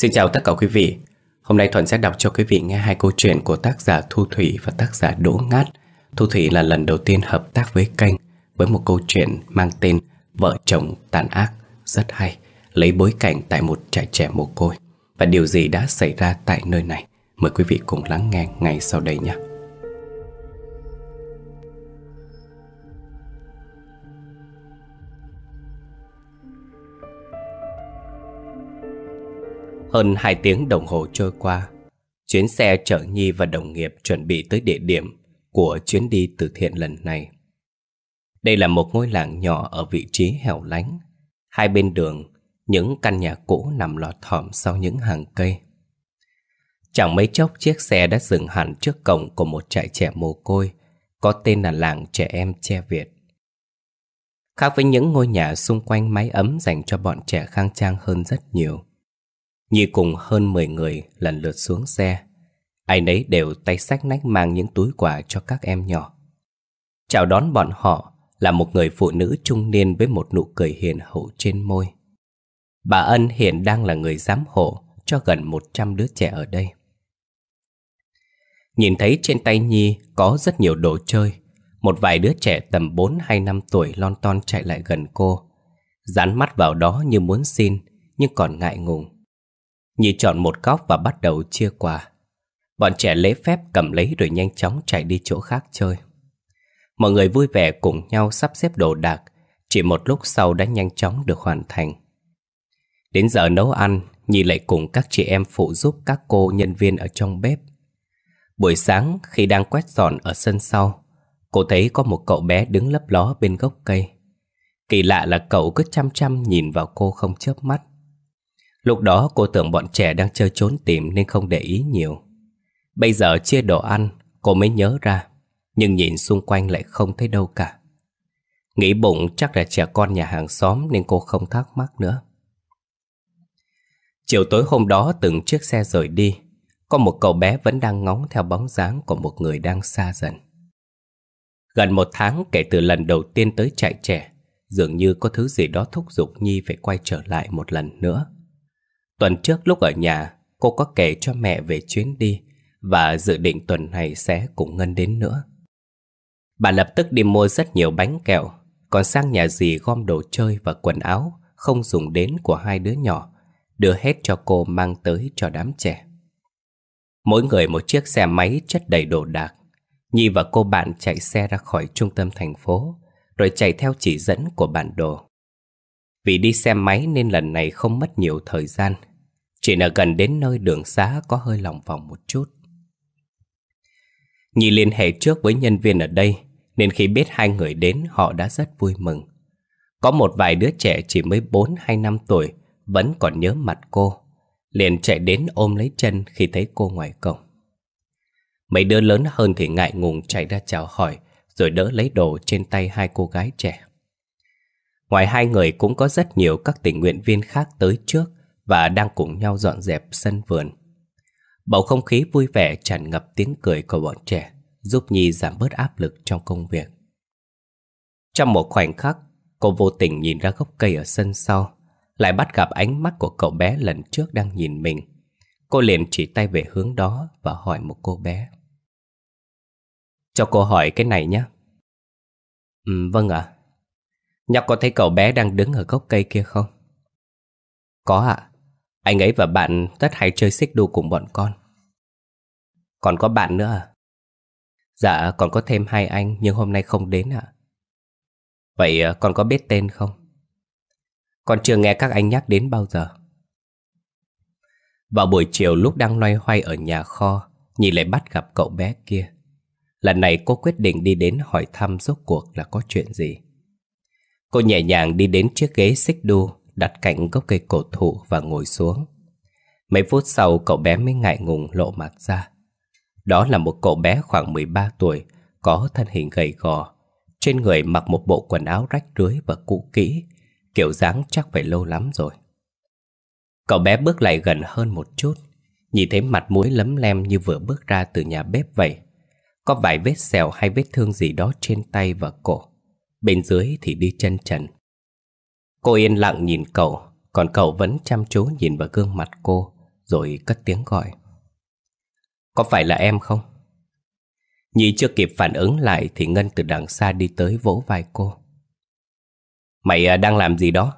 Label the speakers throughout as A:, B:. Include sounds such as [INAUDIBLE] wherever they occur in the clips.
A: Xin chào tất cả quý vị Hôm nay Thuận sẽ đọc cho quý vị nghe hai câu chuyện của tác giả Thu Thủy và tác giả Đỗ Ngát Thu Thủy là lần đầu tiên hợp tác với kênh với một câu chuyện mang tên Vợ chồng tàn ác rất hay lấy bối cảnh tại một trại trẻ mồ côi và điều gì đã xảy ra tại nơi này. Mời quý vị cùng lắng nghe ngay sau đây nhé. Hơn 2 tiếng đồng hồ trôi qua, chuyến xe chở Nhi và đồng nghiệp chuẩn bị tới địa điểm của chuyến đi từ thiện lần này. Đây là một ngôi làng nhỏ ở vị trí hẻo lánh. Hai bên đường, những căn nhà cũ nằm lọt thỏm sau những hàng cây. Chẳng mấy chốc chiếc xe đã dừng hẳn trước cổng của một trại trẻ mồ côi, có tên là làng trẻ em Che Việt. Khác với những ngôi nhà xung quanh mái ấm dành cho bọn trẻ khang trang hơn rất nhiều. Nhi cùng hơn 10 người lần lượt xuống xe. Ai nấy đều tay sách nách mang những túi quà cho các em nhỏ. Chào đón bọn họ là một người phụ nữ trung niên với một nụ cười hiền hậu trên môi. Bà Ân hiện đang là người giám hộ cho gần 100 đứa trẻ ở đây. Nhìn thấy trên tay Nhi có rất nhiều đồ chơi. Một vài đứa trẻ tầm 4 hay 5 tuổi lon ton chạy lại gần cô. Dán mắt vào đó như muốn xin, nhưng còn ngại ngùng. Nhi chọn một góc và bắt đầu chia quà. Bọn trẻ lễ phép cầm lấy rồi nhanh chóng chạy đi chỗ khác chơi. Mọi người vui vẻ cùng nhau sắp xếp đồ đạc, chỉ một lúc sau đã nhanh chóng được hoàn thành. Đến giờ nấu ăn, Nhi lại cùng các chị em phụ giúp các cô nhân viên ở trong bếp. Buổi sáng khi đang quét dọn ở sân sau, cô thấy có một cậu bé đứng lấp ló bên gốc cây. Kỳ lạ là cậu cứ chăm chăm nhìn vào cô không chớp mắt. Lúc đó cô tưởng bọn trẻ đang chơi trốn tìm nên không để ý nhiều. Bây giờ chia đồ ăn, cô mới nhớ ra, nhưng nhìn xung quanh lại không thấy đâu cả. Nghĩ bụng chắc là trẻ con nhà hàng xóm nên cô không thắc mắc nữa. Chiều tối hôm đó từng chiếc xe rời đi, có một cậu bé vẫn đang ngóng theo bóng dáng của một người đang xa dần. Gần một tháng kể từ lần đầu tiên tới chạy trẻ, dường như có thứ gì đó thúc giục Nhi phải quay trở lại một lần nữa. Tuần trước lúc ở nhà, cô có kể cho mẹ về chuyến đi và dự định tuần này sẽ cùng Ngân đến nữa. Bà lập tức đi mua rất nhiều bánh kẹo, còn sang nhà dì gom đồ chơi và quần áo không dùng đến của hai đứa nhỏ, đưa hết cho cô mang tới cho đám trẻ. Mỗi người một chiếc xe máy chất đầy đồ đạc. Nhi và cô bạn chạy xe ra khỏi trung tâm thành phố, rồi chạy theo chỉ dẫn của bản đồ. Vì đi xe máy nên lần này không mất nhiều thời gian, chỉ là gần đến nơi đường xá có hơi lòng vòng một chút Nhi liên hệ trước với nhân viên ở đây Nên khi biết hai người đến họ đã rất vui mừng Có một vài đứa trẻ chỉ mới 4 hay 5 tuổi Vẫn còn nhớ mặt cô Liền chạy đến ôm lấy chân khi thấy cô ngoài cổng Mấy đứa lớn hơn thì ngại ngùng chạy ra chào hỏi Rồi đỡ lấy đồ trên tay hai cô gái trẻ Ngoài hai người cũng có rất nhiều các tình nguyện viên khác tới trước và đang cùng nhau dọn dẹp sân vườn. Bầu không khí vui vẻ tràn ngập tiếng cười của bọn trẻ, giúp Nhi giảm bớt áp lực trong công việc. Trong một khoảnh khắc, cô vô tình nhìn ra gốc cây ở sân sau, lại bắt gặp ánh mắt của cậu bé lần trước đang nhìn mình. Cô liền chỉ tay về hướng đó và hỏi một cô bé. Cho cô hỏi cái này nhé. Ừ, vâng ạ. Nhóc có thấy cậu bé đang đứng ở gốc cây kia không? Có ạ. À. Anh ấy và bạn rất hay chơi xích đu cùng bọn con Còn có bạn nữa à? Dạ còn có thêm hai anh nhưng hôm nay không đến ạ à? Vậy ờ, con có biết tên không? Con chưa nghe các anh nhắc đến bao giờ Vào buổi chiều lúc đang loay hoay ở nhà kho Nhi lại bắt gặp cậu bé kia Lần này cô quyết định đi đến hỏi thăm rốt cuộc là có chuyện gì Cô nhẹ nhàng đi đến chiếc ghế xích đu đặt cạnh gốc cây cổ thụ và ngồi xuống. Mấy phút sau cậu bé mới ngại ngùng lộ mặt ra. Đó là một cậu bé khoảng 13 tuổi, có thân hình gầy gò. Trên người mặc một bộ quần áo rách rưới và cũ kỹ, kiểu dáng chắc phải lâu lắm rồi. Cậu bé bước lại gần hơn một chút, nhìn thấy mặt mũi lấm lem như vừa bước ra từ nhà bếp vậy. Có vài vết sẹo hay vết thương gì đó trên tay và cổ, bên dưới thì đi chân trần. Cô yên lặng nhìn cậu, còn cậu vẫn chăm chú nhìn vào gương mặt cô, rồi cất tiếng gọi. Có phải là em không? Nhi chưa kịp phản ứng lại thì Ngân từ đằng xa đi tới vỗ vai cô. Mày à, đang làm gì đó?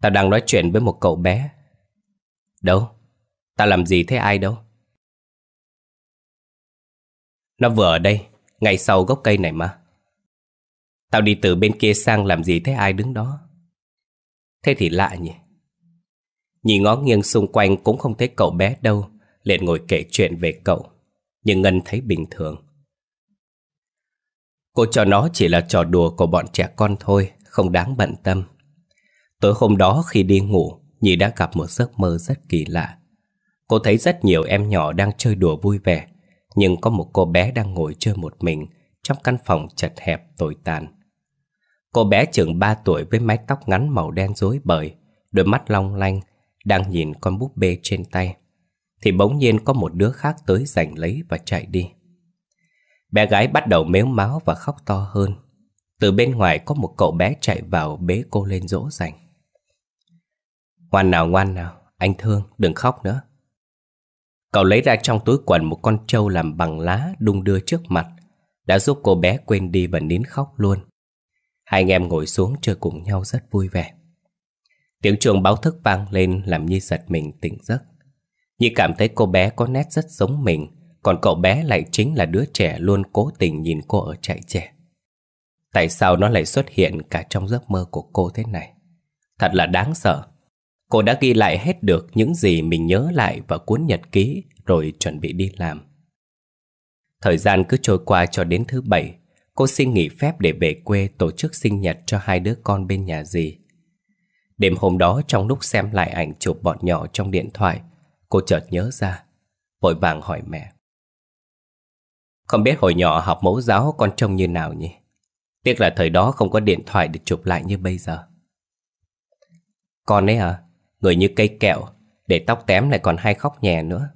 A: Tao đang nói chuyện với một cậu bé. Đâu? Tao làm gì thế ai đâu? Nó vừa ở đây, ngay sau gốc cây này mà. Tao đi từ bên kia sang làm gì thế ai đứng đó? Thế thì lạ nhỉ Nhìn ngó nghiêng xung quanh cũng không thấy cậu bé đâu liền ngồi kể chuyện về cậu Nhưng Ngân thấy bình thường Cô cho nó chỉ là trò đùa của bọn trẻ con thôi Không đáng bận tâm Tối hôm đó khi đi ngủ Nhi đã gặp một giấc mơ rất kỳ lạ Cô thấy rất nhiều em nhỏ đang chơi đùa vui vẻ Nhưng có một cô bé đang ngồi chơi một mình Trong căn phòng chật hẹp tồi tàn Cô bé chừng 3 tuổi với mái tóc ngắn màu đen rối bời, đôi mắt long lanh, đang nhìn con búp bê trên tay. Thì bỗng nhiên có một đứa khác tới giành lấy và chạy đi. Bé gái bắt đầu méo máu và khóc to hơn. Từ bên ngoài có một cậu bé chạy vào bế cô lên dỗ dành. Ngoan nào ngoan nào, anh thương, đừng khóc nữa. Cậu lấy ra trong túi quần một con trâu làm bằng lá đung đưa trước mặt, đã giúp cô bé quên đi và nín khóc luôn. Hai anh em ngồi xuống chơi cùng nhau rất vui vẻ. Tiếng chuông báo thức vang lên làm Nhi giật mình tỉnh giấc. Nhi cảm thấy cô bé có nét rất giống mình, còn cậu bé lại chính là đứa trẻ luôn cố tình nhìn cô ở chạy trẻ. Tại sao nó lại xuất hiện cả trong giấc mơ của cô thế này? Thật là đáng sợ. Cô đã ghi lại hết được những gì mình nhớ lại vào cuốn nhật ký rồi chuẩn bị đi làm. Thời gian cứ trôi qua cho đến thứ bảy Cô xin nghỉ phép để về quê tổ chức sinh nhật cho hai đứa con bên nhà dì. Đêm hôm đó trong lúc xem lại ảnh chụp bọn nhỏ trong điện thoại, cô chợt nhớ ra, vội vàng hỏi mẹ. Không biết hồi nhỏ học mẫu giáo con trông như nào nhỉ? Tiếc là thời đó không có điện thoại để chụp lại như bây giờ. Con ấy à, người như cây kẹo, để tóc tém lại còn hay khóc nhè nữa.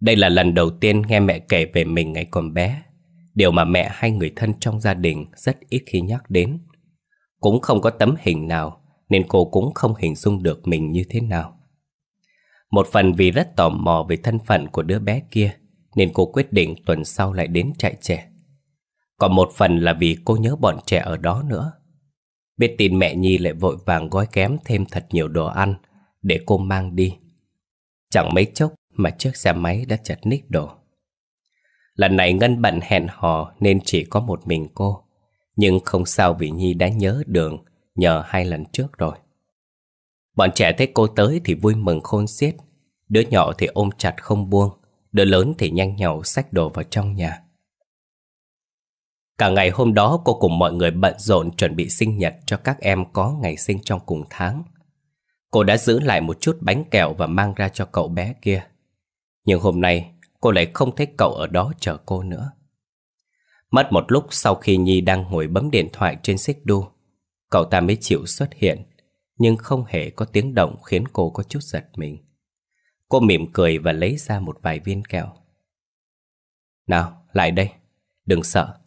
A: Đây là lần đầu tiên nghe mẹ kể về mình ngày còn bé Điều mà mẹ hay người thân trong gia đình rất ít khi nhắc đến Cũng không có tấm hình nào Nên cô cũng không hình dung được mình như thế nào Một phần vì rất tò mò về thân phận của đứa bé kia Nên cô quyết định tuần sau lại đến trại trẻ Còn một phần là vì cô nhớ bọn trẻ ở đó nữa Biết tin mẹ Nhi lại vội vàng gói kém thêm thật nhiều đồ ăn Để cô mang đi Chẳng mấy chốc mà chiếc xe máy đã chật ních đổ Lần này Ngân bận hẹn hò nên chỉ có một mình cô. Nhưng không sao vì Nhi đã nhớ đường nhờ hai lần trước rồi. Bọn trẻ thấy cô tới thì vui mừng khôn xiết. Đứa nhỏ thì ôm chặt không buông, đứa lớn thì nhanh nhậu xách đồ vào trong nhà. Cả ngày hôm đó cô cùng mọi người bận rộn chuẩn bị sinh nhật cho các em có ngày sinh trong cùng tháng. Cô đã giữ lại một chút bánh kẹo và mang ra cho cậu bé kia. Nhưng hôm nay cô lại không thấy cậu ở đó chờ cô nữa. Mất một lúc sau khi Nhi đang ngồi bấm điện thoại trên xích đu, cậu ta mới chịu xuất hiện, nhưng không hề có tiếng động khiến cô có chút giật mình. Cô mỉm cười và lấy ra một vài viên kẹo. Nào, lại đây, đừng sợ.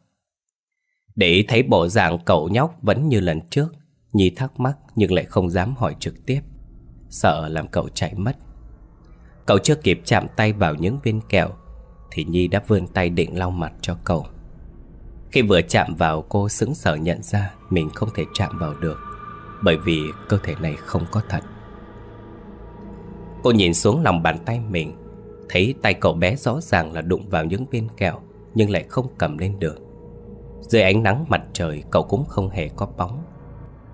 A: Để ý thấy bộ dạng cậu nhóc vẫn như lần trước, Nhi thắc mắc nhưng lại không dám hỏi trực tiếp, sợ làm cậu chạy mất. Cậu chưa kịp chạm tay vào những viên kẹo Thì Nhi đã vươn tay định lau mặt cho cậu Khi vừa chạm vào cô sững sờ nhận ra Mình không thể chạm vào được Bởi vì cơ thể này không có thật Cô nhìn xuống lòng bàn tay mình Thấy tay cậu bé rõ ràng là đụng vào những viên kẹo Nhưng lại không cầm lên được Dưới ánh nắng mặt trời cậu cũng không hề có bóng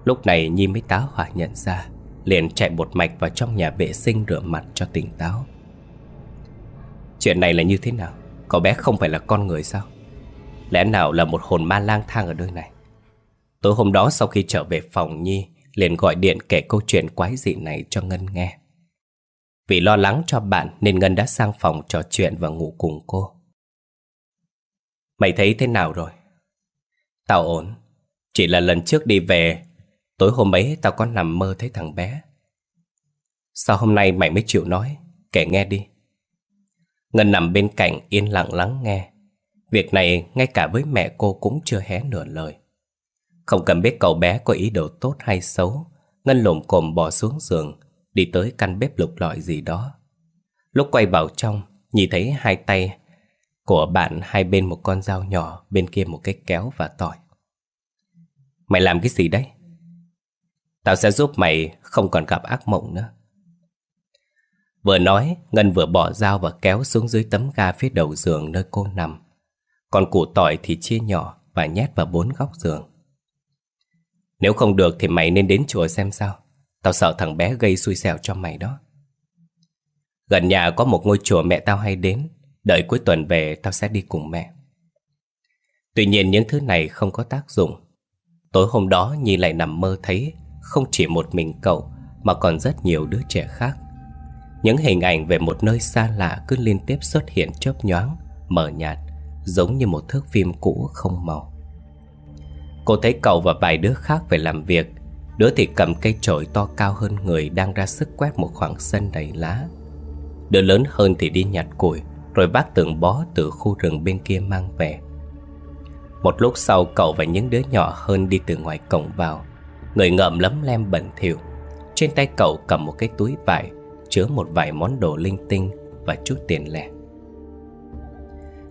A: Lúc này Nhi mới tá hỏa nhận ra liền chạy một mạch vào trong nhà vệ sinh rửa mặt cho tỉnh táo Chuyện này là như thế nào? Cậu bé không phải là con người sao? Lẽ nào là một hồn ma lang thang ở nơi này? Tối hôm đó sau khi trở về phòng Nhi liền gọi điện kể câu chuyện quái dị này cho Ngân nghe Vì lo lắng cho bạn nên Ngân đã sang phòng trò chuyện và ngủ cùng cô Mày thấy thế nào rồi? Tao ổn Chỉ là lần trước đi về Tối hôm ấy tao có nằm mơ thấy thằng bé Sao hôm nay mày mới chịu nói Kể nghe đi Ngân nằm bên cạnh yên lặng lắng nghe Việc này ngay cả với mẹ cô cũng chưa hé nửa lời Không cần biết cậu bé có ý đồ tốt hay xấu Ngân lồm cồm bò xuống giường Đi tới căn bếp lục lọi gì đó Lúc quay vào trong Nhìn thấy hai tay của bạn hai bên một con dao nhỏ Bên kia một cái kéo và tỏi Mày làm cái gì đấy? Tao sẽ giúp mày không còn gặp ác mộng nữa Vừa nói Ngân vừa bỏ dao và kéo xuống dưới tấm ga phía đầu giường nơi cô nằm Còn củ tỏi thì chia nhỏ Và nhét vào bốn góc giường Nếu không được thì mày nên đến chùa xem sao Tao sợ thằng bé gây xui xẻo cho mày đó Gần nhà có một ngôi chùa mẹ tao hay đến Đợi cuối tuần về tao sẽ đi cùng mẹ Tuy nhiên những thứ này không có tác dụng Tối hôm đó Nhi lại nằm mơ thấy không chỉ một mình cậu mà còn rất nhiều đứa trẻ khác. Những hình ảnh về một nơi xa lạ cứ liên tiếp xuất hiện chớp nhoáng, mờ nhạt, giống như một thước phim cũ không màu. Cô thấy cậu và vài đứa khác về làm việc, đứa thì cầm cây chổi to cao hơn người đang ra sức quét một khoảng sân đầy lá. Đứa lớn hơn thì đi nhặt củi, rồi vác từng bó từ khu rừng bên kia mang về. Một lúc sau cậu và những đứa nhỏ hơn đi từ ngoài cổng vào Người ngợm lấm lem bẩn thỉu Trên tay cậu cầm một cái túi vải Chứa một vài món đồ linh tinh Và chút tiền lẻ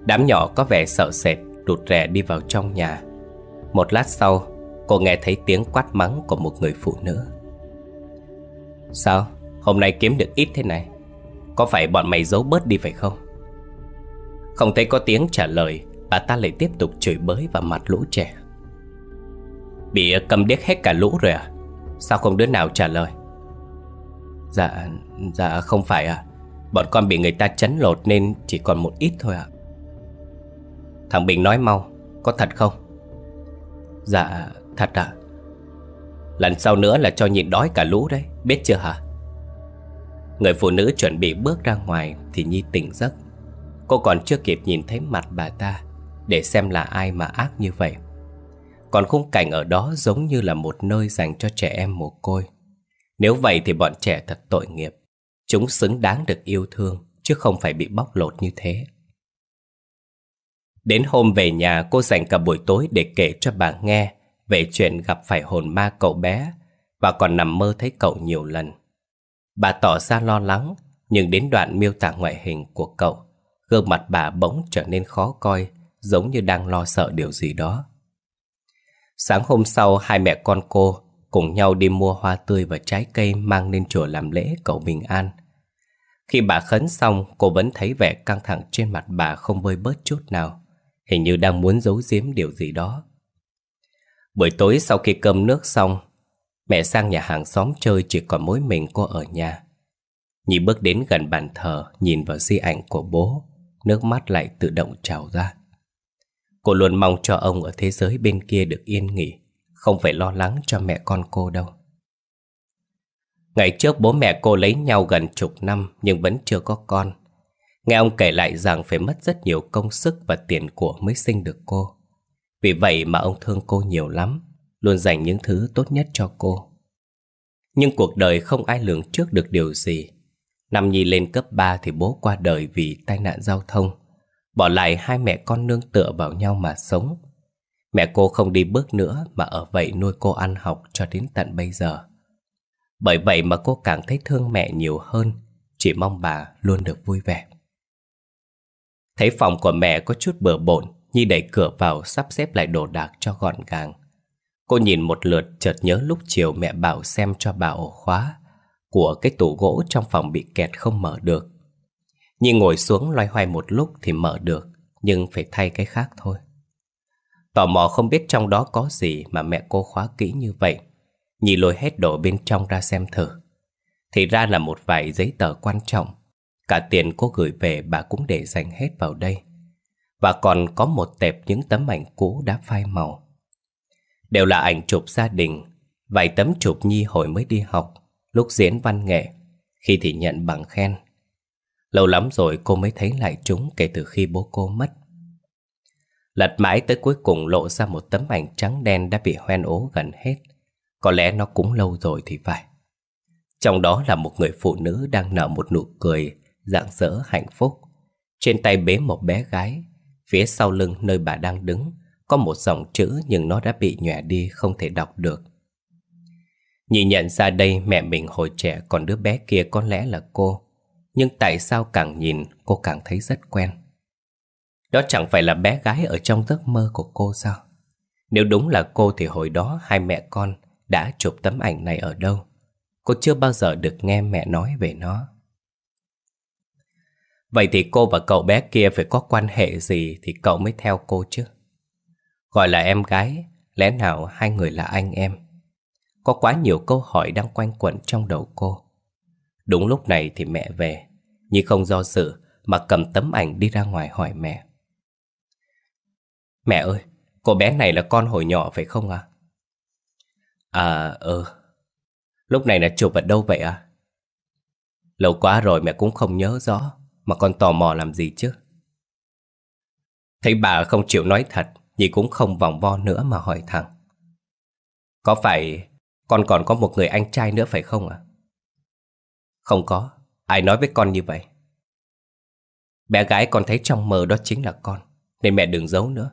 A: Đám nhỏ có vẻ sợ sệt Rụt rè đi vào trong nhà Một lát sau Cô nghe thấy tiếng quát mắng của một người phụ nữ Sao? Hôm nay kiếm được ít thế này Có phải bọn mày giấu bớt đi phải không? Không thấy có tiếng trả lời Bà ta lại tiếp tục chửi bới và mặt lũ trẻ Bị cầm điếc hết cả lũ rồi à Sao không đứa nào trả lời Dạ, dạ không phải à Bọn con bị người ta chấn lột nên chỉ còn một ít thôi ạ à. Thằng Bình nói mau Có thật không Dạ, thật ạ à? Lần sau nữa là cho nhịn đói cả lũ đấy Biết chưa hả Người phụ nữ chuẩn bị bước ra ngoài Thì Nhi tỉnh giấc Cô còn chưa kịp nhìn thấy mặt bà ta Để xem là ai mà ác như vậy còn khung cảnh ở đó giống như là một nơi dành cho trẻ em mồ côi Nếu vậy thì bọn trẻ thật tội nghiệp Chúng xứng đáng được yêu thương Chứ không phải bị bóc lột như thế Đến hôm về nhà cô dành cả buổi tối để kể cho bà nghe Về chuyện gặp phải hồn ma cậu bé Và còn nằm mơ thấy cậu nhiều lần Bà tỏ ra lo lắng Nhưng đến đoạn miêu tả ngoại hình của cậu Gương mặt bà bỗng trở nên khó coi Giống như đang lo sợ điều gì đó Sáng hôm sau, hai mẹ con cô cùng nhau đi mua hoa tươi và trái cây mang lên chùa làm lễ cầu bình an. Khi bà khấn xong, cô vẫn thấy vẻ căng thẳng trên mặt bà không vơi bớt chút nào. Hình như đang muốn giấu giếm điều gì đó. Buổi tối sau khi cơm nước xong, mẹ sang nhà hàng xóm chơi chỉ còn mỗi mình cô ở nhà. Nhị bước đến gần bàn thờ, nhìn vào di ảnh của bố, nước mắt lại tự động trào ra. Cô luôn mong cho ông ở thế giới bên kia được yên nghỉ Không phải lo lắng cho mẹ con cô đâu Ngày trước bố mẹ cô lấy nhau gần chục năm Nhưng vẫn chưa có con Nghe ông kể lại rằng phải mất rất nhiều công sức và tiền của mới sinh được cô Vì vậy mà ông thương cô nhiều lắm Luôn dành những thứ tốt nhất cho cô Nhưng cuộc đời không ai lường trước được điều gì Năm Nhi lên cấp 3 thì bố qua đời vì tai nạn giao thông Bỏ lại hai mẹ con nương tựa vào nhau mà sống Mẹ cô không đi bước nữa mà ở vậy nuôi cô ăn học cho đến tận bây giờ Bởi vậy mà cô càng thấy thương mẹ nhiều hơn Chỉ mong bà luôn được vui vẻ Thấy phòng của mẹ có chút bừa bộn Nhi đẩy cửa vào sắp xếp lại đồ đạc cho gọn gàng Cô nhìn một lượt chợt nhớ lúc chiều mẹ bảo xem cho bà ổ khóa Của cái tủ gỗ trong phòng bị kẹt không mở được Nhi ngồi xuống loay hoay một lúc thì mở được Nhưng phải thay cái khác thôi Tò mò không biết trong đó có gì mà mẹ cô khóa kỹ như vậy Nhi lôi hết đồ bên trong ra xem thử Thì ra là một vài giấy tờ quan trọng Cả tiền cô gửi về bà cũng để dành hết vào đây Và còn có một tệp những tấm ảnh cũ đã phai màu Đều là ảnh chụp gia đình Vài tấm chụp Nhi hồi mới đi học Lúc diễn văn nghệ Khi thì nhận bằng khen Lâu lắm rồi cô mới thấy lại chúng kể từ khi bố cô mất. Lật mãi tới cuối cùng lộ ra một tấm ảnh trắng đen đã bị hoen ố gần hết. Có lẽ nó cũng lâu rồi thì phải. Trong đó là một người phụ nữ đang nở một nụ cười, rạng rỡ hạnh phúc. Trên tay bế một bé gái, phía sau lưng nơi bà đang đứng có một dòng chữ nhưng nó đã bị nhòe đi không thể đọc được. Nhìn nhận ra đây mẹ mình hồi trẻ còn đứa bé kia có lẽ là cô. Nhưng tại sao càng nhìn cô càng thấy rất quen Đó chẳng phải là bé gái ở trong giấc mơ của cô sao Nếu đúng là cô thì hồi đó hai mẹ con đã chụp tấm ảnh này ở đâu Cô chưa bao giờ được nghe mẹ nói về nó Vậy thì cô và cậu bé kia phải có quan hệ gì thì cậu mới theo cô chứ Gọi là em gái, lẽ nào hai người là anh em Có quá nhiều câu hỏi đang quanh quẩn trong đầu cô Đúng lúc này thì mẹ về như không do sự mà cầm tấm ảnh đi ra ngoài hỏi mẹ Mẹ ơi, cô bé này là con hồi nhỏ phải không ạ? À, ờ à, ừ. Lúc này là chụp ở đâu vậy ạ? À? Lâu quá rồi mẹ cũng không nhớ rõ Mà con tò mò làm gì chứ Thấy bà không chịu nói thật Nhi cũng không vòng vo nữa mà hỏi thẳng Có phải con còn có một người anh trai nữa phải không ạ? À? Không có, ai nói với con như vậy? Bé gái con thấy trong mơ đó chính là con, nên mẹ đừng giấu nữa.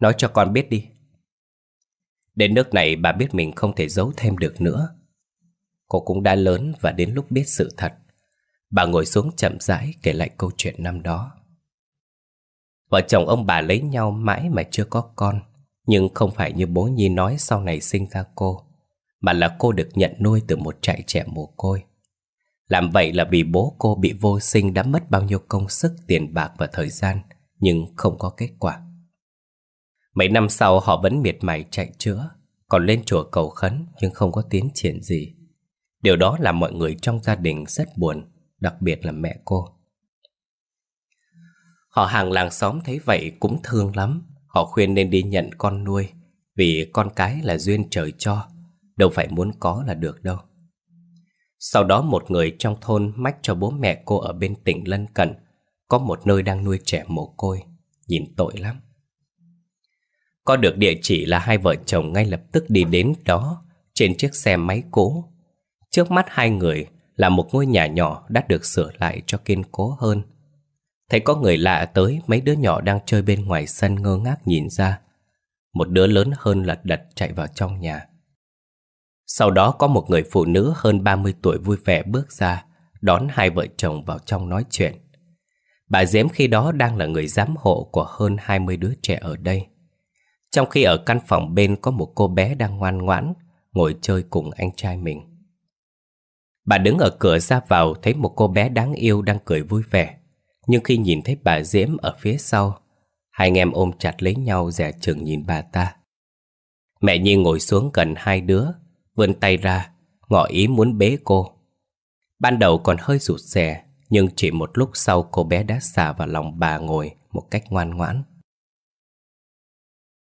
A: Nói cho con biết đi. Đến nước này bà biết mình không thể giấu thêm được nữa. Cô cũng đã lớn và đến lúc biết sự thật. Bà ngồi xuống chậm rãi kể lại câu chuyện năm đó. Vợ chồng ông bà lấy nhau mãi mà chưa có con. Nhưng không phải như bố Nhi nói sau này sinh ra cô, mà là cô được nhận nuôi từ một trại trẻ mồ côi. Làm vậy là vì bố cô bị vô sinh đã mất bao nhiêu công sức, tiền bạc và thời gian, nhưng không có kết quả. Mấy năm sau họ vẫn miệt mài chạy chữa, còn lên chùa cầu khấn nhưng không có tiến triển gì. Điều đó làm mọi người trong gia đình rất buồn, đặc biệt là mẹ cô. Họ hàng làng xóm thấy vậy cũng thương lắm, họ khuyên nên đi nhận con nuôi, vì con cái là duyên trời cho, đâu phải muốn có là được đâu. Sau đó một người trong thôn mách cho bố mẹ cô ở bên tỉnh lân cận Có một nơi đang nuôi trẻ mồ côi Nhìn tội lắm Có được địa chỉ là hai vợ chồng ngay lập tức đi đến đó Trên chiếc xe máy cũ Trước mắt hai người là một ngôi nhà nhỏ đã được sửa lại cho kiên cố hơn Thấy có người lạ tới mấy đứa nhỏ đang chơi bên ngoài sân ngơ ngác nhìn ra Một đứa lớn hơn lật đật chạy vào trong nhà sau đó có một người phụ nữ hơn 30 tuổi vui vẻ bước ra, đón hai vợ chồng vào trong nói chuyện. Bà Diễm khi đó đang là người giám hộ của hơn 20 đứa trẻ ở đây. Trong khi ở căn phòng bên có một cô bé đang ngoan ngoãn, ngồi chơi cùng anh trai mình. Bà đứng ở cửa ra vào thấy một cô bé đáng yêu đang cười vui vẻ. Nhưng khi nhìn thấy bà Diễm ở phía sau, hai anh em ôm chặt lấy nhau dè chừng nhìn bà ta. Mẹ Nhi ngồi xuống gần hai đứa, vươn tay ra, ngỏ ý muốn bế cô. Ban đầu còn hơi rụt rè, nhưng chỉ một lúc sau cô bé đã xả vào lòng bà ngồi một cách ngoan ngoãn.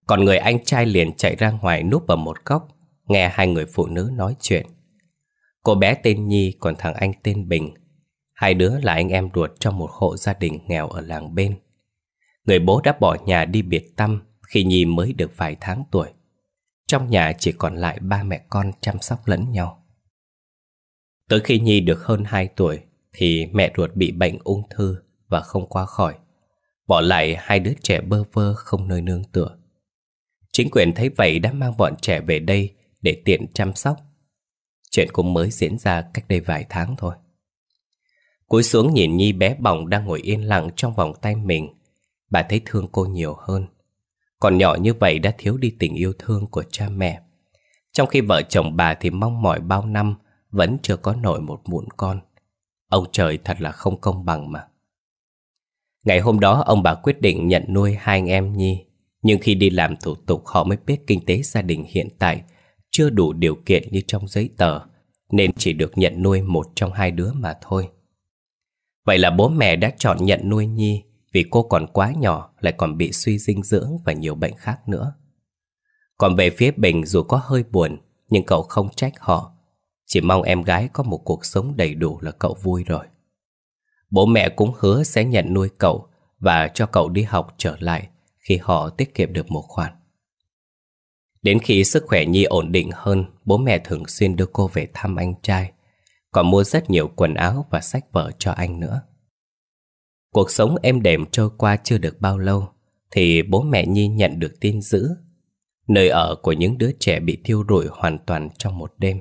A: Còn người anh trai liền chạy ra ngoài núp vào một góc, nghe hai người phụ nữ nói chuyện. Cô bé tên Nhi còn thằng anh tên Bình. Hai đứa là anh em ruột trong một hộ gia đình nghèo ở làng bên. Người bố đã bỏ nhà đi biệt tâm khi Nhi mới được vài tháng tuổi. Trong nhà chỉ còn lại ba mẹ con chăm sóc lẫn nhau. Tới khi Nhi được hơn hai tuổi thì mẹ ruột bị bệnh ung thư và không qua khỏi. Bỏ lại hai đứa trẻ bơ vơ không nơi nương tựa. Chính quyền thấy vậy đã mang bọn trẻ về đây để tiện chăm sóc. Chuyện cũng mới diễn ra cách đây vài tháng thôi. Cúi xuống nhìn Nhi bé bỏng đang ngồi yên lặng trong vòng tay mình. Bà thấy thương cô nhiều hơn. Còn nhỏ như vậy đã thiếu đi tình yêu thương của cha mẹ Trong khi vợ chồng bà thì mong mỏi bao năm Vẫn chưa có nổi một muộn con Ông trời thật là không công bằng mà Ngày hôm đó ông bà quyết định nhận nuôi hai anh em Nhi Nhưng khi đi làm thủ tục họ mới biết kinh tế gia đình hiện tại Chưa đủ điều kiện như trong giấy tờ Nên chỉ được nhận nuôi một trong hai đứa mà thôi Vậy là bố mẹ đã chọn nhận nuôi Nhi vì cô còn quá nhỏ lại còn bị suy dinh dưỡng và nhiều bệnh khác nữa. Còn về phía Bình dù có hơi buồn nhưng cậu không trách họ. Chỉ mong em gái có một cuộc sống đầy đủ là cậu vui rồi. Bố mẹ cũng hứa sẽ nhận nuôi cậu và cho cậu đi học trở lại khi họ tiết kiệm được một khoản. Đến khi sức khỏe Nhi ổn định hơn, bố mẹ thường xuyên đưa cô về thăm anh trai, còn mua rất nhiều quần áo và sách vở cho anh nữa. Cuộc sống êm đềm trôi qua chưa được bao lâu Thì bố mẹ Nhi nhận được tin dữ Nơi ở của những đứa trẻ bị thiêu rụi hoàn toàn trong một đêm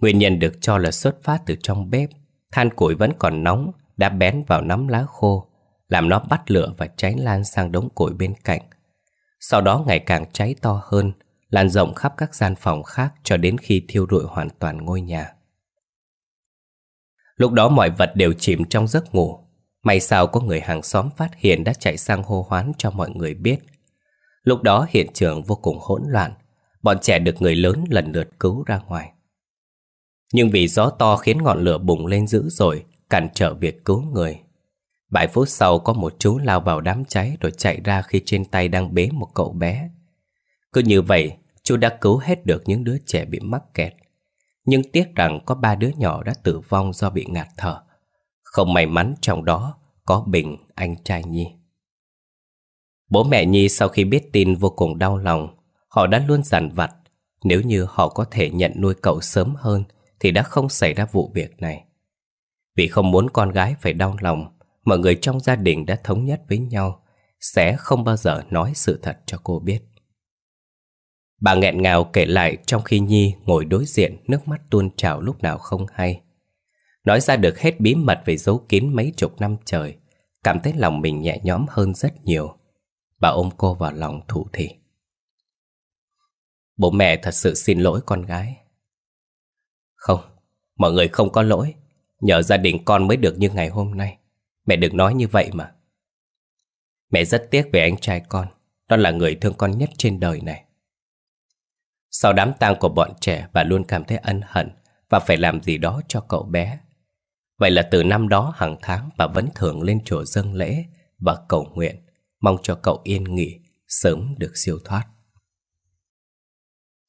A: Nguyên nhân được cho là xuất phát từ trong bếp Than củi vẫn còn nóng Đã bén vào nắm lá khô Làm nó bắt lửa và cháy lan sang đống củi bên cạnh Sau đó ngày càng cháy to hơn Lan rộng khắp các gian phòng khác Cho đến khi thiêu rụi hoàn toàn ngôi nhà Lúc đó mọi vật đều chìm trong giấc ngủ May sao có người hàng xóm phát hiện đã chạy sang hô hoán cho mọi người biết. Lúc đó hiện trường vô cùng hỗn loạn, bọn trẻ được người lớn lần lượt cứu ra ngoài. Nhưng vì gió to khiến ngọn lửa bùng lên dữ dội, cản trở việc cứu người. Vài phút sau có một chú lao vào đám cháy rồi chạy ra khi trên tay đang bế một cậu bé. Cứ như vậy, chú đã cứu hết được những đứa trẻ bị mắc kẹt. Nhưng tiếc rằng có ba đứa nhỏ đã tử vong do bị ngạt thở không may mắn trong đó có Bình, anh trai Nhi. Bố mẹ Nhi sau khi biết tin vô cùng đau lòng, họ đã luôn dằn vặt nếu như họ có thể nhận nuôi cậu sớm hơn thì đã không xảy ra vụ việc này. Vì không muốn con gái phải đau lòng, mọi người trong gia đình đã thống nhất với nhau sẽ không bao giờ nói sự thật cho cô biết. Bà nghẹn ngào kể lại trong khi Nhi ngồi đối diện nước mắt tuôn trào lúc nào không hay. Nói ra được hết bí mật về dấu kín mấy chục năm trời Cảm thấy lòng mình nhẹ nhõm hơn rất nhiều Bà ôm cô vào lòng thủ thị Bố mẹ thật sự xin lỗi con gái Không, mọi người không có lỗi Nhờ gia đình con mới được như ngày hôm nay Mẹ đừng nói như vậy mà Mẹ rất tiếc về anh trai con Đó là người thương con nhất trên đời này Sau đám tang của bọn trẻ Bà luôn cảm thấy ân hận Và phải làm gì đó cho cậu bé Vậy là từ năm đó hàng tháng bà vẫn thường lên chùa dâng lễ và cầu nguyện, mong cho cậu yên nghỉ, sớm được siêu thoát.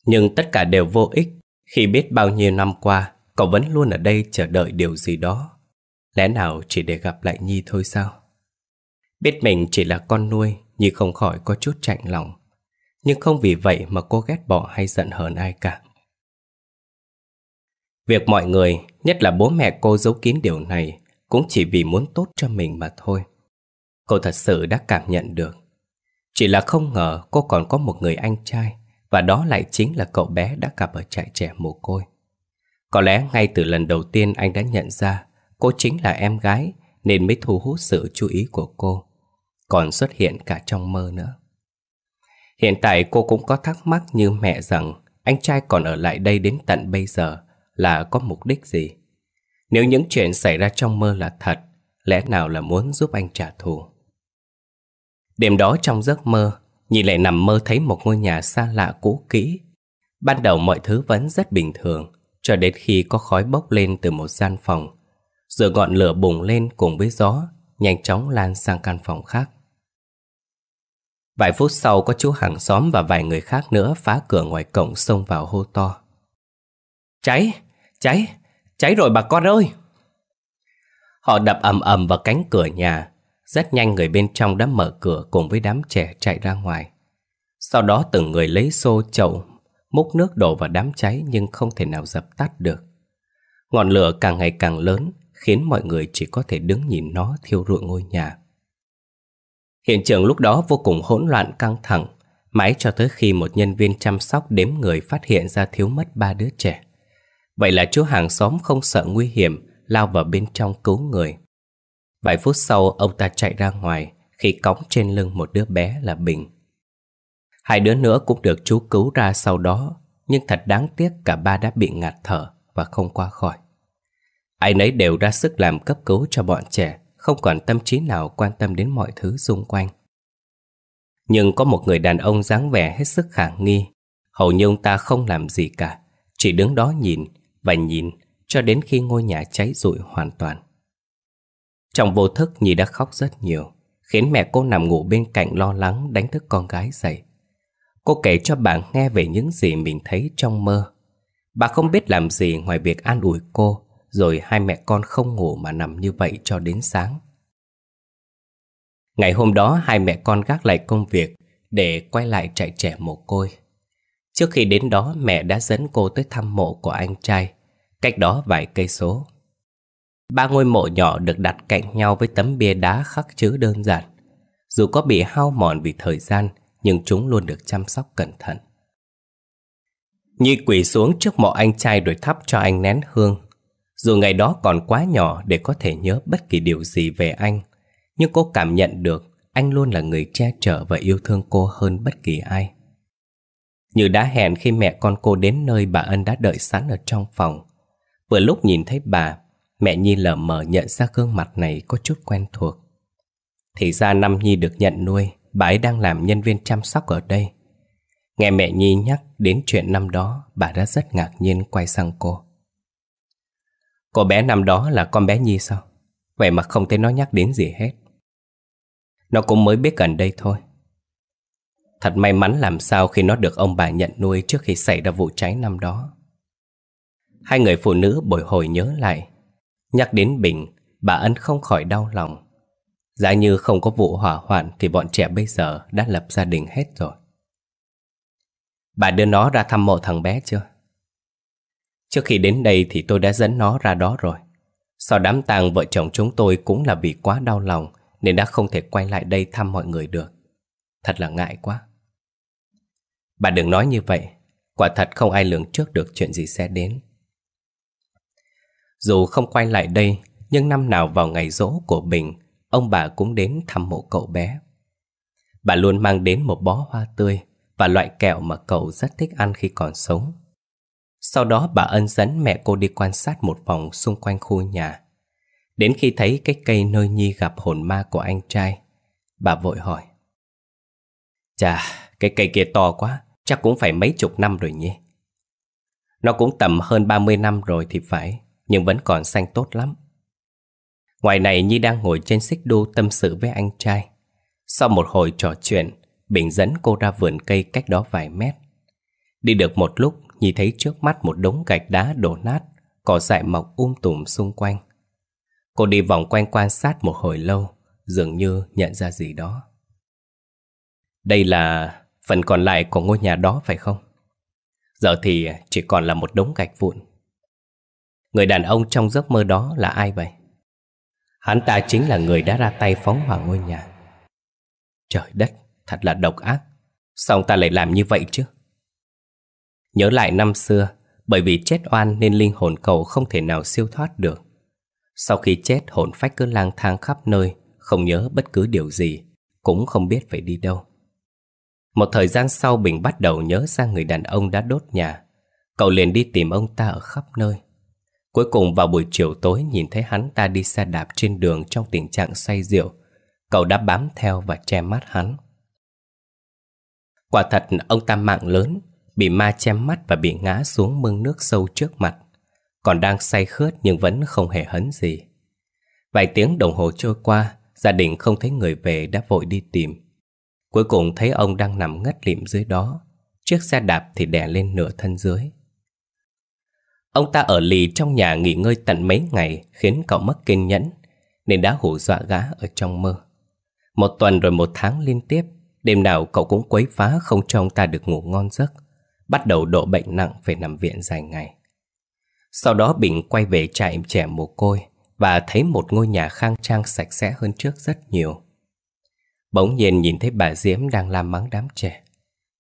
A: Nhưng tất cả đều vô ích khi biết bao nhiêu năm qua cậu vẫn luôn ở đây chờ đợi điều gì đó. Lẽ nào chỉ để gặp lại Nhi thôi sao? Biết mình chỉ là con nuôi nhưng không khỏi có chút chạnh lòng. Nhưng không vì vậy mà cô ghét bỏ hay giận hờn ai cả. Việc mọi người, nhất là bố mẹ cô giấu kín điều này cũng chỉ vì muốn tốt cho mình mà thôi. Cô thật sự đã cảm nhận được. Chỉ là không ngờ cô còn có một người anh trai và đó lại chính là cậu bé đã gặp ở trại trẻ mồ côi. Có lẽ ngay từ lần đầu tiên anh đã nhận ra cô chính là em gái nên mới thu hút sự chú ý của cô. Còn xuất hiện cả trong mơ nữa. Hiện tại cô cũng có thắc mắc như mẹ rằng anh trai còn ở lại đây đến tận bây giờ là có mục đích gì. Nếu những chuyện xảy ra trong mơ là thật, lẽ nào là muốn giúp anh trả thù? Đêm đó trong giấc mơ, Nhi lại nằm mơ thấy một ngôi nhà xa lạ cũ kỹ. Ban đầu mọi thứ vẫn rất bình thường, cho đến khi có khói bốc lên từ một gian phòng. Rồi ngọn lửa bùng lên cùng với gió, nhanh chóng lan sang căn phòng khác. Vài phút sau có chú hàng xóm và vài người khác nữa phá cửa ngoài cổng xông vào hô to. Cháy! Cháy, cháy rồi bà con ơi! Họ đập ầm ầm vào cánh cửa nhà. Rất nhanh người bên trong đã mở cửa cùng với đám trẻ chạy ra ngoài. Sau đó từng người lấy xô chậu, múc nước đổ vào đám cháy nhưng không thể nào dập tắt được. Ngọn lửa càng ngày càng lớn, khiến mọi người chỉ có thể đứng nhìn nó thiêu rụi ngôi nhà. Hiện trường lúc đó vô cùng hỗn loạn căng thẳng, mãi cho tới khi một nhân viên chăm sóc đếm người phát hiện ra thiếu mất ba đứa trẻ. Vậy là chú hàng xóm không sợ nguy hiểm Lao vào bên trong cứu người Vài phút sau ông ta chạy ra ngoài Khi cõng trên lưng một đứa bé là Bình Hai đứa nữa cũng được chú cứu ra sau đó Nhưng thật đáng tiếc cả ba đã bị ngạt thở Và không qua khỏi Ai nấy đều ra sức làm cấp cứu cho bọn trẻ Không còn tâm trí nào quan tâm đến mọi thứ xung quanh Nhưng có một người đàn ông dáng vẻ hết sức khả nghi Hầu như ông ta không làm gì cả Chỉ đứng đó nhìn và nhìn cho đến khi ngôi nhà cháy rụi hoàn toàn. Trong vô thức Nhi đã khóc rất nhiều, khiến mẹ cô nằm ngủ bên cạnh lo lắng đánh thức con gái dậy. Cô kể cho bà nghe về những gì mình thấy trong mơ. Bà không biết làm gì ngoài việc an ủi cô, rồi hai mẹ con không ngủ mà nằm như vậy cho đến sáng. Ngày hôm đó hai mẹ con gác lại công việc để quay lại trại trẻ mồ côi. Trước khi đến đó mẹ đã dẫn cô tới thăm mộ của anh trai, cách đó vài cây số. Ba ngôi mộ nhỏ được đặt cạnh nhau với tấm bia đá khắc chữ đơn giản. Dù có bị hao mòn vì thời gian, nhưng chúng luôn được chăm sóc cẩn thận. Nhi quỳ xuống trước mộ anh trai rồi thắp cho anh nén hương. Dù ngày đó còn quá nhỏ để có thể nhớ bất kỳ điều gì về anh, nhưng cô cảm nhận được anh luôn là người che chở và yêu thương cô hơn bất kỳ ai. Như đã hẹn khi mẹ con cô đến nơi bà Ân đã đợi sẵn ở trong phòng. Vừa lúc nhìn thấy bà, mẹ Nhi lờ mờ nhận ra gương mặt này có chút quen thuộc. Thì ra năm Nhi được nhận nuôi, bà ấy đang làm nhân viên chăm sóc ở đây. Nghe mẹ Nhi nhắc đến chuyện năm đó, bà đã rất ngạc nhiên quay sang cô. Cô bé năm đó là con bé Nhi sao? Vậy mà không thấy nó nhắc đến gì hết. Nó cũng mới biết gần đây thôi, Thật may mắn làm sao khi nó được ông bà nhận nuôi trước khi xảy ra vụ cháy năm đó. Hai người phụ nữ bồi hồi nhớ lại. Nhắc đến Bình, bà Ân không khỏi đau lòng. Giá như không có vụ hỏa hoạn thì bọn trẻ bây giờ đã lập gia đình hết rồi. Bà đưa nó ra thăm mộ thằng bé chưa? Trước khi đến đây thì tôi đã dẫn nó ra đó rồi. Sau đám tang vợ chồng chúng tôi cũng là vì quá đau lòng nên đã không thể quay lại đây thăm mọi người được. Thật là ngại quá. Bà đừng nói như vậy, quả thật không ai lường trước được chuyện gì sẽ đến. Dù không quay lại đây, nhưng năm nào vào ngày rỗ của Bình, ông bà cũng đến thăm mộ cậu bé. Bà luôn mang đến một bó hoa tươi và loại kẹo mà cậu rất thích ăn khi còn sống. Sau đó bà ân dẫn mẹ cô đi quan sát một vòng xung quanh khu nhà. Đến khi thấy cái cây nơi Nhi gặp hồn ma của anh trai, bà vội hỏi. Chà, cái cây kia to quá, Chắc cũng phải mấy chục năm rồi nhỉ. Nó cũng tầm hơn 30 năm rồi thì phải Nhưng vẫn còn xanh tốt lắm Ngoài này Nhi đang ngồi trên xích đu tâm sự với anh trai Sau một hồi trò chuyện Bình dẫn cô ra vườn cây cách đó vài mét Đi được một lúc Nhi thấy trước mắt một đống gạch đá đổ nát Cỏ dại mọc um tùm xung quanh Cô đi vòng quanh quan sát một hồi lâu Dường như nhận ra gì đó Đây là phần còn lại của ngôi nhà đó phải không? Giờ thì chỉ còn là một đống gạch vụn. Người đàn ông trong giấc mơ đó là ai vậy? Hắn ta chính là người đã ra tay phóng hỏa ngôi nhà. Trời đất, thật là độc ác. Sao ông ta lại làm như vậy chứ? Nhớ lại năm xưa, bởi vì chết oan nên linh hồn cầu không thể nào siêu thoát được. Sau khi chết hồn phách cứ lang thang khắp nơi, không nhớ bất cứ điều gì, cũng không biết phải đi đâu. Một thời gian sau Bình bắt đầu nhớ ra người đàn ông đã đốt nhà. Cậu liền đi tìm ông ta ở khắp nơi. Cuối cùng vào buổi chiều tối nhìn thấy hắn ta đi xe đạp trên đường trong tình trạng say rượu. Cậu đã bám theo và che mắt hắn. Quả thật ông ta mạng lớn, bị ma che mắt và bị ngã xuống mương nước sâu trước mặt. Còn đang say khướt nhưng vẫn không hề hấn gì. Vài tiếng đồng hồ trôi qua, gia đình không thấy người về đã vội đi tìm. Cuối cùng thấy ông đang nằm ngất lịm dưới đó Chiếc xe đạp thì đè lên nửa thân dưới Ông ta ở lì trong nhà nghỉ ngơi tận mấy ngày Khiến cậu mất kiên nhẫn Nên đã hủ dọa gã ở trong mơ Một tuần rồi một tháng liên tiếp Đêm nào cậu cũng quấy phá không cho ông ta được ngủ ngon giấc Bắt đầu độ bệnh nặng phải nằm viện dài ngày Sau đó Bình quay về trại trẻ mồ côi Và thấy một ngôi nhà khang trang sạch sẽ hơn trước rất nhiều Bỗng nhiên nhìn thấy bà Diễm đang la mắng đám trẻ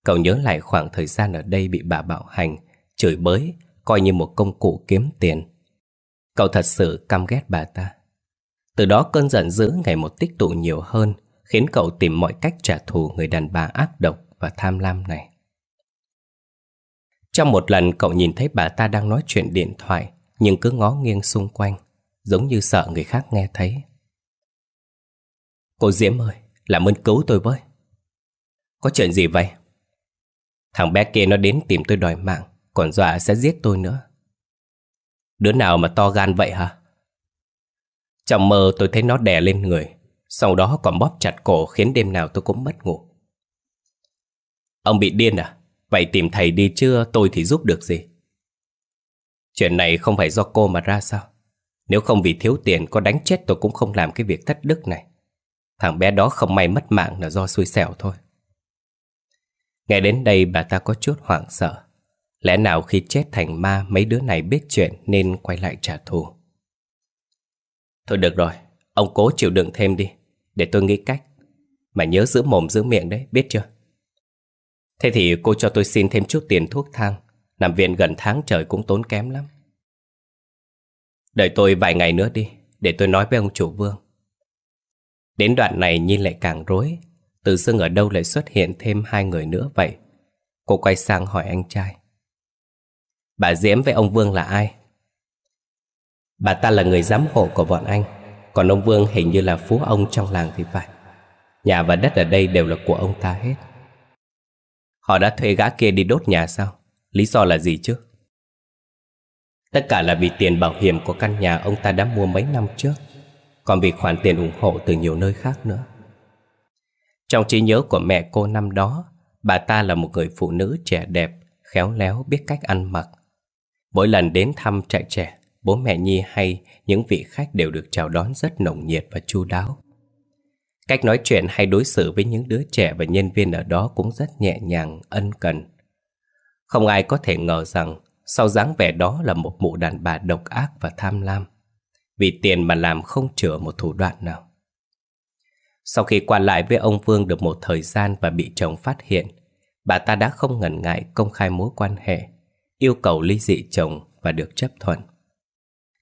A: Cậu nhớ lại khoảng thời gian ở đây bị bà bạo hành Chửi bới, coi như một công cụ kiếm tiền Cậu thật sự căm ghét bà ta Từ đó cơn giận dữ ngày một tích tụ nhiều hơn Khiến cậu tìm mọi cách trả thù người đàn bà ác độc và tham lam này Trong một lần cậu nhìn thấy bà ta đang nói chuyện điện thoại Nhưng cứ ngó nghiêng xung quanh Giống như sợ người khác nghe thấy Cô Diễm ơi làm ơn cứu tôi với Có chuyện gì vậy Thằng bé kia nó đến tìm tôi đòi mạng Còn dọa sẽ giết tôi nữa Đứa nào mà to gan vậy hả Trong mơ tôi thấy nó đè lên người Sau đó còn bóp chặt cổ Khiến đêm nào tôi cũng mất ngủ Ông bị điên à Vậy tìm thầy đi chưa? tôi thì giúp được gì Chuyện này không phải do cô mà ra sao Nếu không vì thiếu tiền Có đánh chết tôi cũng không làm cái việc thất đức này Thằng bé đó không may mất mạng là do xui xẻo thôi Nghe đến đây bà ta có chút hoảng sợ Lẽ nào khi chết thành ma mấy đứa này biết chuyện nên quay lại trả thù Thôi được rồi, ông cố chịu đựng thêm đi Để tôi nghĩ cách Mà nhớ giữ mồm giữ miệng đấy, biết chưa Thế thì cô cho tôi xin thêm chút tiền thuốc thang Nằm viện gần tháng trời cũng tốn kém lắm Đợi tôi vài ngày nữa đi Để tôi nói với ông chủ vương Đến đoạn này nhìn lại càng rối Tự dưng ở đâu lại xuất hiện thêm hai người nữa vậy Cô quay sang hỏi anh trai Bà Diễm với ông Vương là ai? Bà ta là người giám hộ của bọn anh Còn ông Vương hình như là phú ông trong làng thì phải Nhà và đất ở đây đều là của ông ta hết Họ đã thuê gã kia đi đốt nhà sao? Lý do là gì chứ? Tất cả là vì tiền bảo hiểm của căn nhà ông ta đã mua mấy năm trước còn bị khoản tiền ủng hộ từ nhiều nơi khác nữa. Trong trí nhớ của mẹ cô năm đó, bà ta là một người phụ nữ trẻ đẹp, khéo léo biết cách ăn mặc. Mỗi lần đến thăm trại trẻ, bố mẹ Nhi hay những vị khách đều được chào đón rất nồng nhiệt và chu đáo. Cách nói chuyện hay đối xử với những đứa trẻ và nhân viên ở đó cũng rất nhẹ nhàng, ân cần. Không ai có thể ngờ rằng sau dáng vẻ đó là một mụ đàn bà độc ác và tham lam. Vì tiền mà làm không chữa một thủ đoạn nào Sau khi qua lại với ông Vương được một thời gian và bị chồng phát hiện Bà ta đã không ngần ngại công khai mối quan hệ Yêu cầu ly dị chồng và được chấp thuận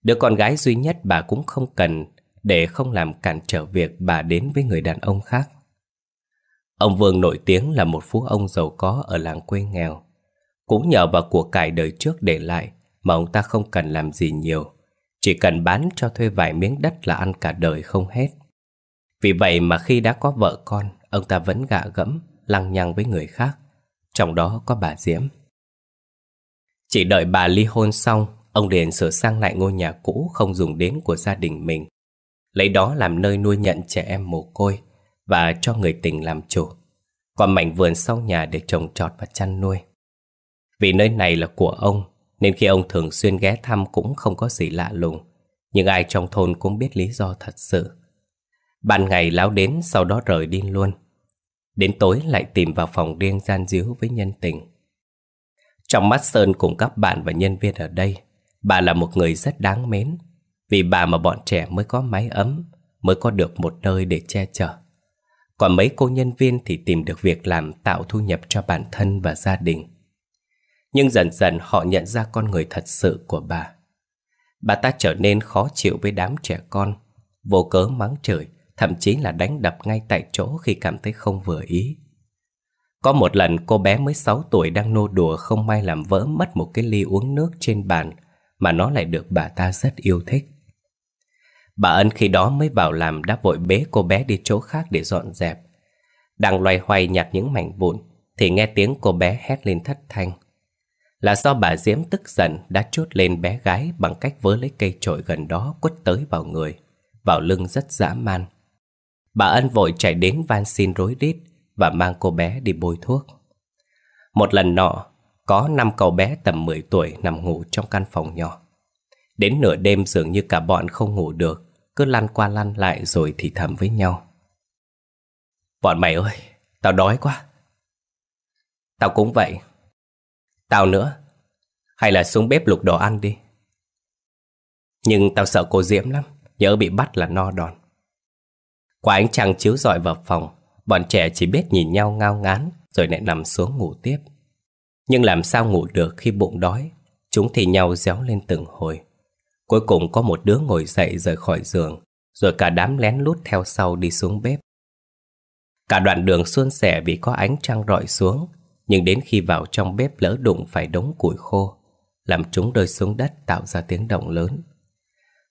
A: Đứa con gái duy nhất bà cũng không cần Để không làm cản trở việc bà đến với người đàn ông khác Ông Vương nổi tiếng là một phú ông giàu có ở làng quê nghèo. Cũng nhờ vào cuộc cải đời trước để lại mà ông ta không cần làm gì nhiều chỉ cần bán cho thuê vài miếng đất là ăn cả đời không hết Vì vậy mà khi đã có vợ con Ông ta vẫn gạ gẫm, lăng nhăng với người khác Trong đó có bà Diễm Chỉ đợi bà ly hôn xong Ông liền sửa sang lại ngôi nhà cũ không dùng đến của gia đình mình Lấy đó làm nơi nuôi nhận trẻ em mồ côi Và cho người tình làm chủ Còn mảnh vườn sau nhà để trồng trọt và chăn nuôi Vì nơi này là của ông nên khi ông thường xuyên ghé thăm cũng không có gì lạ lùng Nhưng ai trong thôn cũng biết lý do thật sự Ban ngày láo đến sau đó rời đi luôn Đến tối lại tìm vào phòng riêng gian díu với nhân tình Trong mắt Sơn cùng các bạn và nhân viên ở đây Bà là một người rất đáng mến Vì bà mà bọn trẻ mới có mái ấm Mới có được một nơi để che chở Còn mấy cô nhân viên thì tìm được việc làm tạo thu nhập cho bản thân và gia đình nhưng dần dần họ nhận ra con người thật sự của bà Bà ta trở nên khó chịu với đám trẻ con Vô cớ mắng trời Thậm chí là đánh đập ngay tại chỗ khi cảm thấy không vừa ý Có một lần cô bé mới 6 tuổi đang nô đùa Không may làm vỡ mất một cái ly uống nước trên bàn Mà nó lại được bà ta rất yêu thích Bà Ân khi đó mới vào làm đã vội bế cô bé đi chỗ khác để dọn dẹp Đang loay hoay nhặt những mảnh vụn Thì nghe tiếng cô bé hét lên thất thanh là do bà Diễm tức giận đã chốt lên bé gái bằng cách vớ lấy cây chổi gần đó quất tới vào người, vào lưng rất dã man. Bà Ân vội chạy đến van xin rối rít và mang cô bé đi bôi thuốc. Một lần nọ, có năm cậu bé tầm 10 tuổi nằm ngủ trong căn phòng nhỏ. Đến nửa đêm dường như cả bọn không ngủ được, cứ lăn qua lăn lại rồi thì thầm với nhau. Bọn mày ơi, tao đói quá. Tao cũng vậy, Tao nữa Hay là xuống bếp lục đồ ăn đi Nhưng tao sợ cô Diễm lắm Nhớ bị bắt là no đòn Qua ánh trăng chiếu rọi vào phòng Bọn trẻ chỉ biết nhìn nhau ngao ngán Rồi lại nằm xuống ngủ tiếp Nhưng làm sao ngủ được khi bụng đói Chúng thì nhau réo lên từng hồi Cuối cùng có một đứa ngồi dậy rời khỏi giường Rồi cả đám lén lút theo sau đi xuống bếp Cả đoạn đường xuân sẻ vì có ánh trăng rọi xuống nhưng đến khi vào trong bếp lỡ đụng phải đống củi khô Làm chúng rơi xuống đất tạo ra tiếng động lớn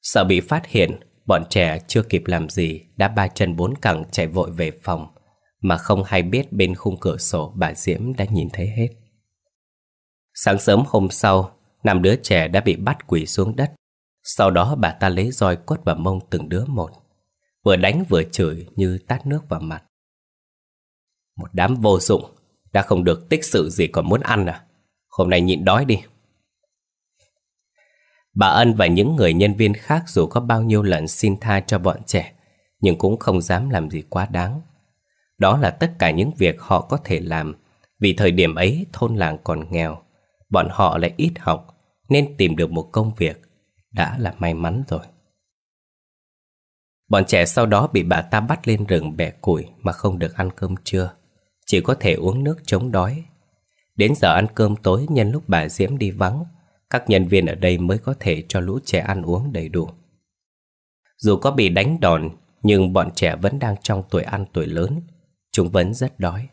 A: Sợ bị phát hiện Bọn trẻ chưa kịp làm gì Đã ba chân bốn cẳng chạy vội về phòng Mà không hay biết bên khung cửa sổ Bà Diễm đã nhìn thấy hết Sáng sớm hôm sau Năm đứa trẻ đã bị bắt quỳ xuống đất Sau đó bà ta lấy roi quất vào mông từng đứa một Vừa đánh vừa chửi như tát nước vào mặt Một đám vô dụng đã không được tích sự gì còn muốn ăn à Hôm nay nhịn đói đi Bà Ân và những người nhân viên khác dù có bao nhiêu lần xin tha cho bọn trẻ Nhưng cũng không dám làm gì quá đáng Đó là tất cả những việc họ có thể làm Vì thời điểm ấy thôn làng còn nghèo Bọn họ lại ít học Nên tìm được một công việc Đã là may mắn rồi Bọn trẻ sau đó bị bà ta bắt lên rừng bẻ củi mà không được ăn cơm trưa chỉ có thể uống nước chống đói. Đến giờ ăn cơm tối nhân lúc bà Diễm đi vắng, các nhân viên ở đây mới có thể cho lũ trẻ ăn uống đầy đủ. Dù có bị đánh đòn, nhưng bọn trẻ vẫn đang trong tuổi ăn tuổi lớn, chúng vẫn rất đói.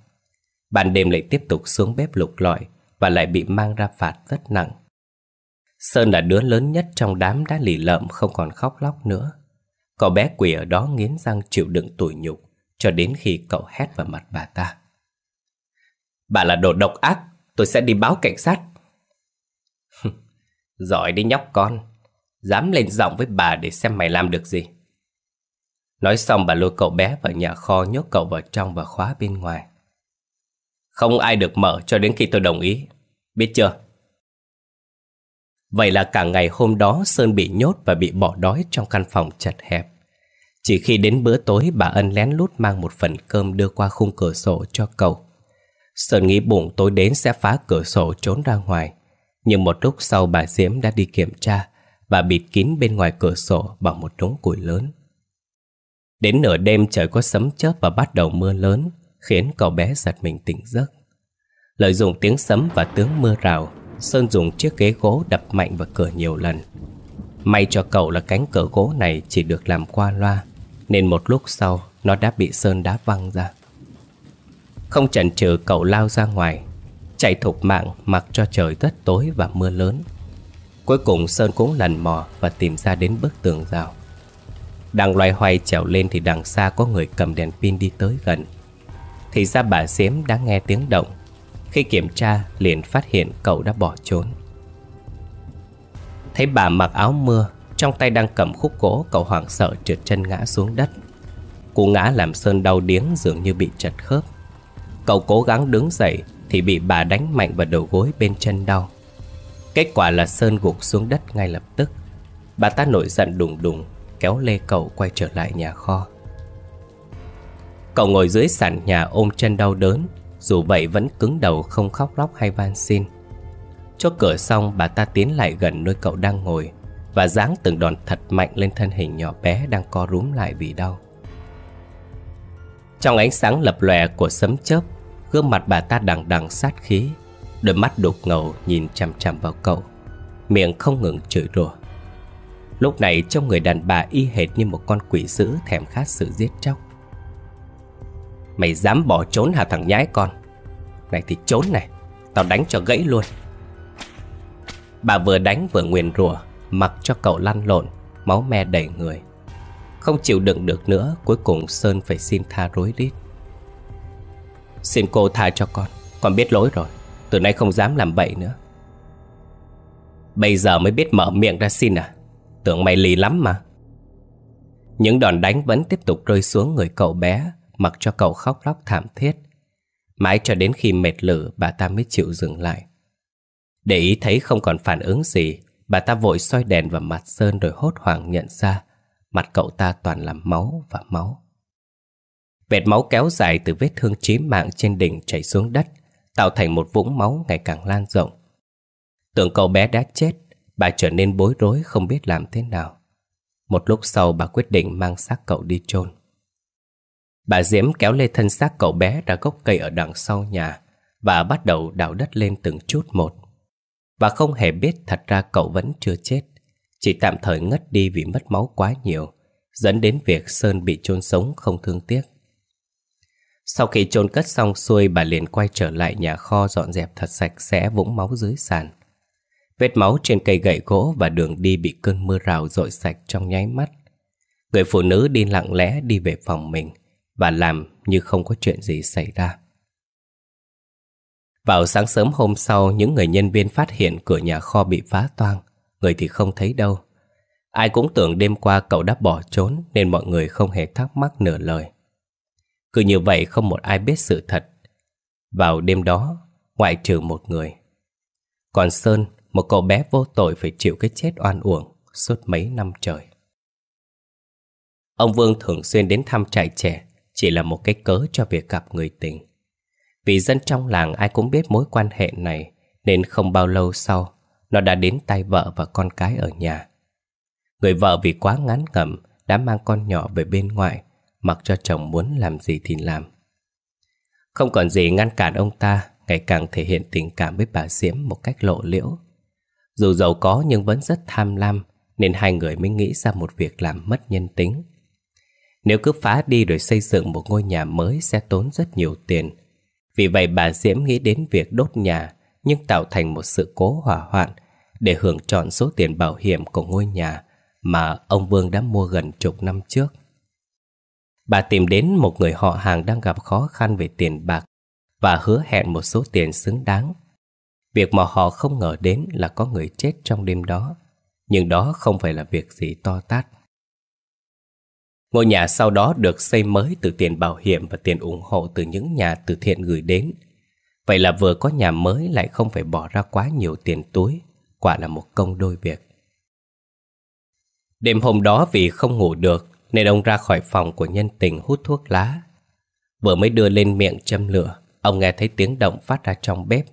A: Ban đêm lại tiếp tục xuống bếp lục lọi và lại bị mang ra phạt rất nặng. Sơn là đứa lớn nhất trong đám đã lì lợm không còn khóc lóc nữa. Cậu bé quỳ ở đó nghiến răng chịu đựng tủi nhục cho đến khi cậu hét vào mặt bà ta. Bà là đồ độc ác, tôi sẽ đi báo cảnh sát. [LAUGHS] Giỏi đi nhóc con, dám lên giọng với bà để xem mày làm được gì. Nói xong bà lôi cậu bé vào nhà kho nhốt cậu vào trong và khóa bên ngoài. Không ai được mở cho đến khi tôi đồng ý, biết chưa? Vậy là cả ngày hôm đó Sơn bị nhốt và bị bỏ đói trong căn phòng chật hẹp. Chỉ khi đến bữa tối bà ân lén lút mang một phần cơm đưa qua khung cửa sổ cho cậu. Sơn nghĩ bụng tối đến sẽ phá cửa sổ trốn ra ngoài. Nhưng một lúc sau bà Diễm đã đi kiểm tra và bịt kín bên ngoài cửa sổ bằng một đống củi lớn. Đến nửa đêm trời có sấm chớp và bắt đầu mưa lớn, khiến cậu bé giật mình tỉnh giấc. Lợi dụng tiếng sấm và tiếng mưa rào, Sơn dùng chiếc ghế gỗ đập mạnh vào cửa nhiều lần. May cho cậu là cánh cửa gỗ này chỉ được làm qua loa, nên một lúc sau nó đã bị Sơn đá văng ra. Không chần chừ cậu lao ra ngoài Chạy thục mạng mặc cho trời rất tối và mưa lớn Cuối cùng Sơn cũng lần mò và tìm ra đến bức tường rào Đang loay hoay trèo lên thì đằng xa có người cầm đèn pin đi tới gần Thì ra bà Xếm đã nghe tiếng động Khi kiểm tra liền phát hiện cậu đã bỏ trốn Thấy bà mặc áo mưa Trong tay đang cầm khúc gỗ cậu hoảng sợ trượt chân ngã xuống đất Cú ngã làm Sơn đau điếng dường như bị chật khớp Cậu cố gắng đứng dậy Thì bị bà đánh mạnh vào đầu gối bên chân đau Kết quả là Sơn gục xuống đất ngay lập tức Bà ta nổi giận đùng đùng Kéo lê cậu quay trở lại nhà kho Cậu ngồi dưới sàn nhà ôm chân đau đớn Dù vậy vẫn cứng đầu không khóc lóc hay van xin Chốt cửa xong bà ta tiến lại gần nơi cậu đang ngồi Và giáng từng đòn thật mạnh lên thân hình nhỏ bé đang co rúm lại vì đau Trong ánh sáng lập lòe của sấm chớp Gương mặt bà ta đằng đằng sát khí Đôi mắt đục ngầu nhìn chằm chằm vào cậu Miệng không ngừng chửi rủa Lúc này trông người đàn bà y hệt như một con quỷ dữ thèm khát sự giết chóc Mày dám bỏ trốn hả thằng nhái con Này thì trốn này Tao đánh cho gãy luôn Bà vừa đánh vừa nguyền rủa Mặc cho cậu lăn lộn Máu me đầy người Không chịu đựng được nữa Cuối cùng Sơn phải xin tha rối rít Xin cô tha cho con Con biết lỗi rồi Từ nay không dám làm vậy nữa Bây giờ mới biết mở miệng ra xin à Tưởng mày lì lắm mà Những đòn đánh vẫn tiếp tục rơi xuống người cậu bé Mặc cho cậu khóc lóc thảm thiết Mãi cho đến khi mệt lử Bà ta mới chịu dừng lại Để ý thấy không còn phản ứng gì Bà ta vội soi đèn vào mặt Sơn Rồi hốt hoảng nhận ra Mặt cậu ta toàn là máu và máu Vệt máu kéo dài từ vết thương chí mạng trên đỉnh chảy xuống đất, tạo thành một vũng máu ngày càng lan rộng. Tưởng cậu bé đã chết, bà trở nên bối rối không biết làm thế nào. Một lúc sau bà quyết định mang xác cậu đi chôn. Bà Diễm kéo lê thân xác cậu bé ra gốc cây ở đằng sau nhà và bắt đầu đào đất lên từng chút một. Và không hề biết thật ra cậu vẫn chưa chết, chỉ tạm thời ngất đi vì mất máu quá nhiều, dẫn đến việc Sơn bị chôn sống không thương tiếc. Sau khi chôn cất xong xuôi bà liền quay trở lại nhà kho dọn dẹp thật sạch sẽ vũng máu dưới sàn. Vết máu trên cây gậy gỗ và đường đi bị cơn mưa rào dội sạch trong nháy mắt. Người phụ nữ đi lặng lẽ đi về phòng mình và làm như không có chuyện gì xảy ra. Vào sáng sớm hôm sau, những người nhân viên phát hiện cửa nhà kho bị phá toang, người thì không thấy đâu. Ai cũng tưởng đêm qua cậu đã bỏ trốn nên mọi người không hề thắc mắc nửa lời. Cứ như vậy không một ai biết sự thật Vào đêm đó Ngoại trừ một người Còn Sơn Một cậu bé vô tội phải chịu cái chết oan uổng Suốt mấy năm trời Ông Vương thường xuyên đến thăm trại trẻ Chỉ là một cái cớ cho việc gặp người tình Vì dân trong làng ai cũng biết mối quan hệ này Nên không bao lâu sau Nó đã đến tay vợ và con cái ở nhà Người vợ vì quá ngán ngẩm Đã mang con nhỏ về bên ngoài mặc cho chồng muốn làm gì thì làm. Không còn gì ngăn cản ông ta ngày càng thể hiện tình cảm với bà Diễm một cách lộ liễu. Dù giàu có nhưng vẫn rất tham lam nên hai người mới nghĩ ra một việc làm mất nhân tính. Nếu cứ phá đi rồi xây dựng một ngôi nhà mới sẽ tốn rất nhiều tiền. Vì vậy bà Diễm nghĩ đến việc đốt nhà nhưng tạo thành một sự cố hỏa hoạn để hưởng trọn số tiền bảo hiểm của ngôi nhà mà ông Vương đã mua gần chục năm trước bà tìm đến một người họ hàng đang gặp khó khăn về tiền bạc và hứa hẹn một số tiền xứng đáng. Việc mà họ không ngờ đến là có người chết trong đêm đó, nhưng đó không phải là việc gì to tát. Ngôi nhà sau đó được xây mới từ tiền bảo hiểm và tiền ủng hộ từ những nhà từ thiện gửi đến. Vậy là vừa có nhà mới lại không phải bỏ ra quá nhiều tiền túi, quả là một công đôi việc. Đêm hôm đó vì không ngủ được nên ông ra khỏi phòng của nhân tình hút thuốc lá. Vừa mới đưa lên miệng châm lửa, ông nghe thấy tiếng động phát ra trong bếp.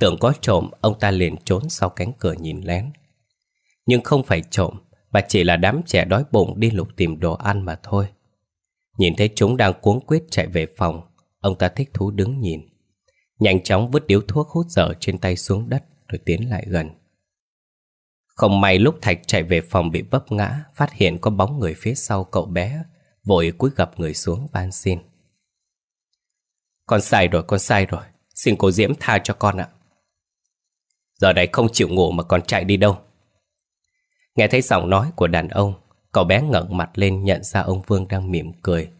A: Tưởng có trộm, ông ta liền trốn sau cánh cửa nhìn lén. Nhưng không phải trộm, mà chỉ là đám trẻ đói bụng đi lục tìm đồ ăn mà thôi. Nhìn thấy chúng đang cuống quyết chạy về phòng, ông ta thích thú đứng nhìn. Nhanh chóng vứt điếu thuốc hút dở trên tay xuống đất rồi tiến lại gần. Không may lúc Thạch chạy về phòng bị vấp ngã, phát hiện có bóng người phía sau cậu bé, vội cúi gặp người xuống van xin. Con sai rồi, con sai rồi, xin cô Diễm tha cho con ạ. Giờ này không chịu ngủ mà còn chạy đi đâu. Nghe thấy giọng nói của đàn ông, cậu bé ngẩng mặt lên nhận ra ông Vương đang mỉm cười,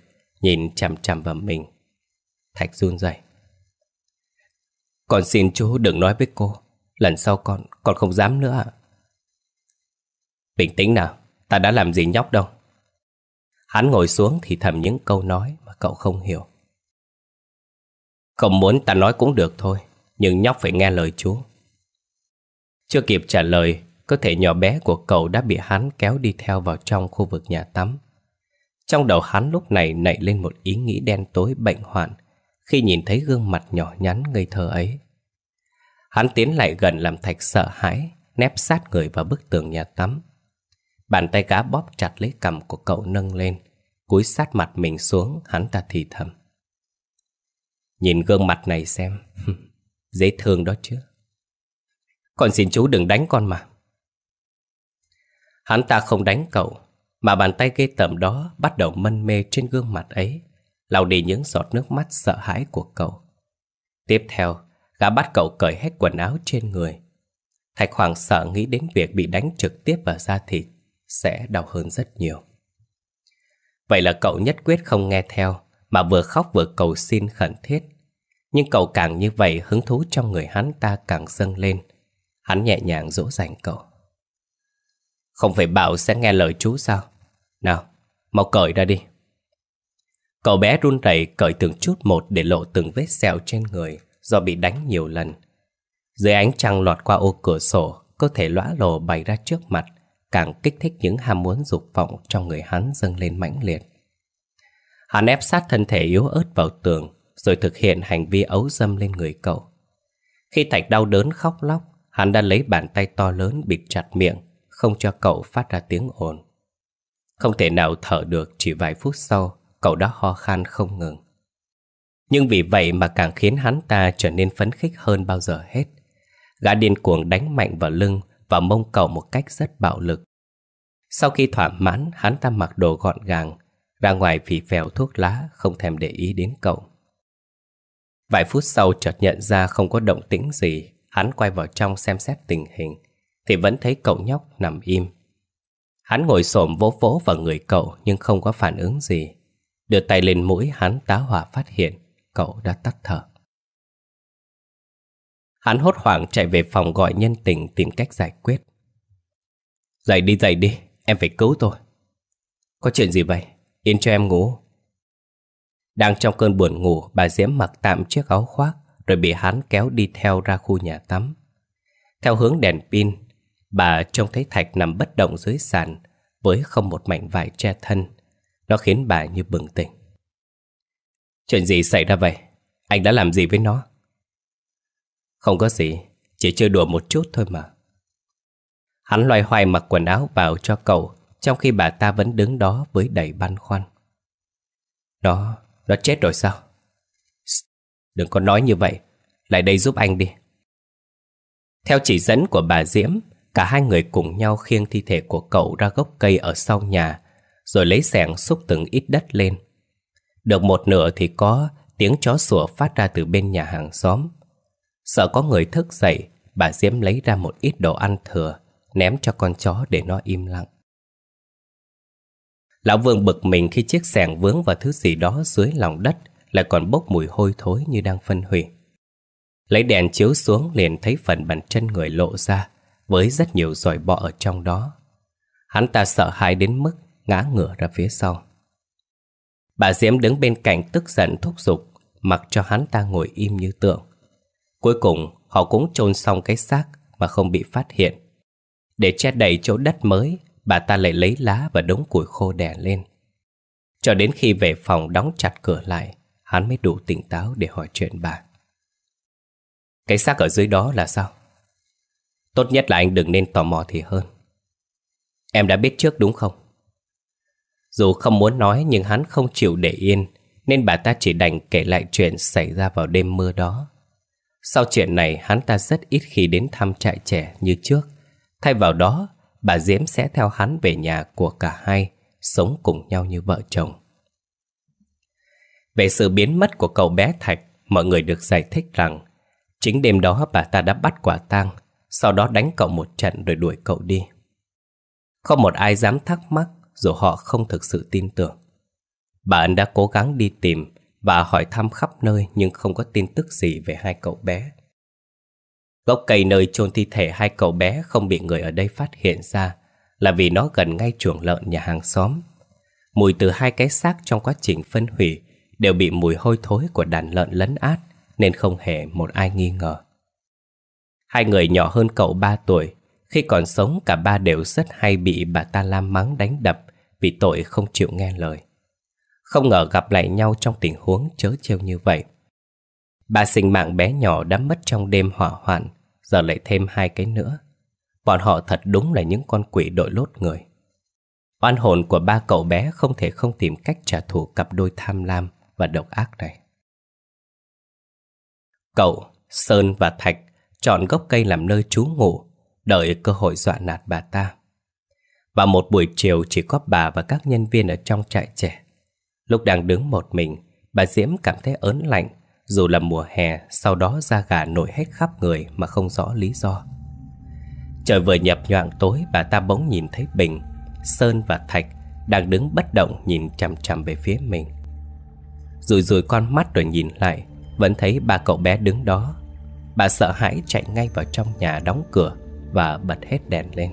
A: nhìn chằm chằm vào mình. Thạch run rẩy. Con xin chú đừng nói với cô, lần sau con, con không dám nữa ạ. À? Bình tĩnh nào, ta đã làm gì nhóc đâu. Hắn ngồi xuống thì thầm những câu nói mà cậu không hiểu. Không muốn ta nói cũng được thôi, nhưng nhóc phải nghe lời chú. Chưa kịp trả lời, cơ thể nhỏ bé của cậu đã bị hắn kéo đi theo vào trong khu vực nhà tắm. Trong đầu hắn lúc này nảy lên một ý nghĩ đen tối bệnh hoạn khi nhìn thấy gương mặt nhỏ nhắn ngây thơ ấy. Hắn tiến lại gần làm Thạch sợ hãi, nép sát người vào bức tường nhà tắm. Bàn tay gã bóp chặt lấy cầm của cậu nâng lên Cúi sát mặt mình xuống Hắn ta thì thầm Nhìn gương mặt này xem [LAUGHS] Dễ thương đó chứ Con xin chú đừng đánh con mà Hắn ta không đánh cậu Mà bàn tay ghê tởm đó Bắt đầu mân mê trên gương mặt ấy lau đi những giọt nước mắt sợ hãi của cậu Tiếp theo Gã bắt cậu cởi hết quần áo trên người Thạch Hoàng sợ nghĩ đến việc bị đánh trực tiếp vào da thịt sẽ đau hơn rất nhiều. Vậy là cậu nhất quyết không nghe theo, mà vừa khóc vừa cầu xin khẩn thiết. Nhưng cậu càng như vậy hứng thú trong người hắn ta càng dâng lên. Hắn nhẹ nhàng dỗ dành cậu. Không phải bảo sẽ nghe lời chú sao? Nào, mau cởi ra đi. Cậu bé run rẩy cởi từng chút một để lộ từng vết sẹo trên người do bị đánh nhiều lần. Dưới ánh trăng lọt qua ô cửa sổ, cơ thể lõa lồ bày ra trước mặt, càng kích thích những ham muốn dục vọng trong người hắn dâng lên mãnh liệt. Hắn ép sát thân thể yếu ớt vào tường, rồi thực hiện hành vi ấu dâm lên người cậu. Khi Thạch đau đớn khóc lóc, hắn đã lấy bàn tay to lớn bịt chặt miệng, không cho cậu phát ra tiếng ồn. Không thể nào thở được chỉ vài phút sau, cậu đã ho khan không ngừng. Nhưng vì vậy mà càng khiến hắn ta trở nên phấn khích hơn bao giờ hết. Gã điên cuồng đánh mạnh vào lưng và mông cậu một cách rất bạo lực. Sau khi thỏa mãn, hắn ta mặc đồ gọn gàng, ra ngoài vì phèo thuốc lá, không thèm để ý đến cậu. Vài phút sau chợt nhận ra không có động tĩnh gì, hắn quay vào trong xem xét tình hình, thì vẫn thấy cậu nhóc nằm im. Hắn ngồi xổm vỗ vỗ vào người cậu nhưng không có phản ứng gì. Đưa tay lên mũi hắn tá hỏa phát hiện, cậu đã tắt thở. Hắn hốt hoảng chạy về phòng gọi nhân tình tìm cách giải quyết. Dậy đi dậy đi, em phải cứu tôi. Có chuyện gì vậy? Yên cho em ngủ. Đang trong cơn buồn ngủ, bà Diễm mặc tạm chiếc áo khoác rồi bị hắn kéo đi theo ra khu nhà tắm. Theo hướng đèn pin, bà trông thấy Thạch nằm bất động dưới sàn với không một mảnh vải che thân. Nó khiến bà như bừng tỉnh. Chuyện gì xảy ra vậy? Anh đã làm gì với nó? Không có gì, chỉ chơi đùa một chút thôi mà. Hắn loay hoay mặc quần áo vào cho cậu, trong khi bà ta vẫn đứng đó với đầy băn khoăn. Nó, nó chết rồi sao? Đừng có nói như vậy, lại đây giúp anh đi. Theo chỉ dẫn của bà Diễm, cả hai người cùng nhau khiêng thi thể của cậu ra gốc cây ở sau nhà, rồi lấy xẻng xúc từng ít đất lên. Được một nửa thì có tiếng chó sủa phát ra từ bên nhà hàng xóm. Sợ có người thức dậy, bà Diễm lấy ra một ít đồ ăn thừa, ném cho con chó để nó im lặng. Lão Vương bực mình khi chiếc sẻng vướng vào thứ gì đó dưới lòng đất, lại còn bốc mùi hôi thối như đang phân hủy. Lấy đèn chiếu xuống liền thấy phần bàn chân người lộ ra, với rất nhiều giỏi bọ ở trong đó. Hắn ta sợ hãi đến mức ngã ngửa ra phía sau. Bà Diễm đứng bên cạnh tức giận thúc giục, mặc cho hắn ta ngồi im như tượng. Cuối cùng, họ cũng chôn xong cái xác mà không bị phát hiện. Để che đậy chỗ đất mới, bà ta lại lấy lá và đống củi khô đè lên. Cho đến khi về phòng đóng chặt cửa lại, hắn mới đủ tỉnh táo để hỏi chuyện bà. Cái xác ở dưới đó là sao? Tốt nhất là anh đừng nên tò mò thì hơn. Em đã biết trước đúng không? Dù không muốn nói nhưng hắn không chịu để yên, nên bà ta chỉ đành kể lại chuyện xảy ra vào đêm mưa đó sau chuyện này hắn ta rất ít khi đến thăm trại trẻ như trước Thay vào đó bà Diễm sẽ theo hắn về nhà của cả hai Sống cùng nhau như vợ chồng Về sự biến mất của cậu bé Thạch Mọi người được giải thích rằng Chính đêm đó bà ta đã bắt quả tang Sau đó đánh cậu một trận rồi đuổi cậu đi Không một ai dám thắc mắc Dù họ không thực sự tin tưởng Bà ân đã cố gắng đi tìm và hỏi thăm khắp nơi nhưng không có tin tức gì về hai cậu bé. Gốc cây nơi chôn thi thể hai cậu bé không bị người ở đây phát hiện ra là vì nó gần ngay chuồng lợn nhà hàng xóm. Mùi từ hai cái xác trong quá trình phân hủy đều bị mùi hôi thối của đàn lợn lấn át nên không hề một ai nghi ngờ. Hai người nhỏ hơn cậu ba tuổi, khi còn sống cả ba đều rất hay bị bà ta la mắng đánh đập vì tội không chịu nghe lời không ngờ gặp lại nhau trong tình huống chớ trêu như vậy. Ba sinh mạng bé nhỏ đã mất trong đêm hỏa hoạn, giờ lại thêm hai cái nữa. Bọn họ thật đúng là những con quỷ đội lốt người. Oan hồn của ba cậu bé không thể không tìm cách trả thù cặp đôi tham lam và độc ác này. Cậu, Sơn và Thạch chọn gốc cây làm nơi trú ngủ, đợi cơ hội dọa nạt bà ta. Và một buổi chiều chỉ có bà và các nhân viên ở trong trại trẻ Lúc đang đứng một mình, bà Diễm cảm thấy ớn lạnh, dù là mùa hè, sau đó da gà nổi hết khắp người mà không rõ lý do. Trời vừa nhập nhoạng tối, bà ta bỗng nhìn thấy Bình, Sơn và Thạch đang đứng bất động nhìn chằm chằm về phía mình. Rồi rồi con mắt rồi nhìn lại, vẫn thấy ba cậu bé đứng đó. Bà sợ hãi chạy ngay vào trong nhà đóng cửa và bật hết đèn lên.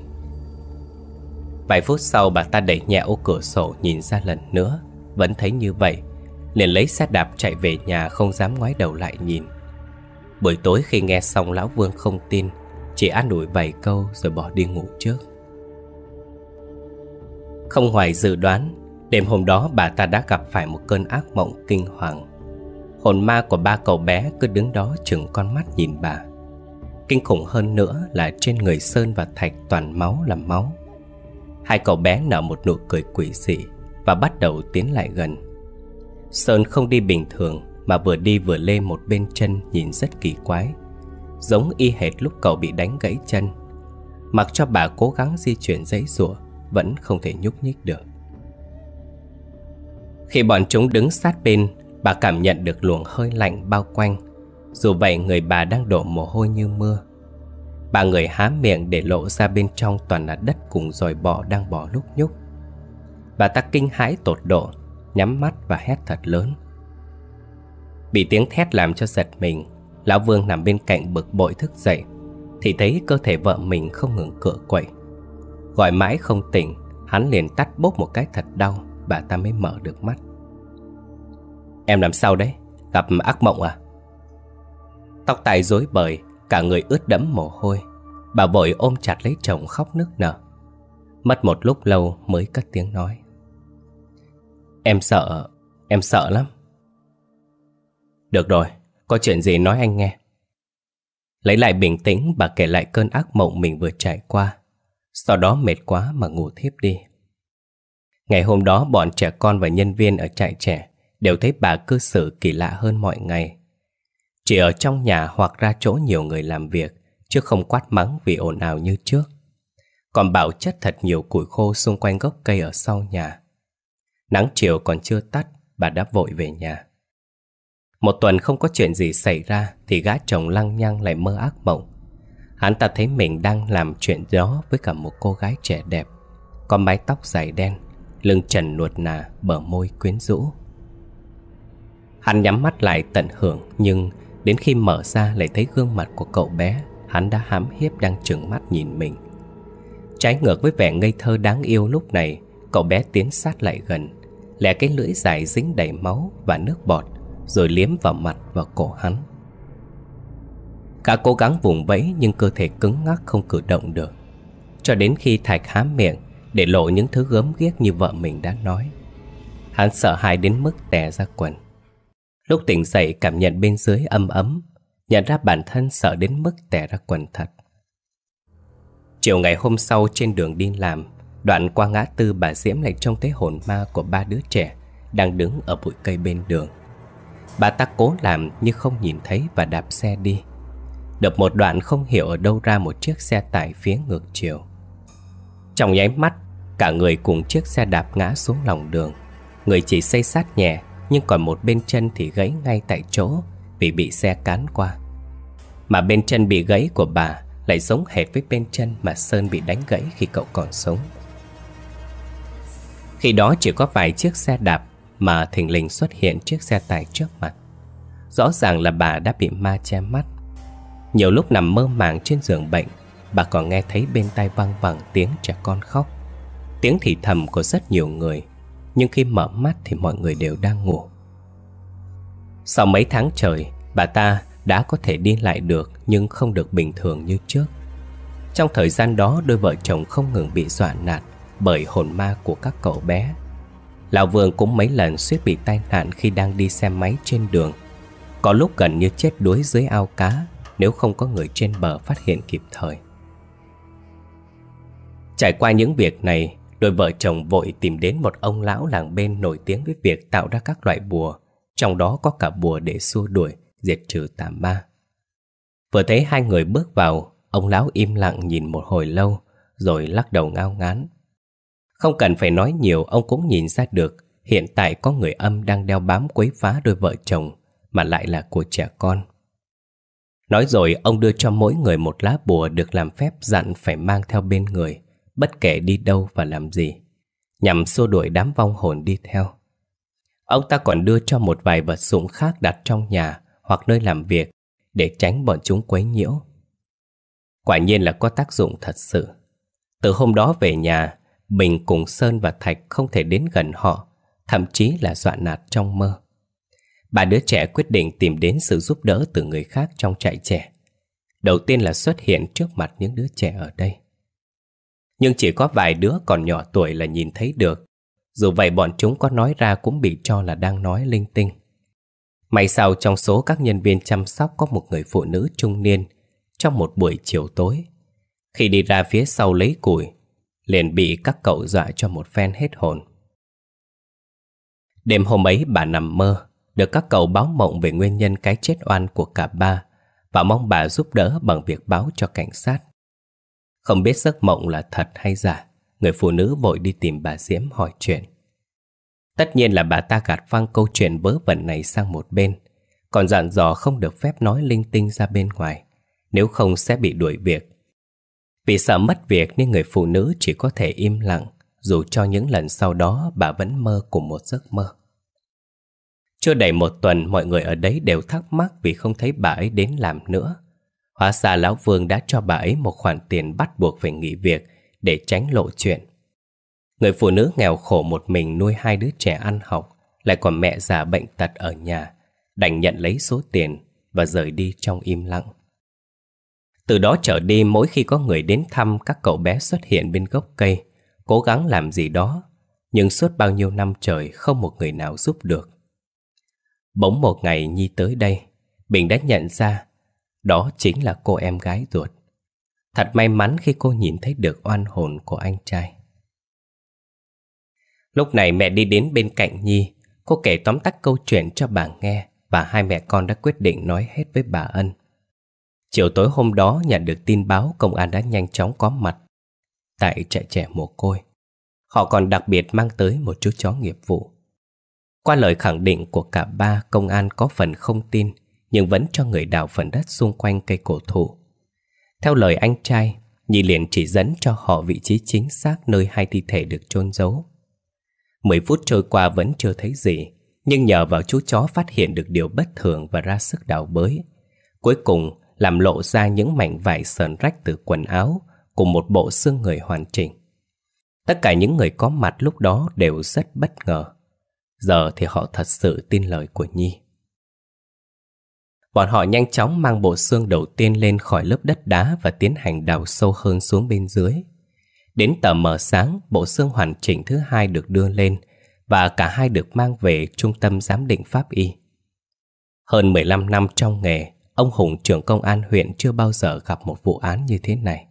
A: Vài phút sau bà ta đẩy nhẹ ô cửa sổ nhìn ra lần nữa vẫn thấy như vậy liền lấy xe đạp chạy về nhà không dám ngoái đầu lại nhìn Buổi tối khi nghe xong Lão Vương không tin Chỉ an ủi vài câu rồi bỏ đi ngủ trước Không hoài dự đoán Đêm hôm đó bà ta đã gặp phải một cơn ác mộng kinh hoàng Hồn ma của ba cậu bé cứ đứng đó chừng con mắt nhìn bà Kinh khủng hơn nữa là trên người Sơn và Thạch toàn máu là máu Hai cậu bé nở một nụ cười quỷ dị và bắt đầu tiến lại gần. Sơn không đi bình thường mà vừa đi vừa lê một bên chân nhìn rất kỳ quái. Giống y hệt lúc cậu bị đánh gãy chân. Mặc cho bà cố gắng di chuyển giấy rùa vẫn không thể nhúc nhích được. Khi bọn chúng đứng sát bên, bà cảm nhận được luồng hơi lạnh bao quanh. Dù vậy người bà đang đổ mồ hôi như mưa. Bà người há miệng để lộ ra bên trong toàn là đất cùng dòi bọ đang bò lúc nhúc. Bà ta kinh hãi tột độ Nhắm mắt và hét thật lớn Bị tiếng thét làm cho giật mình Lão Vương nằm bên cạnh bực bội thức dậy Thì thấy cơ thể vợ mình không ngừng cựa quậy Gọi mãi không tỉnh Hắn liền tắt bốc một cái thật đau Bà ta mới mở được mắt Em làm sao đấy? Gặp ác mộng à? Tóc tai rối bời Cả người ướt đẫm mồ hôi Bà vội ôm chặt lấy chồng khóc nức nở Mất một lúc lâu mới cất tiếng nói Em sợ, em sợ lắm. Được rồi, có chuyện gì nói anh nghe. Lấy lại bình tĩnh, bà kể lại cơn ác mộng mình vừa trải qua. Sau đó mệt quá mà ngủ thiếp đi. Ngày hôm đó, bọn trẻ con và nhân viên ở trại trẻ đều thấy bà cư xử kỳ lạ hơn mọi ngày. Chỉ ở trong nhà hoặc ra chỗ nhiều người làm việc, chứ không quát mắng vì ồn ào như trước. Còn bảo chất thật nhiều củi khô xung quanh gốc cây ở sau nhà. Nắng chiều còn chưa tắt, bà đã vội về nhà. Một tuần không có chuyện gì xảy ra thì gã chồng lăng nhăng lại mơ ác mộng. Hắn ta thấy mình đang làm chuyện đó với cả một cô gái trẻ đẹp, có mái tóc dài đen, lưng trần nuột nà, bờ môi quyến rũ. Hắn nhắm mắt lại tận hưởng nhưng đến khi mở ra lại thấy gương mặt của cậu bé, hắn đã hám hiếp đang trừng mắt nhìn mình. Trái ngược với vẻ ngây thơ đáng yêu lúc này, cậu bé tiến sát lại gần, lẻ cái lưỡi dài dính đầy máu và nước bọt rồi liếm vào mặt và cổ hắn. Cả cố gắng vùng vẫy nhưng cơ thể cứng ngắc không cử động được. Cho đến khi Thạch há miệng để lộ những thứ gớm ghiếc như vợ mình đã nói. Hắn sợ hãi đến mức tè ra quần. Lúc tỉnh dậy cảm nhận bên dưới âm ấm, nhận ra bản thân sợ đến mức tè ra quần thật. Chiều ngày hôm sau trên đường đi làm, Đoạn qua ngã tư bà Diễm lại trông thấy hồn ma của ba đứa trẻ Đang đứng ở bụi cây bên đường Bà ta cố làm nhưng không nhìn thấy và đạp xe đi đập một đoạn không hiểu ở đâu ra một chiếc xe tải phía ngược chiều Trong nháy mắt Cả người cùng chiếc xe đạp ngã xuống lòng đường Người chỉ xây sát nhẹ Nhưng còn một bên chân thì gãy ngay tại chỗ Vì bị xe cán qua Mà bên chân bị gãy của bà Lại giống hệt với bên chân mà Sơn bị đánh gãy khi cậu còn sống khi đó chỉ có vài chiếc xe đạp mà thình lình xuất hiện chiếc xe tải trước mặt. Rõ ràng là bà đã bị ma che mắt. Nhiều lúc nằm mơ màng trên giường bệnh, bà còn nghe thấy bên tai vang vẳng tiếng trẻ con khóc. Tiếng thì thầm của rất nhiều người, nhưng khi mở mắt thì mọi người đều đang ngủ. Sau mấy tháng trời, bà ta đã có thể đi lại được nhưng không được bình thường như trước. Trong thời gian đó, đôi vợ chồng không ngừng bị dọa nạt bởi hồn ma của các cậu bé. Lão Vương cũng mấy lần suýt bị tai nạn khi đang đi xe máy trên đường. Có lúc gần như chết đuối dưới ao cá nếu không có người trên bờ phát hiện kịp thời. Trải qua những việc này, đôi vợ chồng vội tìm đến một ông lão làng bên nổi tiếng với việc tạo ra các loại bùa, trong đó có cả bùa để xua đuổi, diệt trừ tà ma. Vừa thấy hai người bước vào, ông lão im lặng nhìn một hồi lâu, rồi lắc đầu ngao ngán. Không cần phải nói nhiều ông cũng nhìn ra được hiện tại có người âm đang đeo bám quấy phá đôi vợ chồng mà lại là của trẻ con. Nói rồi ông đưa cho mỗi người một lá bùa được làm phép dặn phải mang theo bên người, bất kể đi đâu và làm gì, nhằm xua đuổi đám vong hồn đi theo. Ông ta còn đưa cho một vài vật dụng khác đặt trong nhà hoặc nơi làm việc để tránh bọn chúng quấy nhiễu. Quả nhiên là có tác dụng thật sự. Từ hôm đó về nhà, mình cùng Sơn và Thạch không thể đến gần họ Thậm chí là dọa nạt trong mơ Bà đứa trẻ quyết định tìm đến sự giúp đỡ từ người khác trong trại trẻ Đầu tiên là xuất hiện trước mặt những đứa trẻ ở đây Nhưng chỉ có vài đứa còn nhỏ tuổi là nhìn thấy được Dù vậy bọn chúng có nói ra cũng bị cho là đang nói linh tinh May sao trong số các nhân viên chăm sóc có một người phụ nữ trung niên Trong một buổi chiều tối Khi đi ra phía sau lấy củi liền bị các cậu dọa cho một phen hết hồn. Đêm hôm ấy bà nằm mơ, được các cậu báo mộng về nguyên nhân cái chết oan của cả ba và mong bà giúp đỡ bằng việc báo cho cảnh sát. Không biết giấc mộng là thật hay giả, người phụ nữ vội đi tìm bà Diễm hỏi chuyện. Tất nhiên là bà ta gạt phăng câu chuyện vớ vẩn này sang một bên, còn dặn dò không được phép nói linh tinh ra bên ngoài, nếu không sẽ bị đuổi việc vì sợ mất việc nên người phụ nữ chỉ có thể im lặng, dù cho những lần sau đó bà vẫn mơ cùng một giấc mơ. Chưa đầy một tuần mọi người ở đấy đều thắc mắc vì không thấy bà ấy đến làm nữa. Hóa ra Lão Vương đã cho bà ấy một khoản tiền bắt buộc phải nghỉ việc để tránh lộ chuyện. Người phụ nữ nghèo khổ một mình nuôi hai đứa trẻ ăn học, lại còn mẹ già bệnh tật ở nhà, đành nhận lấy số tiền và rời đi trong im lặng. Từ đó trở đi mỗi khi có người đến thăm các cậu bé xuất hiện bên gốc cây, cố gắng làm gì đó, nhưng suốt bao nhiêu năm trời không một người nào giúp được. Bỗng một ngày Nhi tới đây, Bình đã nhận ra đó chính là cô em gái ruột. Thật may mắn khi cô nhìn thấy được oan hồn của anh trai. Lúc này mẹ đi đến bên cạnh Nhi, cô kể tóm tắt câu chuyện cho bà nghe và hai mẹ con đã quyết định nói hết với bà Ân. Chiều tối hôm đó nhận được tin báo công an đã nhanh chóng có mặt tại trại trẻ mồ côi. Họ còn đặc biệt mang tới một chú chó nghiệp vụ. Qua lời khẳng định của cả ba, công an có phần không tin nhưng vẫn cho người đào phần đất xung quanh cây cổ thụ. Theo lời anh trai, nhị liền chỉ dẫn cho họ vị trí chính xác nơi hai thi thể được chôn giấu. Mười phút trôi qua vẫn chưa thấy gì, nhưng nhờ vào chú chó phát hiện được điều bất thường và ra sức đào bới. Cuối cùng, làm lộ ra những mảnh vải sờn rách từ quần áo cùng một bộ xương người hoàn chỉnh. Tất cả những người có mặt lúc đó đều rất bất ngờ. Giờ thì họ thật sự tin lời của Nhi. Bọn họ nhanh chóng mang bộ xương đầu tiên lên khỏi lớp đất đá và tiến hành đào sâu hơn xuống bên dưới. Đến tờ mờ sáng, bộ xương hoàn chỉnh thứ hai được đưa lên và cả hai được mang về trung tâm giám định pháp y. Hơn 15 năm trong nghề, Ông Hùng trưởng công an huyện chưa bao giờ gặp một vụ án như thế này.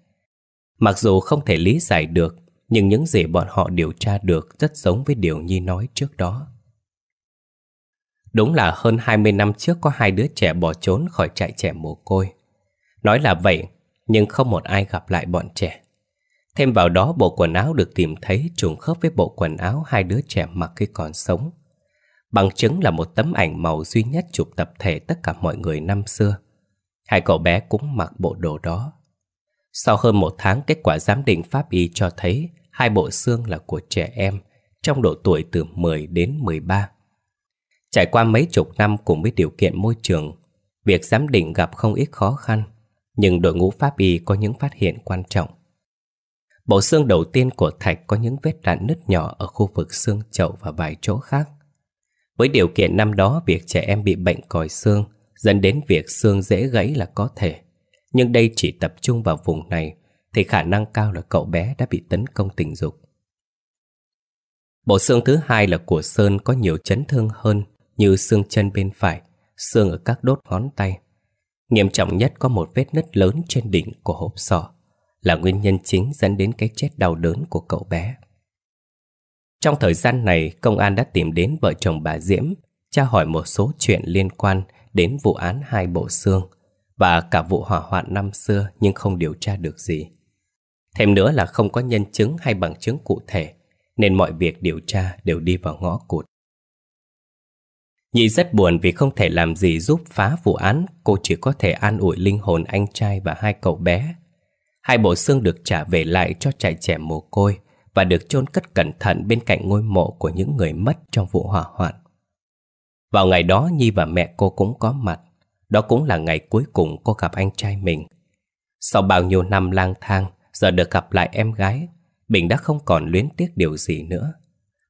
A: Mặc dù không thể lý giải được, nhưng những gì bọn họ điều tra được rất giống với điều Nhi nói trước đó. Đúng là hơn 20 năm trước có hai đứa trẻ bỏ trốn khỏi trại trẻ mồ côi. Nói là vậy, nhưng không một ai gặp lại bọn trẻ. Thêm vào đó bộ quần áo được tìm thấy trùng khớp với bộ quần áo hai đứa trẻ mặc khi còn sống bằng chứng là một tấm ảnh màu duy nhất chụp tập thể tất cả mọi người năm xưa. Hai cậu bé cũng mặc bộ đồ đó. Sau hơn một tháng, kết quả giám định pháp y cho thấy hai bộ xương là của trẻ em trong độ tuổi từ 10 đến 13. Trải qua mấy chục năm cùng với điều kiện môi trường, việc giám định gặp không ít khó khăn, nhưng đội ngũ pháp y có những phát hiện quan trọng. Bộ xương đầu tiên của Thạch có những vết rạn nứt nhỏ ở khu vực xương chậu và vài chỗ khác. Với điều kiện năm đó việc trẻ em bị bệnh còi xương dẫn đến việc xương dễ gãy là có thể. Nhưng đây chỉ tập trung vào vùng này thì khả năng cao là cậu bé đã bị tấn công tình dục. Bộ xương thứ hai là của Sơn có nhiều chấn thương hơn như xương chân bên phải, xương ở các đốt ngón tay. Nghiêm trọng nhất có một vết nứt lớn trên đỉnh của hộp sọ là nguyên nhân chính dẫn đến cái chết đau đớn của cậu bé. Trong thời gian này, công an đã tìm đến vợ chồng bà Diễm, tra hỏi một số chuyện liên quan đến vụ án hai bộ xương và cả vụ hỏa hoạn năm xưa nhưng không điều tra được gì. Thêm nữa là không có nhân chứng hay bằng chứng cụ thể, nên mọi việc điều tra đều đi vào ngõ cụt. nhị rất buồn vì không thể làm gì giúp phá vụ án, cô chỉ có thể an ủi linh hồn anh trai và hai cậu bé. Hai bộ xương được trả về lại cho trại trẻ mồ côi, và được chôn cất cẩn thận bên cạnh ngôi mộ của những người mất trong vụ hỏa hoạn. Vào ngày đó Nhi và mẹ cô cũng có mặt, đó cũng là ngày cuối cùng cô gặp anh trai mình. Sau bao nhiêu năm lang thang, giờ được gặp lại em gái, Bình đã không còn luyến tiếc điều gì nữa.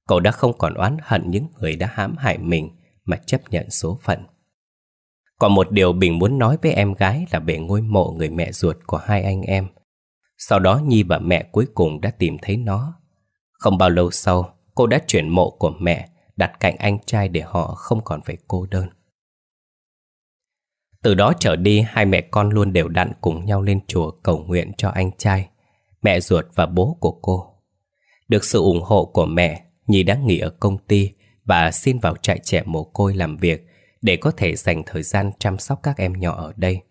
A: Cậu đã không còn oán hận những người đã hãm hại mình mà chấp nhận số phận. Còn một điều Bình muốn nói với em gái là về ngôi mộ người mẹ ruột của hai anh em. Sau đó Nhi và mẹ cuối cùng đã tìm thấy nó. Không bao lâu sau, cô đã chuyển mộ của mẹ đặt cạnh anh trai để họ không còn phải cô đơn. Từ đó trở đi, hai mẹ con luôn đều đặn cùng nhau lên chùa cầu nguyện cho anh trai, mẹ ruột và bố của cô. Được sự ủng hộ của mẹ, Nhi đã nghỉ ở công ty và xin vào trại trẻ mồ côi làm việc để có thể dành thời gian chăm sóc các em nhỏ ở đây.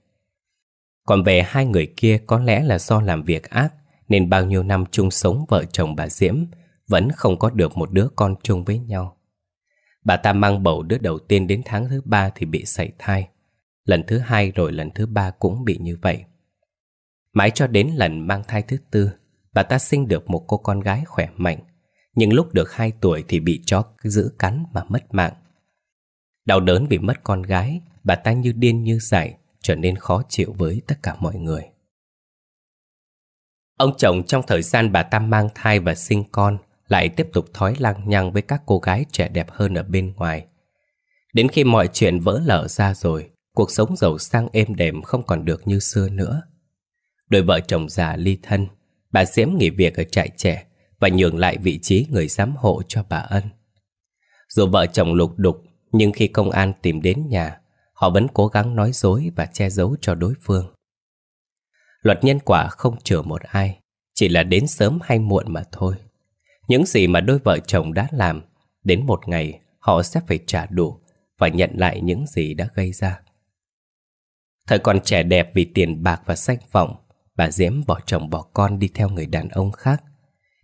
A: Còn về hai người kia có lẽ là do làm việc ác Nên bao nhiêu năm chung sống vợ chồng bà Diễm Vẫn không có được một đứa con chung với nhau Bà ta mang bầu đứa đầu tiên đến tháng thứ ba thì bị sảy thai Lần thứ hai rồi lần thứ ba cũng bị như vậy Mãi cho đến lần mang thai thứ tư Bà ta sinh được một cô con gái khỏe mạnh Nhưng lúc được 2 tuổi thì bị chó giữ cắn mà mất mạng Đau đớn vì mất con gái Bà ta như điên như dại trở nên khó chịu với tất cả mọi người. Ông chồng trong thời gian bà Tam mang thai và sinh con lại tiếp tục thói lăng nhăng với các cô gái trẻ đẹp hơn ở bên ngoài. Đến khi mọi chuyện vỡ lở ra rồi, cuộc sống giàu sang êm đềm không còn được như xưa nữa. Đôi vợ chồng già ly thân, bà Diễm nghỉ việc ở trại trẻ và nhường lại vị trí người giám hộ cho bà Ân. Dù vợ chồng lục đục, nhưng khi công an tìm đến nhà, họ vẫn cố gắng nói dối và che giấu cho đối phương. Luật nhân quả không chừa một ai, chỉ là đến sớm hay muộn mà thôi. Những gì mà đôi vợ chồng đã làm, đến một ngày họ sẽ phải trả đủ và nhận lại những gì đã gây ra. Thời còn trẻ đẹp vì tiền bạc và danh vọng, bà Diễm bỏ chồng bỏ con đi theo người đàn ông khác.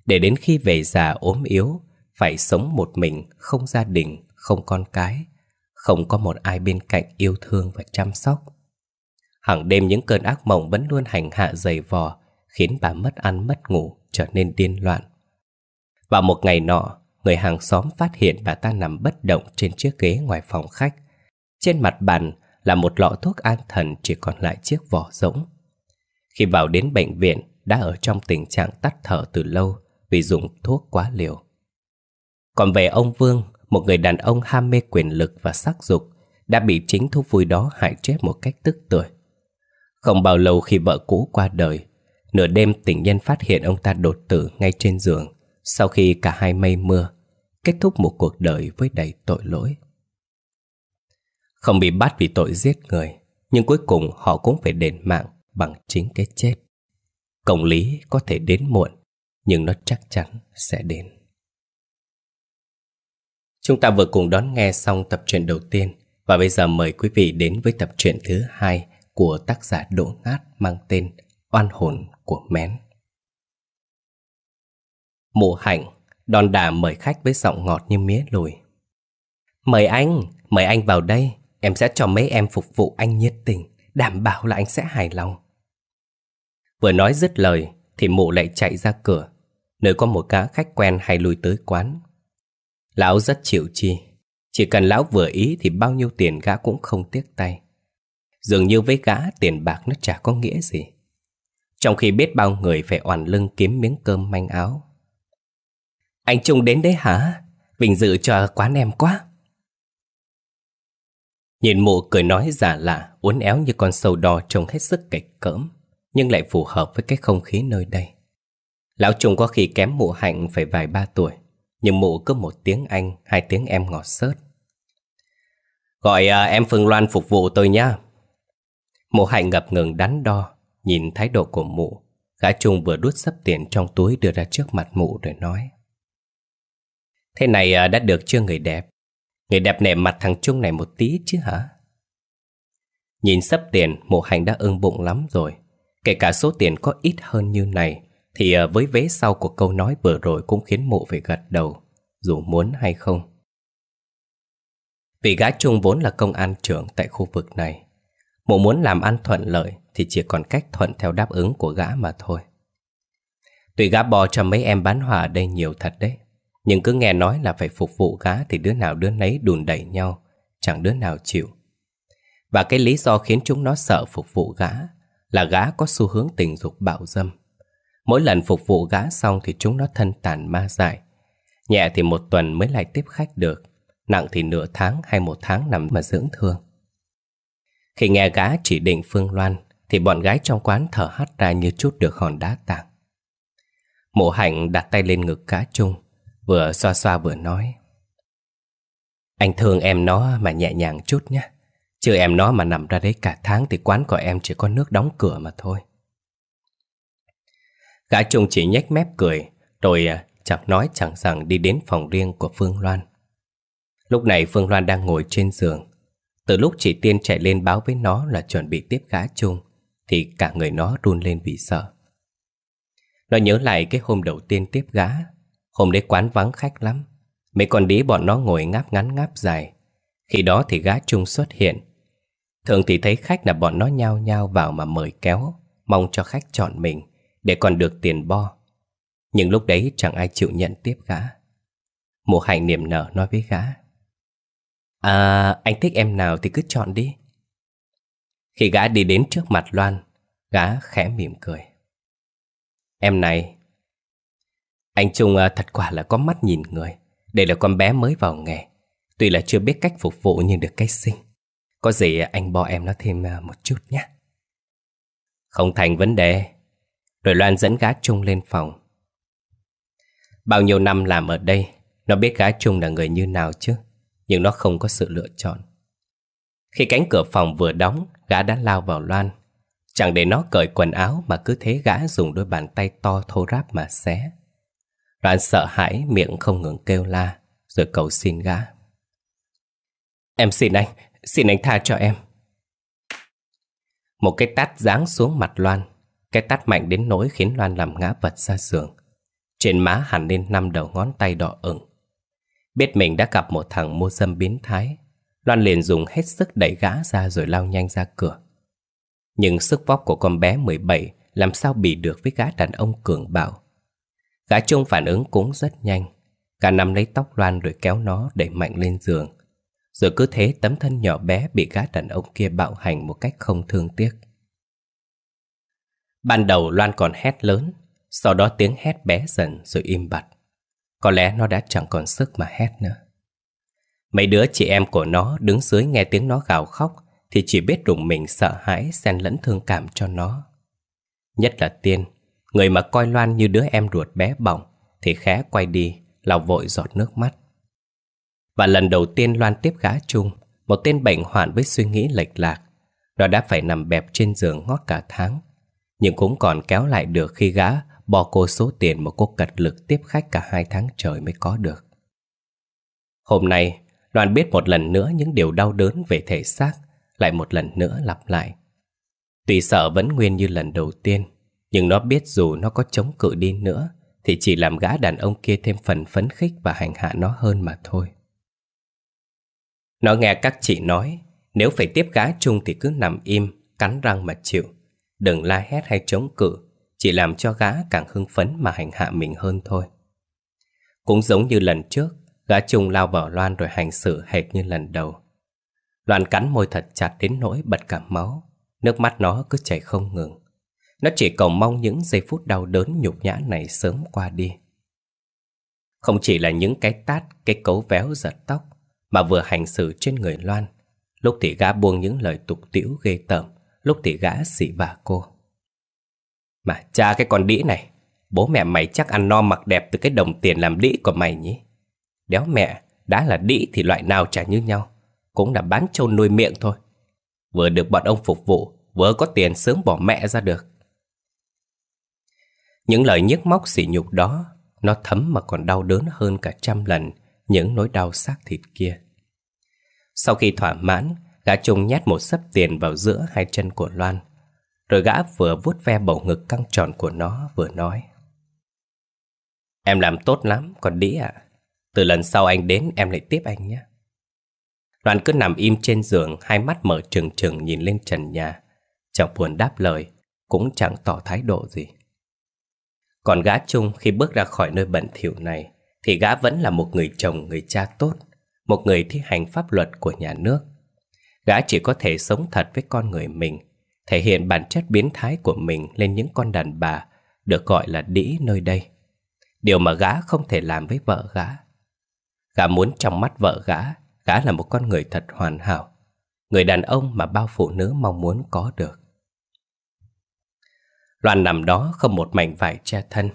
A: Để đến khi về già ốm yếu, phải sống một mình, không gia đình, không con cái không có một ai bên cạnh yêu thương và chăm sóc. Hàng đêm những cơn ác mộng vẫn luôn hành hạ dày vò, khiến bà mất ăn mất ngủ, trở nên điên loạn. Và một ngày nọ, người hàng xóm phát hiện bà ta nằm bất động trên chiếc ghế ngoài phòng khách. Trên mặt bàn là một lọ thuốc an thần chỉ còn lại chiếc vỏ rỗng. Khi vào đến bệnh viện, đã ở trong tình trạng tắt thở từ lâu vì dùng thuốc quá liều. Còn về ông Vương, một người đàn ông ham mê quyền lực và sắc dục đã bị chính thú vui đó hại chết một cách tức tuổi. Không bao lâu khi vợ cũ qua đời, nửa đêm tình nhân phát hiện ông ta đột tử ngay trên giường sau khi cả hai mây mưa, kết thúc một cuộc đời với đầy tội lỗi. Không bị bắt vì tội giết người, nhưng cuối cùng họ cũng phải đền mạng bằng chính cái chết. Công lý có thể đến muộn, nhưng nó chắc chắn sẽ đến. Chúng ta vừa cùng đón nghe xong tập truyện đầu tiên và bây giờ mời quý vị đến với tập truyện thứ hai của tác giả Đỗ Ngát mang tên Oan hồn của Mén. Mộ hạnh, đòn đà mời khách với giọng ngọt như mía lùi. Mời anh, mời anh vào đây, em sẽ cho mấy em phục vụ anh nhiệt tình, đảm bảo là anh sẽ hài lòng. Vừa nói dứt lời thì mụ lại chạy ra cửa, nơi có một gã khách quen hay lùi tới quán Lão rất chịu chi Chỉ cần lão vừa ý thì bao nhiêu tiền gã cũng không tiếc tay Dường như với gã tiền bạc nó chả có nghĩa gì Trong khi biết bao người phải oằn lưng kiếm miếng cơm manh áo Anh Trung đến đấy hả? Vinh dự cho quán em quá Nhìn mụ cười nói giả lạ Uốn éo như con sầu đỏ trông hết sức kịch cỡm Nhưng lại phù hợp với cái không khí nơi đây Lão Trung có khi kém mụ hạnh phải vài ba tuổi nhưng mụ có một tiếng Anh, hai tiếng em ngọt sớt. Gọi à, em Phương Loan phục vụ tôi nhá. Mụ hạnh ngập ngừng đắn đo, nhìn thái độ của mụ. Gã trung vừa đút sắp tiền trong túi đưa ra trước mặt mụ rồi nói. Thế này à, đã được chưa người đẹp? Người đẹp nể mặt thằng Trung này một tí chứ hả? Nhìn sắp tiền, mụ hành đã ưng bụng lắm rồi. Kể cả số tiền có ít hơn như này thì ờ, với vế sau của câu nói vừa rồi cũng khiến mụ phải gật đầu, dù muốn hay không. Vì gã Chung vốn là công an trưởng tại khu vực này. Mụ muốn làm ăn thuận lợi thì chỉ còn cách thuận theo đáp ứng của gã mà thôi. Tùy gã bò cho mấy em bán hỏa ở đây nhiều thật đấy. Nhưng cứ nghe nói là phải phục vụ gã thì đứa nào đứa nấy đùn đẩy nhau, chẳng đứa nào chịu. Và cái lý do khiến chúng nó sợ phục vụ gã là gã có xu hướng tình dục bạo dâm. Mỗi lần phục vụ gã xong thì chúng nó thân tàn ma dại. Nhẹ thì một tuần mới lại tiếp khách được, nặng thì nửa tháng hay một tháng nằm mà dưỡng thương. Khi nghe gã chỉ định Phương Loan thì bọn gái trong quán thở hắt ra như chút được hòn đá tảng. Mộ hạnh đặt tay lên ngực cá chung vừa xoa xoa vừa nói. Anh thương em nó mà nhẹ nhàng chút nhé. Chứ em nó mà nằm ra đấy cả tháng thì quán của em chỉ có nước đóng cửa mà thôi. Gã trung chỉ nhếch mép cười, rồi à, chẳng nói chẳng rằng đi đến phòng riêng của Phương Loan. Lúc này Phương Loan đang ngồi trên giường. Từ lúc chị Tiên chạy lên báo với nó là chuẩn bị tiếp gã chung, thì cả người nó run lên vì sợ. Nó nhớ lại cái hôm đầu tiên tiếp gã, hôm đấy quán vắng khách lắm. Mấy con đĩ bọn nó ngồi ngáp ngắn ngáp dài. Khi đó thì gã chung xuất hiện. Thường thì thấy khách là bọn nó nhao nhao vào mà mời kéo, mong cho khách chọn mình để còn được tiền bo. Nhưng lúc đấy chẳng ai chịu nhận tiếp gã. Mùa hành niềm nở nói với gã. À, anh thích em nào thì cứ chọn đi. Khi gã đi đến trước mặt Loan, gã khẽ mỉm cười. Em này, anh Trung à, thật quả là có mắt nhìn người. Đây là con bé mới vào nghề. Tuy là chưa biết cách phục vụ nhưng được cái xinh. Có gì anh bo em nó thêm à, một chút nhé. Không thành vấn đề, rồi Loan dẫn gã Trung lên phòng Bao nhiêu năm làm ở đây Nó biết gã Trung là người như nào chứ Nhưng nó không có sự lựa chọn Khi cánh cửa phòng vừa đóng Gã đã lao vào Loan Chẳng để nó cởi quần áo Mà cứ thế gã dùng đôi bàn tay to thô ráp mà xé Loan sợ hãi miệng không ngừng kêu la Rồi cầu xin gã Em xin anh, xin anh tha cho em Một cái tát giáng xuống mặt Loan cái tát mạnh đến nỗi khiến Loan làm ngã vật ra giường Trên má hẳn lên năm đầu ngón tay đỏ ửng Biết mình đã gặp một thằng mua dâm biến thái Loan liền dùng hết sức đẩy gã ra rồi lao nhanh ra cửa Nhưng sức vóc của con bé 17 làm sao bị được với gã đàn ông cường bạo Gã Trung phản ứng cũng rất nhanh Cả nắm lấy tóc Loan rồi kéo nó đẩy mạnh lên giường Rồi cứ thế tấm thân nhỏ bé bị gã đàn ông kia bạo hành một cách không thương tiếc Ban đầu Loan còn hét lớn, sau đó tiếng hét bé dần rồi im bặt. Có lẽ nó đã chẳng còn sức mà hét nữa. Mấy đứa chị em của nó đứng dưới nghe tiếng nó gào khóc thì chỉ biết rùng mình sợ hãi xen lẫn thương cảm cho nó. Nhất là Tiên, người mà coi Loan như đứa em ruột bé bỏng thì khẽ quay đi, lau vội giọt nước mắt. Và lần đầu tiên Loan tiếp gã chung, một tên bệnh hoạn với suy nghĩ lệch lạc. Nó đã phải nằm bẹp trên giường ngót cả tháng nhưng cũng còn kéo lại được khi gã bỏ cô số tiền mà cô cật lực tiếp khách cả hai tháng trời mới có được. Hôm nay, Loan biết một lần nữa những điều đau đớn về thể xác, lại một lần nữa lặp lại. Tuy sợ vẫn nguyên như lần đầu tiên, nhưng nó biết dù nó có chống cự đi nữa, thì chỉ làm gã đàn ông kia thêm phần phấn khích và hành hạ nó hơn mà thôi. Nó nghe các chị nói, nếu phải tiếp gã chung thì cứ nằm im, cắn răng mà chịu. Đừng la hét hay chống cự Chỉ làm cho gã càng hưng phấn mà hành hạ mình hơn thôi Cũng giống như lần trước Gã trùng lao vào Loan rồi hành xử hệt như lần đầu Loan cắn môi thật chặt đến nỗi bật cả máu Nước mắt nó cứ chảy không ngừng Nó chỉ cầu mong những giây phút đau đớn nhục nhã này sớm qua đi Không chỉ là những cái tát, cái cấu véo giật tóc Mà vừa hành xử trên người Loan Lúc thì gã buông những lời tục tiễu ghê tởm Lúc thì gã xỉ vả cô Mà cha cái con đĩ này Bố mẹ mày chắc ăn no mặc đẹp Từ cái đồng tiền làm đĩ của mày nhỉ Đéo mẹ Đã là đĩ thì loại nào chả như nhau Cũng là bán trâu nuôi miệng thôi Vừa được bọn ông phục vụ Vừa có tiền sớm bỏ mẹ ra được Những lời nhức móc sỉ nhục đó Nó thấm mà còn đau đớn hơn cả trăm lần Những nỗi đau xác thịt kia Sau khi thỏa mãn gã trùng nhét một sấp tiền vào giữa hai chân của Loan. Rồi gã vừa vuốt ve bầu ngực căng tròn của nó vừa nói. Em làm tốt lắm, còn đĩ ạ. À. Từ lần sau anh đến em lại tiếp anh nhé. Loan cứ nằm im trên giường, hai mắt mở trừng trừng nhìn lên trần nhà. Chẳng buồn đáp lời, cũng chẳng tỏ thái độ gì. Còn gã Chung khi bước ra khỏi nơi bẩn thỉu này, thì gã vẫn là một người chồng, người cha tốt, một người thi hành pháp luật của nhà nước. Gã chỉ có thể sống thật với con người mình, thể hiện bản chất biến thái của mình lên những con đàn bà, được gọi là đĩ nơi đây. Điều mà gã không thể làm với vợ gã. Gã muốn trong mắt vợ gã, gã là một con người thật hoàn hảo, người đàn ông mà bao phụ nữ mong muốn có được. Loan nằm đó không một mảnh vải che thân,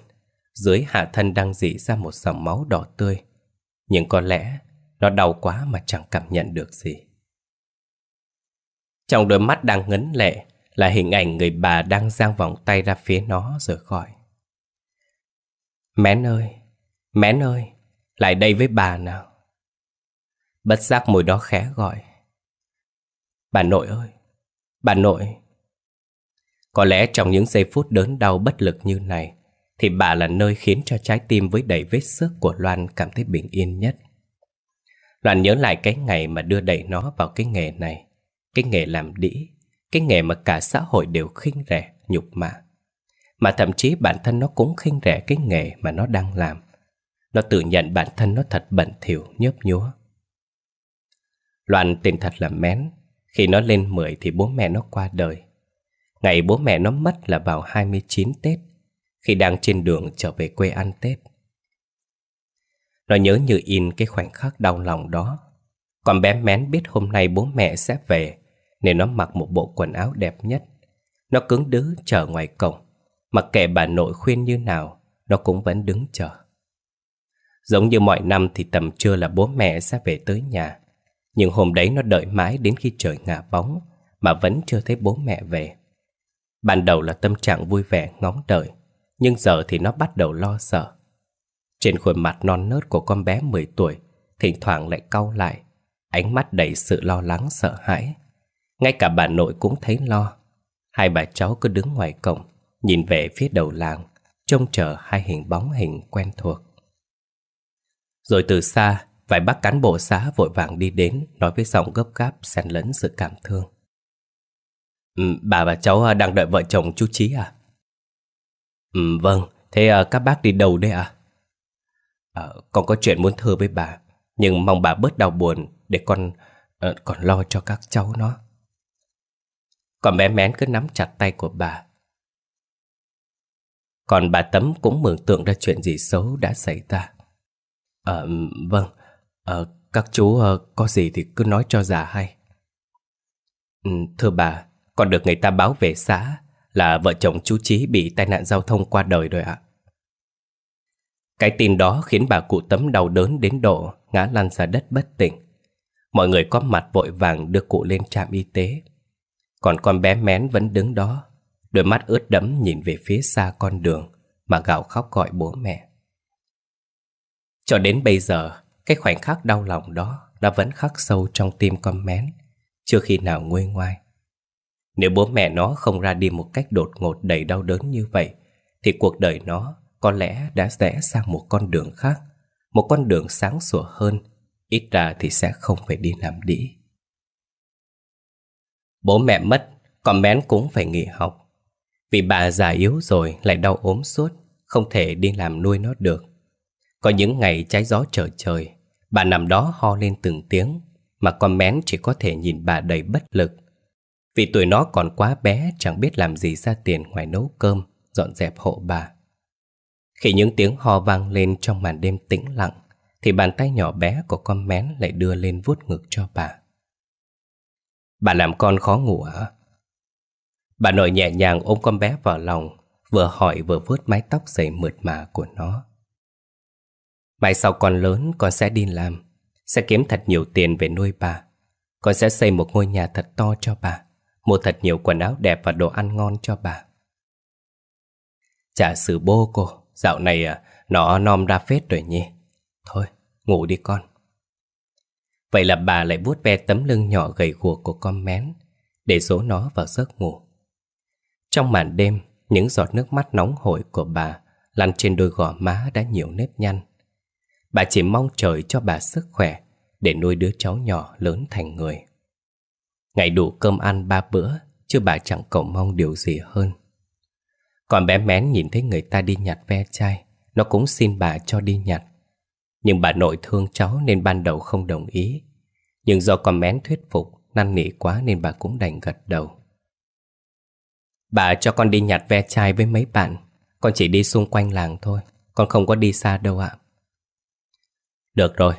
A: dưới hạ thân đang dỉ ra một dòng máu đỏ tươi. Nhưng có lẽ nó đau quá mà chẳng cảm nhận được gì. Trong đôi mắt đang ngấn lệ là hình ảnh người bà đang giang vòng tay ra phía nó rời khỏi. Mén ơi, mén ơi, lại đây với bà nào. Bất giác mùi đó khẽ gọi. Bà nội ơi, bà nội. Có lẽ trong những giây phút đớn đau bất lực như này, thì bà là nơi khiến cho trái tim với đầy vết sức của Loan cảm thấy bình yên nhất. Loan nhớ lại cái ngày mà đưa đẩy nó vào cái nghề này. Cái nghề làm đĩ Cái nghề mà cả xã hội đều khinh rẻ, nhục mạ Mà thậm chí bản thân nó cũng khinh rẻ cái nghề mà nó đang làm Nó tự nhận bản thân nó thật bẩn thỉu nhớp nhúa Loan tên thật là mén Khi nó lên 10 thì bố mẹ nó qua đời Ngày bố mẹ nó mất là vào 29 Tết Khi đang trên đường trở về quê ăn Tết Nó nhớ như in cái khoảnh khắc đau lòng đó Còn bé mén biết hôm nay bố mẹ sẽ về nên nó mặc một bộ quần áo đẹp nhất. Nó cứng đứ chờ ngoài cổng, mặc kệ bà nội khuyên như nào, nó cũng vẫn đứng chờ. Giống như mọi năm thì tầm trưa là bố mẹ sẽ về tới nhà, nhưng hôm đấy nó đợi mãi đến khi trời ngả bóng mà vẫn chưa thấy bố mẹ về. Ban đầu là tâm trạng vui vẻ ngóng đợi, nhưng giờ thì nó bắt đầu lo sợ. Trên khuôn mặt non nớt của con bé 10 tuổi, thỉnh thoảng lại cau lại, ánh mắt đầy sự lo lắng sợ hãi. Ngay cả bà nội cũng thấy lo Hai bà cháu cứ đứng ngoài cổng Nhìn về phía đầu làng Trông chờ hai hình bóng hình quen thuộc Rồi từ xa Vài bác cán bộ xã vội vàng đi đến Nói với giọng gấp gáp xen lẫn sự cảm thương ừ, Bà và cháu à, đang đợi vợ chồng chú trí à? Ừ, vâng, thế à, các bác đi đâu đấy à? à? Con có chuyện muốn thưa với bà Nhưng mong bà bớt đau buồn Để con, à, còn lo cho các cháu nó còn bé mén cứ nắm chặt tay của bà Còn bà Tấm cũng mường tượng ra chuyện gì xấu đã xảy ra Ờ, vâng Ờ, các chú uh, có gì thì cứ nói cho già hay ừ, Thưa bà Con được người ta báo về xã Là vợ chồng chú Chí bị tai nạn giao thông qua đời rồi ạ Cái tin đó khiến bà cụ Tấm đau đớn đến độ Ngã lăn ra đất bất tỉnh Mọi người có mặt vội vàng đưa cụ lên trạm y tế còn con bé mén vẫn đứng đó Đôi mắt ướt đẫm nhìn về phía xa con đường Mà gào khóc gọi bố mẹ Cho đến bây giờ Cái khoảnh khắc đau lòng đó Đã vẫn khắc sâu trong tim con mén Chưa khi nào nguôi ngoai Nếu bố mẹ nó không ra đi một cách đột ngột đầy đau đớn như vậy Thì cuộc đời nó có lẽ đã rẽ sang một con đường khác Một con đường sáng sủa hơn Ít ra thì sẽ không phải đi làm đĩ Bố mẹ mất, con bén cũng phải nghỉ học. Vì bà già yếu rồi lại đau ốm suốt, không thể đi làm nuôi nó được. Có những ngày trái gió trở trời, bà nằm đó ho lên từng tiếng, mà con mén chỉ có thể nhìn bà đầy bất lực. Vì tuổi nó còn quá bé chẳng biết làm gì ra tiền ngoài nấu cơm, dọn dẹp hộ bà. Khi những tiếng ho vang lên trong màn đêm tĩnh lặng, thì bàn tay nhỏ bé của con mén lại đưa lên vuốt ngực cho bà. Bà làm con khó ngủ hả? Bà nội nhẹ nhàng ôm con bé vào lòng, vừa hỏi vừa vuốt mái tóc dày mượt mà của nó. Mai sau con lớn, con sẽ đi làm, sẽ kiếm thật nhiều tiền về nuôi bà. Con sẽ xây một ngôi nhà thật to cho bà, mua thật nhiều quần áo đẹp và đồ ăn ngon cho bà. Chả xử bô cô, dạo này à, nó nom ra phết rồi nhỉ. Thôi, ngủ đi con. Vậy là bà lại vuốt ve tấm lưng nhỏ gầy guộc của con mén Để dỗ nó vào giấc ngủ Trong màn đêm Những giọt nước mắt nóng hổi của bà Lăn trên đôi gò má đã nhiều nếp nhăn Bà chỉ mong trời cho bà sức khỏe Để nuôi đứa cháu nhỏ lớn thành người Ngày đủ cơm ăn ba bữa Chứ bà chẳng cầu mong điều gì hơn Còn bé mén nhìn thấy người ta đi nhặt ve chai Nó cũng xin bà cho đi nhặt nhưng bà nội thương cháu nên ban đầu không đồng ý Nhưng do con mén thuyết phục Năn nỉ quá nên bà cũng đành gật đầu Bà cho con đi nhặt ve chai với mấy bạn Con chỉ đi xung quanh làng thôi Con không có đi xa đâu ạ Được rồi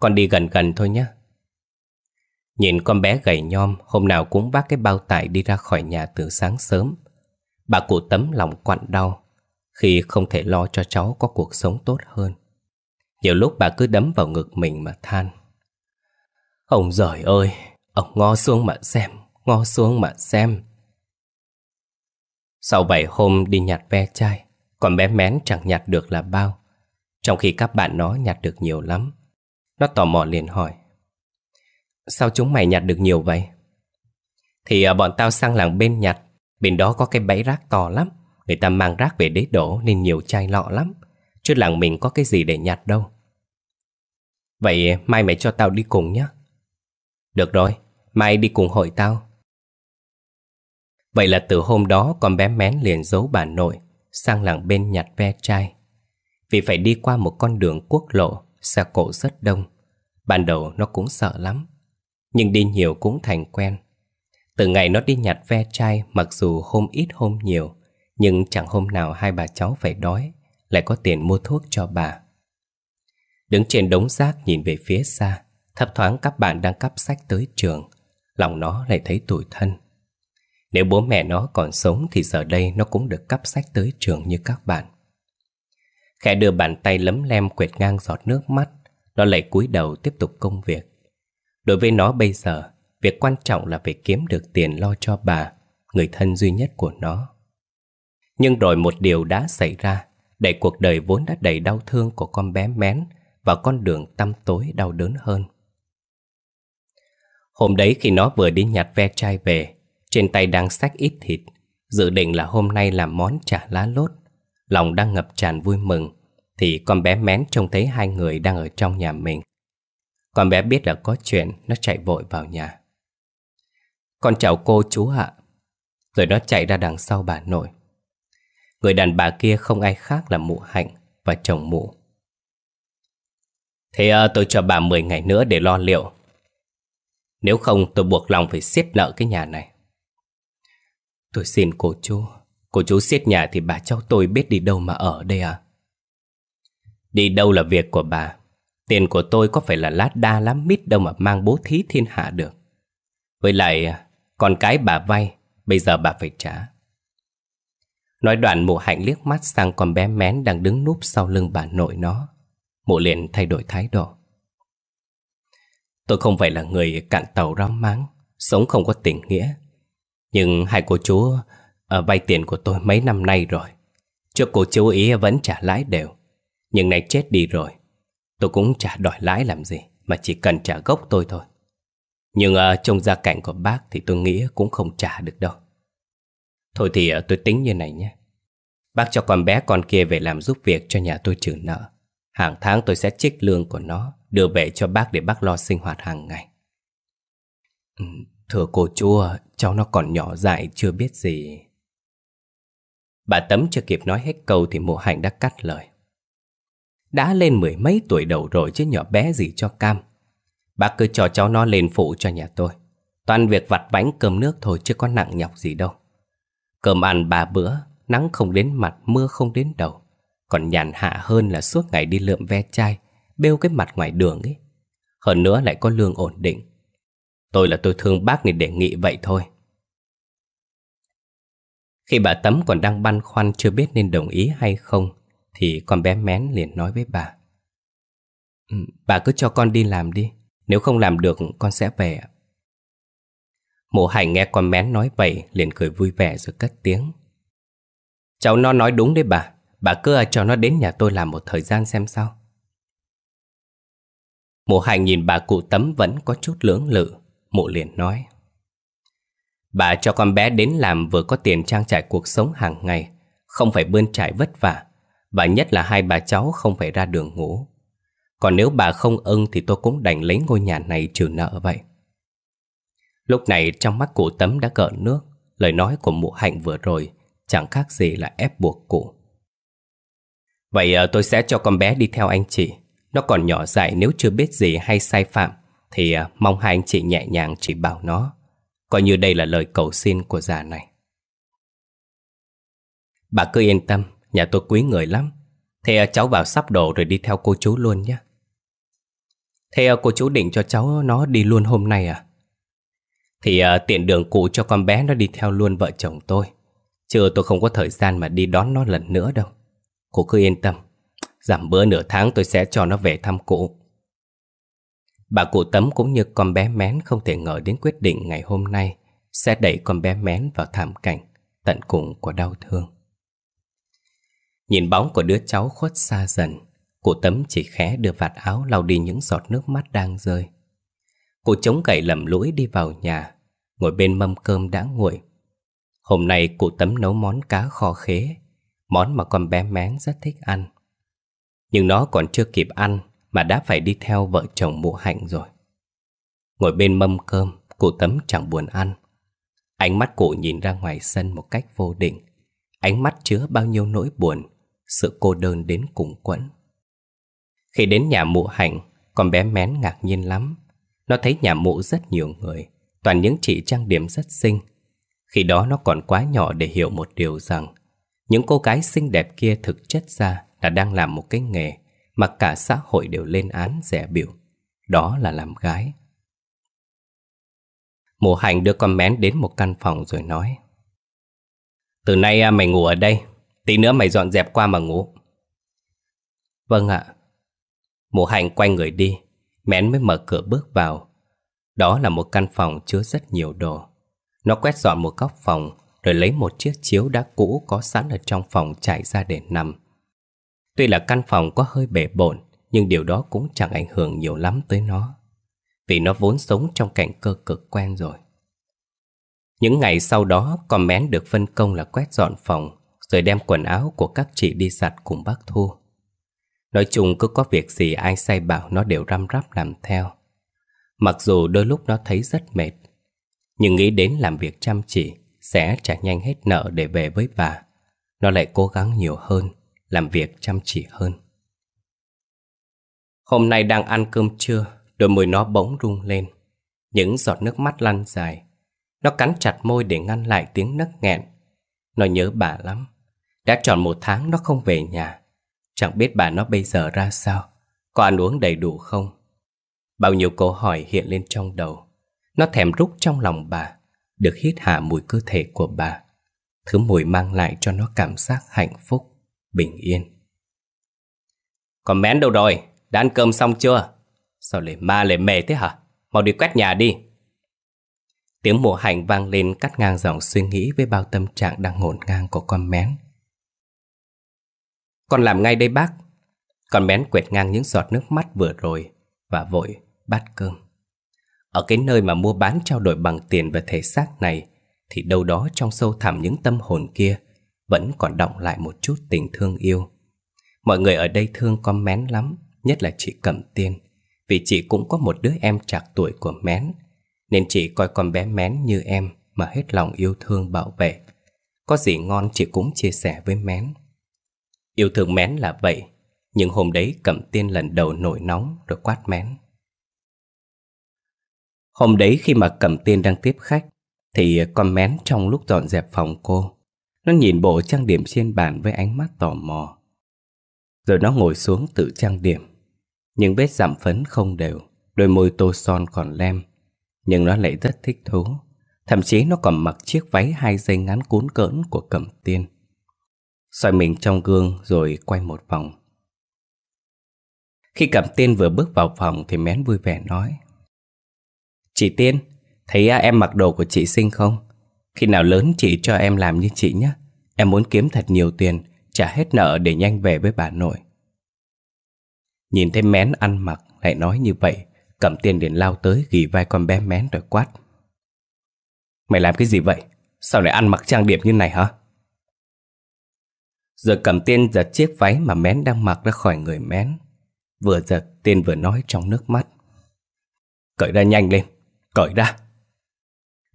A: Con đi gần gần thôi nhé Nhìn con bé gầy nhom Hôm nào cũng vác cái bao tải đi ra khỏi nhà từ sáng sớm Bà cụ tấm lòng quặn đau Khi không thể lo cho cháu có cuộc sống tốt hơn nhiều lúc bà cứ đấm vào ngực mình mà than Ông giời ơi Ông ngó xuống mà xem Ngó xuống mà xem Sau vài hôm đi nhặt ve chai Còn bé mén chẳng nhặt được là bao Trong khi các bạn nó nhặt được nhiều lắm Nó tò mò liền hỏi Sao chúng mày nhặt được nhiều vậy? Thì à, bọn tao sang làng bên nhặt Bên đó có cái bẫy rác to lắm Người ta mang rác về đế đổ nên nhiều chai lọ lắm Chứ làng mình có cái gì để nhặt đâu Vậy mai mày cho tao đi cùng nhé Được rồi, mai đi cùng hội tao Vậy là từ hôm đó con bé mén liền giấu bà nội Sang làng bên nhặt ve chai Vì phải đi qua một con đường quốc lộ Xe cộ rất đông Ban đầu nó cũng sợ lắm Nhưng đi nhiều cũng thành quen Từ ngày nó đi nhặt ve chai Mặc dù hôm ít hôm nhiều Nhưng chẳng hôm nào hai bà cháu phải đói lại có tiền mua thuốc cho bà. Đứng trên đống rác nhìn về phía xa, thấp thoáng các bạn đang cắp sách tới trường, lòng nó lại thấy tủi thân. Nếu bố mẹ nó còn sống thì giờ đây nó cũng được cắp sách tới trường như các bạn. Khẽ đưa bàn tay lấm lem quệt ngang giọt nước mắt, nó lại cúi đầu tiếp tục công việc. Đối với nó bây giờ, việc quan trọng là phải kiếm được tiền lo cho bà, người thân duy nhất của nó. Nhưng rồi một điều đã xảy ra, để cuộc đời vốn đã đầy đau thương của con bé mén vào con đường tăm tối đau đớn hơn. Hôm đấy khi nó vừa đi nhặt ve chai về, trên tay đang xách ít thịt, dự định là hôm nay làm món chả lá lốt. Lòng đang ngập tràn vui mừng, thì con bé mén trông thấy hai người đang ở trong nhà mình. Con bé biết là có chuyện, nó chạy vội vào nhà. Con chào cô chú ạ. Rồi nó chạy ra đằng sau bà nội. Người đàn bà kia không ai khác là mụ hạnh và chồng mụ. Thế à, tôi cho bà 10 ngày nữa để lo liệu. Nếu không tôi buộc lòng phải siết nợ cái nhà này. Tôi xin cô chú, cô chú siết nhà thì bà cháu tôi biết đi đâu mà ở đây à? Đi đâu là việc của bà, tiền của tôi có phải là lát đa lắm mít đâu mà mang bố thí thiên hạ được. Với lại, ờ, con cái bà vay, bây giờ bà phải trả. Nói đoạn mụ hạnh liếc mắt sang con bé mén đang đứng núp sau lưng bà nội nó. Mụ liền thay đổi thái độ. Tôi không phải là người cạn tàu rong máng, sống không có tình nghĩa. Nhưng hai cô chú ở ờ, vay tiền của tôi mấy năm nay rồi. Trước cô chú ý vẫn trả lãi đều. Nhưng nay chết đi rồi. Tôi cũng trả đòi lãi làm gì, mà chỉ cần trả gốc tôi thôi. Nhưng à, ờ, trong gia cảnh của bác thì tôi nghĩ cũng không trả được đâu. Thôi thì ờ, tôi tính như này nhé. Bác cho con bé con kia về làm giúp việc cho nhà tôi trừ nợ. Hàng tháng tôi sẽ trích lương của nó, đưa về cho bác để bác lo sinh hoạt hàng ngày. Ừ, thưa cô chú cháu nó còn nhỏ dại chưa biết gì. Bà Tấm chưa kịp nói hết câu thì mộ hạnh đã cắt lời. Đã lên mười mấy tuổi đầu rồi chứ nhỏ bé gì cho cam. Bác cứ cho cháu nó lên phụ cho nhà tôi. Toàn việc vặt bánh cơm nước thôi chứ có nặng nhọc gì đâu. Cơm ăn ba bữa, nắng không đến mặt, mưa không đến đầu. Còn nhàn hạ hơn là suốt ngày đi lượm ve chai, bêu cái mặt ngoài đường ấy. Hơn nữa lại có lương ổn định. Tôi là tôi thương bác nên đề nghị vậy thôi. Khi bà Tấm còn đang băn khoăn chưa biết nên đồng ý hay không, thì con bé mén liền nói với bà. Ừ, bà cứ cho con đi làm đi, nếu không làm được con sẽ về ạ. Mộ hải nghe con mén nói vậy liền cười vui vẻ rồi cất tiếng Cháu nó nói đúng đấy bà Bà cứ à, cho nó đến nhà tôi làm một thời gian xem sao Mộ hải nhìn bà cụ tấm vẫn có chút lưỡng lự Mộ liền nói Bà cho con bé đến làm vừa có tiền trang trải cuộc sống hàng ngày Không phải bươn trải vất vả Và nhất là hai bà cháu không phải ra đường ngủ Còn nếu bà không ưng thì tôi cũng đành lấy ngôi nhà này trừ nợ vậy Lúc này trong mắt cụ tấm đã cợn nước Lời nói của mụ hạnh vừa rồi Chẳng khác gì là ép buộc cụ Vậy ờ, tôi sẽ cho con bé đi theo anh chị Nó còn nhỏ dại nếu chưa biết gì hay sai phạm Thì ờ, mong hai anh chị nhẹ nhàng chỉ bảo nó Coi như đây là lời cầu xin của già này Bà cứ yên tâm Nhà tôi quý người lắm Thế ờ, cháu vào sắp đồ rồi đi theo cô chú luôn nhé Thế cô chú định cho cháu nó đi luôn hôm nay à? Thì uh, tiện đường cụ cho con bé nó đi theo luôn vợ chồng tôi Chứ tôi không có thời gian mà đi đón nó lần nữa đâu Cụ cứ yên tâm Giảm bữa nửa tháng tôi sẽ cho nó về thăm cụ Bà cụ tấm cũng như con bé mén không thể ngờ đến quyết định ngày hôm nay Sẽ đẩy con bé mén vào thảm cảnh Tận cùng của đau thương Nhìn bóng của đứa cháu khuất xa dần Cụ tấm chỉ khẽ đưa vạt áo lau đi những giọt nước mắt đang rơi Cô chống gậy lầm lũi đi vào nhà Ngồi bên mâm cơm đã nguội Hôm nay cụ tấm nấu món cá kho khế Món mà con bé mén rất thích ăn Nhưng nó còn chưa kịp ăn Mà đã phải đi theo vợ chồng mụ hạnh rồi Ngồi bên mâm cơm Cụ tấm chẳng buồn ăn Ánh mắt cụ nhìn ra ngoài sân một cách vô định Ánh mắt chứa bao nhiêu nỗi buồn Sự cô đơn đến cùng quẫn Khi đến nhà mụ hạnh Con bé mén ngạc nhiên lắm nó thấy nhà mộ rất nhiều người Toàn những chị trang điểm rất xinh Khi đó nó còn quá nhỏ để hiểu một điều rằng Những cô gái xinh đẹp kia thực chất ra Là đang làm một cái nghề Mà cả xã hội đều lên án rẻ biểu Đó là làm gái Mộ hành đưa con mén đến một căn phòng rồi nói Từ nay à, mày ngủ ở đây Tí nữa mày dọn dẹp qua mà ngủ Vâng ạ Mộ hành quay người đi Mẽn mới mở cửa bước vào Đó là một căn phòng chứa rất nhiều đồ Nó quét dọn một góc phòng Rồi lấy một chiếc chiếu đã cũ có sẵn ở trong phòng trải ra để nằm Tuy là căn phòng có hơi bể bộn Nhưng điều đó cũng chẳng ảnh hưởng nhiều lắm tới nó Vì nó vốn sống trong cảnh cơ cực quen rồi Những ngày sau đó Con mén được phân công là quét dọn phòng Rồi đem quần áo của các chị đi giặt cùng bác Thu Nói chung cứ có việc gì ai say bảo nó đều răm rắp làm theo. Mặc dù đôi lúc nó thấy rất mệt, nhưng nghĩ đến làm việc chăm chỉ sẽ trả nhanh hết nợ để về với bà. Nó lại cố gắng nhiều hơn, làm việc chăm chỉ hơn. Hôm nay đang ăn cơm trưa, đôi môi nó bỗng rung lên. Những giọt nước mắt lăn dài. Nó cắn chặt môi để ngăn lại tiếng nấc nghẹn. Nó nhớ bà lắm. Đã tròn một tháng nó không về nhà. Chẳng biết bà nó bây giờ ra sao Có ăn uống đầy đủ không Bao nhiêu câu hỏi hiện lên trong đầu Nó thèm rút trong lòng bà Được hít hà mùi cơ thể của bà Thứ mùi mang lại cho nó cảm giác hạnh phúc Bình yên Còn mén đâu rồi Đã ăn cơm xong chưa Sao lại ma lại mề thế hả Mau đi quét nhà đi Tiếng mùa hành vang lên cắt ngang dòng suy nghĩ với bao tâm trạng đang ngổn ngang của con mén. Con làm ngay đây bác Con bén quẹt ngang những giọt nước mắt vừa rồi Và vội bát cơm Ở cái nơi mà mua bán trao đổi bằng tiền và thể xác này Thì đâu đó trong sâu thẳm những tâm hồn kia Vẫn còn động lại một chút tình thương yêu Mọi người ở đây thương con mén lắm Nhất là chị Cẩm Tiên Vì chị cũng có một đứa em trạc tuổi của mén Nên chị coi con bé mén như em Mà hết lòng yêu thương bảo vệ Có gì ngon chị cũng chia sẻ với mén Yêu thương mén là vậy, nhưng hôm đấy cầm tiên lần đầu nổi nóng rồi quát mén. Hôm đấy khi mà cầm tiên đang tiếp khách, thì con mén trong lúc dọn dẹp phòng cô, nó nhìn bộ trang điểm trên bàn với ánh mắt tò mò. Rồi nó ngồi xuống tự trang điểm. Những vết giảm phấn không đều, đôi môi tô son còn lem. Nhưng nó lại rất thích thú. Thậm chí nó còn mặc chiếc váy hai dây ngắn cuốn cỡn của cầm tiên soi mình trong gương rồi quay một vòng. Khi cẩm tiên vừa bước vào phòng thì mén vui vẻ nói. Chị Tiên, thấy à, em mặc đồ của chị xinh không? Khi nào lớn chị cho em làm như chị nhé. Em muốn kiếm thật nhiều tiền, trả hết nợ để nhanh về với bà nội. Nhìn thấy mén ăn mặc lại nói như vậy, cẩm tiên liền lao tới ghi vai con bé mén rồi quát. Mày làm cái gì vậy? Sao lại ăn mặc trang điểm như này hả? rồi cầm tiên giật chiếc váy mà mén đang mặc ra khỏi người mén. Vừa giật, tiên vừa nói trong nước mắt. Cởi ra nhanh lên, cởi ra.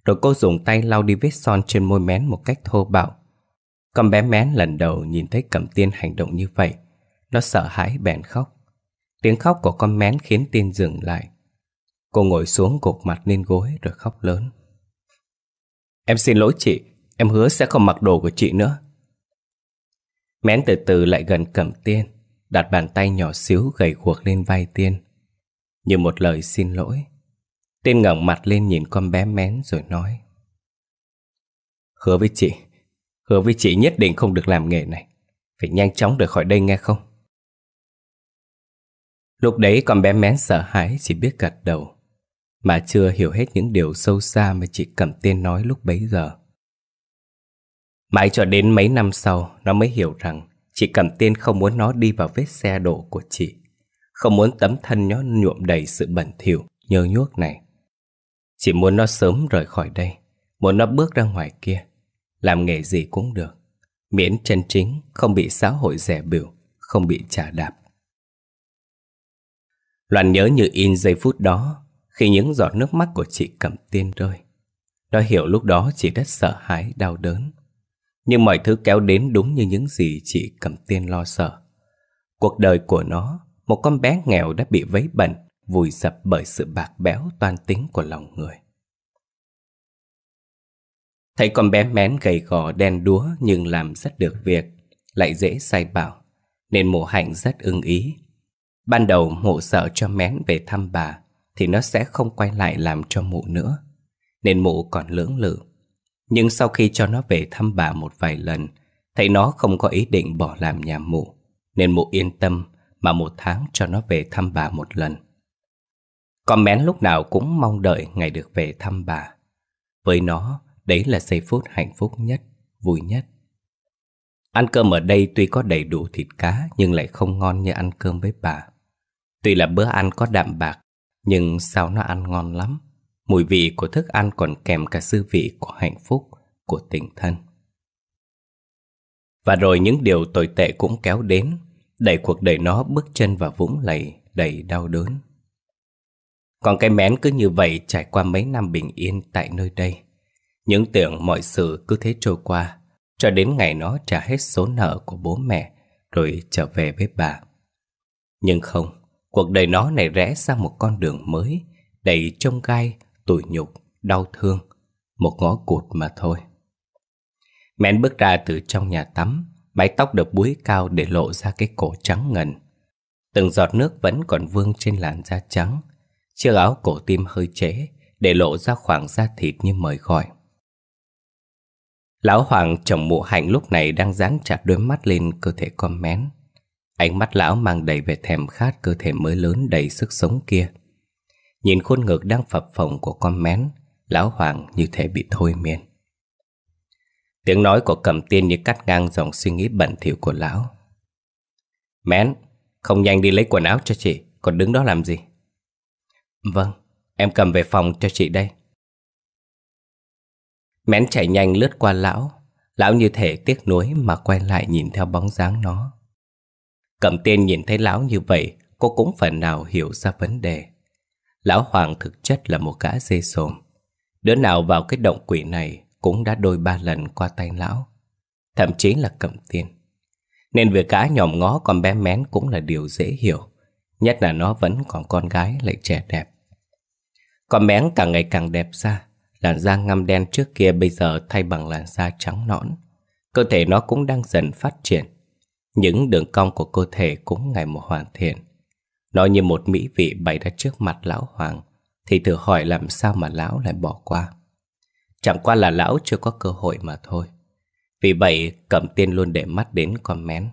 A: Rồi cô dùng tay lau đi vết son trên môi mén một cách thô bạo. Con bé mén lần đầu nhìn thấy cầm tiên hành động như vậy. Nó sợ hãi bèn khóc. Tiếng khóc của con mén khiến tiên dừng lại. Cô ngồi xuống gục mặt lên gối rồi khóc lớn. Em xin lỗi chị, em hứa sẽ không mặc đồ của chị nữa. Mén từ từ lại gần cẩm tiên Đặt bàn tay nhỏ xíu gầy guộc lên vai tiên Như một lời xin lỗi Tiên ngẩng mặt lên nhìn con bé mén rồi nói Hứa với chị Hứa với chị nhất định không được làm nghề này Phải nhanh chóng rời khỏi đây nghe không Lúc đấy con bé mén sợ hãi chỉ biết gật đầu Mà chưa hiểu hết những điều sâu xa mà chị cầm Tiên nói lúc bấy giờ Mãi cho đến mấy năm sau, nó mới hiểu rằng chị Cẩm Tiên không muốn nó đi vào vết xe đổ của chị. Không muốn tấm thân nó nhuộm đầy sự bẩn thỉu nhơ nhuốc này. Chị muốn nó sớm rời khỏi đây, muốn nó bước ra ngoài kia, làm nghề gì cũng được. Miễn chân chính, không bị xã hội rẻ biểu, không bị trả đạp. Loan nhớ như in giây phút đó, khi những giọt nước mắt của chị Cẩm Tiên rơi. Nó hiểu lúc đó chị rất sợ hãi, đau đớn. Nhưng mọi thứ kéo đến đúng như những gì chị cầm Tiên lo sợ. Cuộc đời của nó, một con bé nghèo đã bị vấy bẩn, vùi dập bởi sự bạc bẽo toan tính của lòng người. Thấy con bé mén gầy gò đen đúa nhưng làm rất được việc, lại dễ sai bảo, nên mộ hạnh rất ưng ý. Ban đầu mộ sợ cho mén về thăm bà, thì nó sẽ không quay lại làm cho mụ nữa. Nên mụ còn lưỡng lự, nhưng sau khi cho nó về thăm bà một vài lần Thấy nó không có ý định bỏ làm nhà mụ Nên mụ yên tâm mà một tháng cho nó về thăm bà một lần Con mén lúc nào cũng mong đợi ngày được về thăm bà Với nó, đấy là giây phút hạnh phúc nhất, vui nhất Ăn cơm ở đây tuy có đầy đủ thịt cá nhưng lại không ngon như ăn cơm với bà Tuy là bữa ăn có đạm bạc nhưng sao nó ăn ngon lắm mùi vị của thức ăn còn kèm cả dư vị của hạnh phúc, của tình thân. Và rồi những điều tồi tệ cũng kéo đến, đẩy cuộc đời nó bước chân vào vũng lầy đầy đau đớn. Còn cái mén cứ như vậy trải qua mấy năm bình yên tại nơi đây. Những tưởng mọi sự cứ thế trôi qua, cho đến ngày nó trả hết số nợ của bố mẹ, rồi trở về với bà. Nhưng không, cuộc đời nó này rẽ sang một con đường mới, đầy trông gai tủi nhục, đau thương, một ngõ cụt mà thôi. Mẹn bước ra từ trong nhà tắm, mái tóc được búi cao để lộ ra cái cổ trắng ngần. Từng giọt nước vẫn còn vương trên làn da trắng, chiếc áo cổ tim hơi chế để lộ ra khoảng da thịt như mời gọi. Lão Hoàng chồng mụ hạnh lúc này đang dán chặt đôi mắt lên cơ thể con mén. Ánh mắt lão mang đầy vẻ thèm khát cơ thể mới lớn đầy sức sống kia. Nhìn khuôn ngực đang phập phồng của con mén Lão Hoàng như thể bị thôi miên Tiếng nói của cầm tiên như cắt ngang dòng suy nghĩ bẩn thỉu của lão Mén, không nhanh đi lấy quần áo cho chị Còn đứng đó làm gì Vâng, em cầm về phòng cho chị đây Mén chạy nhanh lướt qua lão Lão như thể tiếc nuối mà quay lại nhìn theo bóng dáng nó Cầm tiên nhìn thấy lão như vậy Cô cũng phần nào hiểu ra vấn đề Lão Hoàng thực chất là một gã dê sồm. Đứa nào vào cái động quỷ này cũng đã đôi ba lần qua tay lão. Thậm chí là cầm tiền. Nên việc gã nhòm ngó con bé mén cũng là điều dễ hiểu. Nhất là nó vẫn còn con gái lại trẻ đẹp. Con mén càng ngày càng đẹp ra. Làn da ngăm đen trước kia bây giờ thay bằng làn da trắng nõn. Cơ thể nó cũng đang dần phát triển. Những đường cong của cơ thể cũng ngày một hoàn thiện. Nó như một mỹ vị bày ra trước mặt lão Hoàng Thì thử hỏi làm sao mà lão lại bỏ qua Chẳng qua là lão chưa có cơ hội mà thôi Vì vậy Cẩm Tiên luôn để mắt đến con comment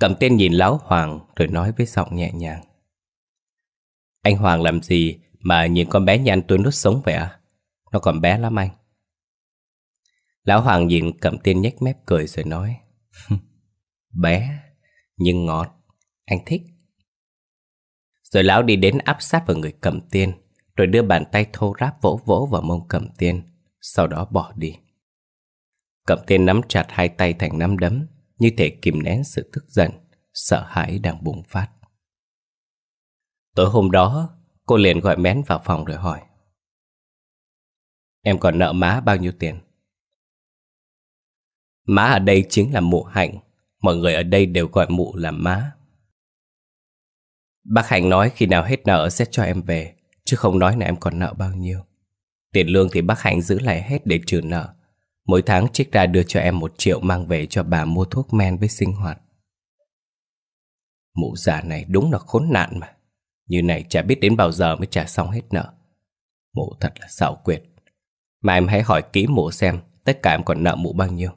A: Cẩm Tiên nhìn lão Hoàng rồi nói với giọng nhẹ nhàng Anh Hoàng làm gì mà nhìn con bé như anh tuấn nút sống vậy à Nó còn bé lắm anh Lão Hoàng nhìn Cẩm Tiên nhếch mép cười rồi nói [LAUGHS] Bé nhưng ngọt anh thích. Rồi lão đi đến áp sát vào người cầm tiên, rồi đưa bàn tay thô ráp vỗ vỗ vào mông cầm tiên, sau đó bỏ đi. Cầm tiên nắm chặt hai tay thành nắm đấm, như thể kìm nén sự tức giận, sợ hãi đang bùng phát. Tối hôm đó, cô liền gọi Mén vào phòng rồi hỏi. Em còn nợ má bao nhiêu tiền? Má ở đây chính là mụ hạnh, mọi người ở đây đều gọi mụ là má. Bác hạnh nói khi nào hết nợ sẽ cho em về, chứ không nói là em còn nợ bao nhiêu. Tiền lương thì bác hạnh giữ lại hết để trừ nợ. Mỗi tháng trích ra đưa cho em một triệu mang về cho bà mua thuốc men với sinh hoạt. Mụ già này đúng là khốn nạn mà. Như này chả biết đến bao giờ mới trả xong hết nợ. Mụ thật là xạo quyệt. Mà em hãy hỏi kỹ mụ xem tất cả em còn nợ mụ bao nhiêu.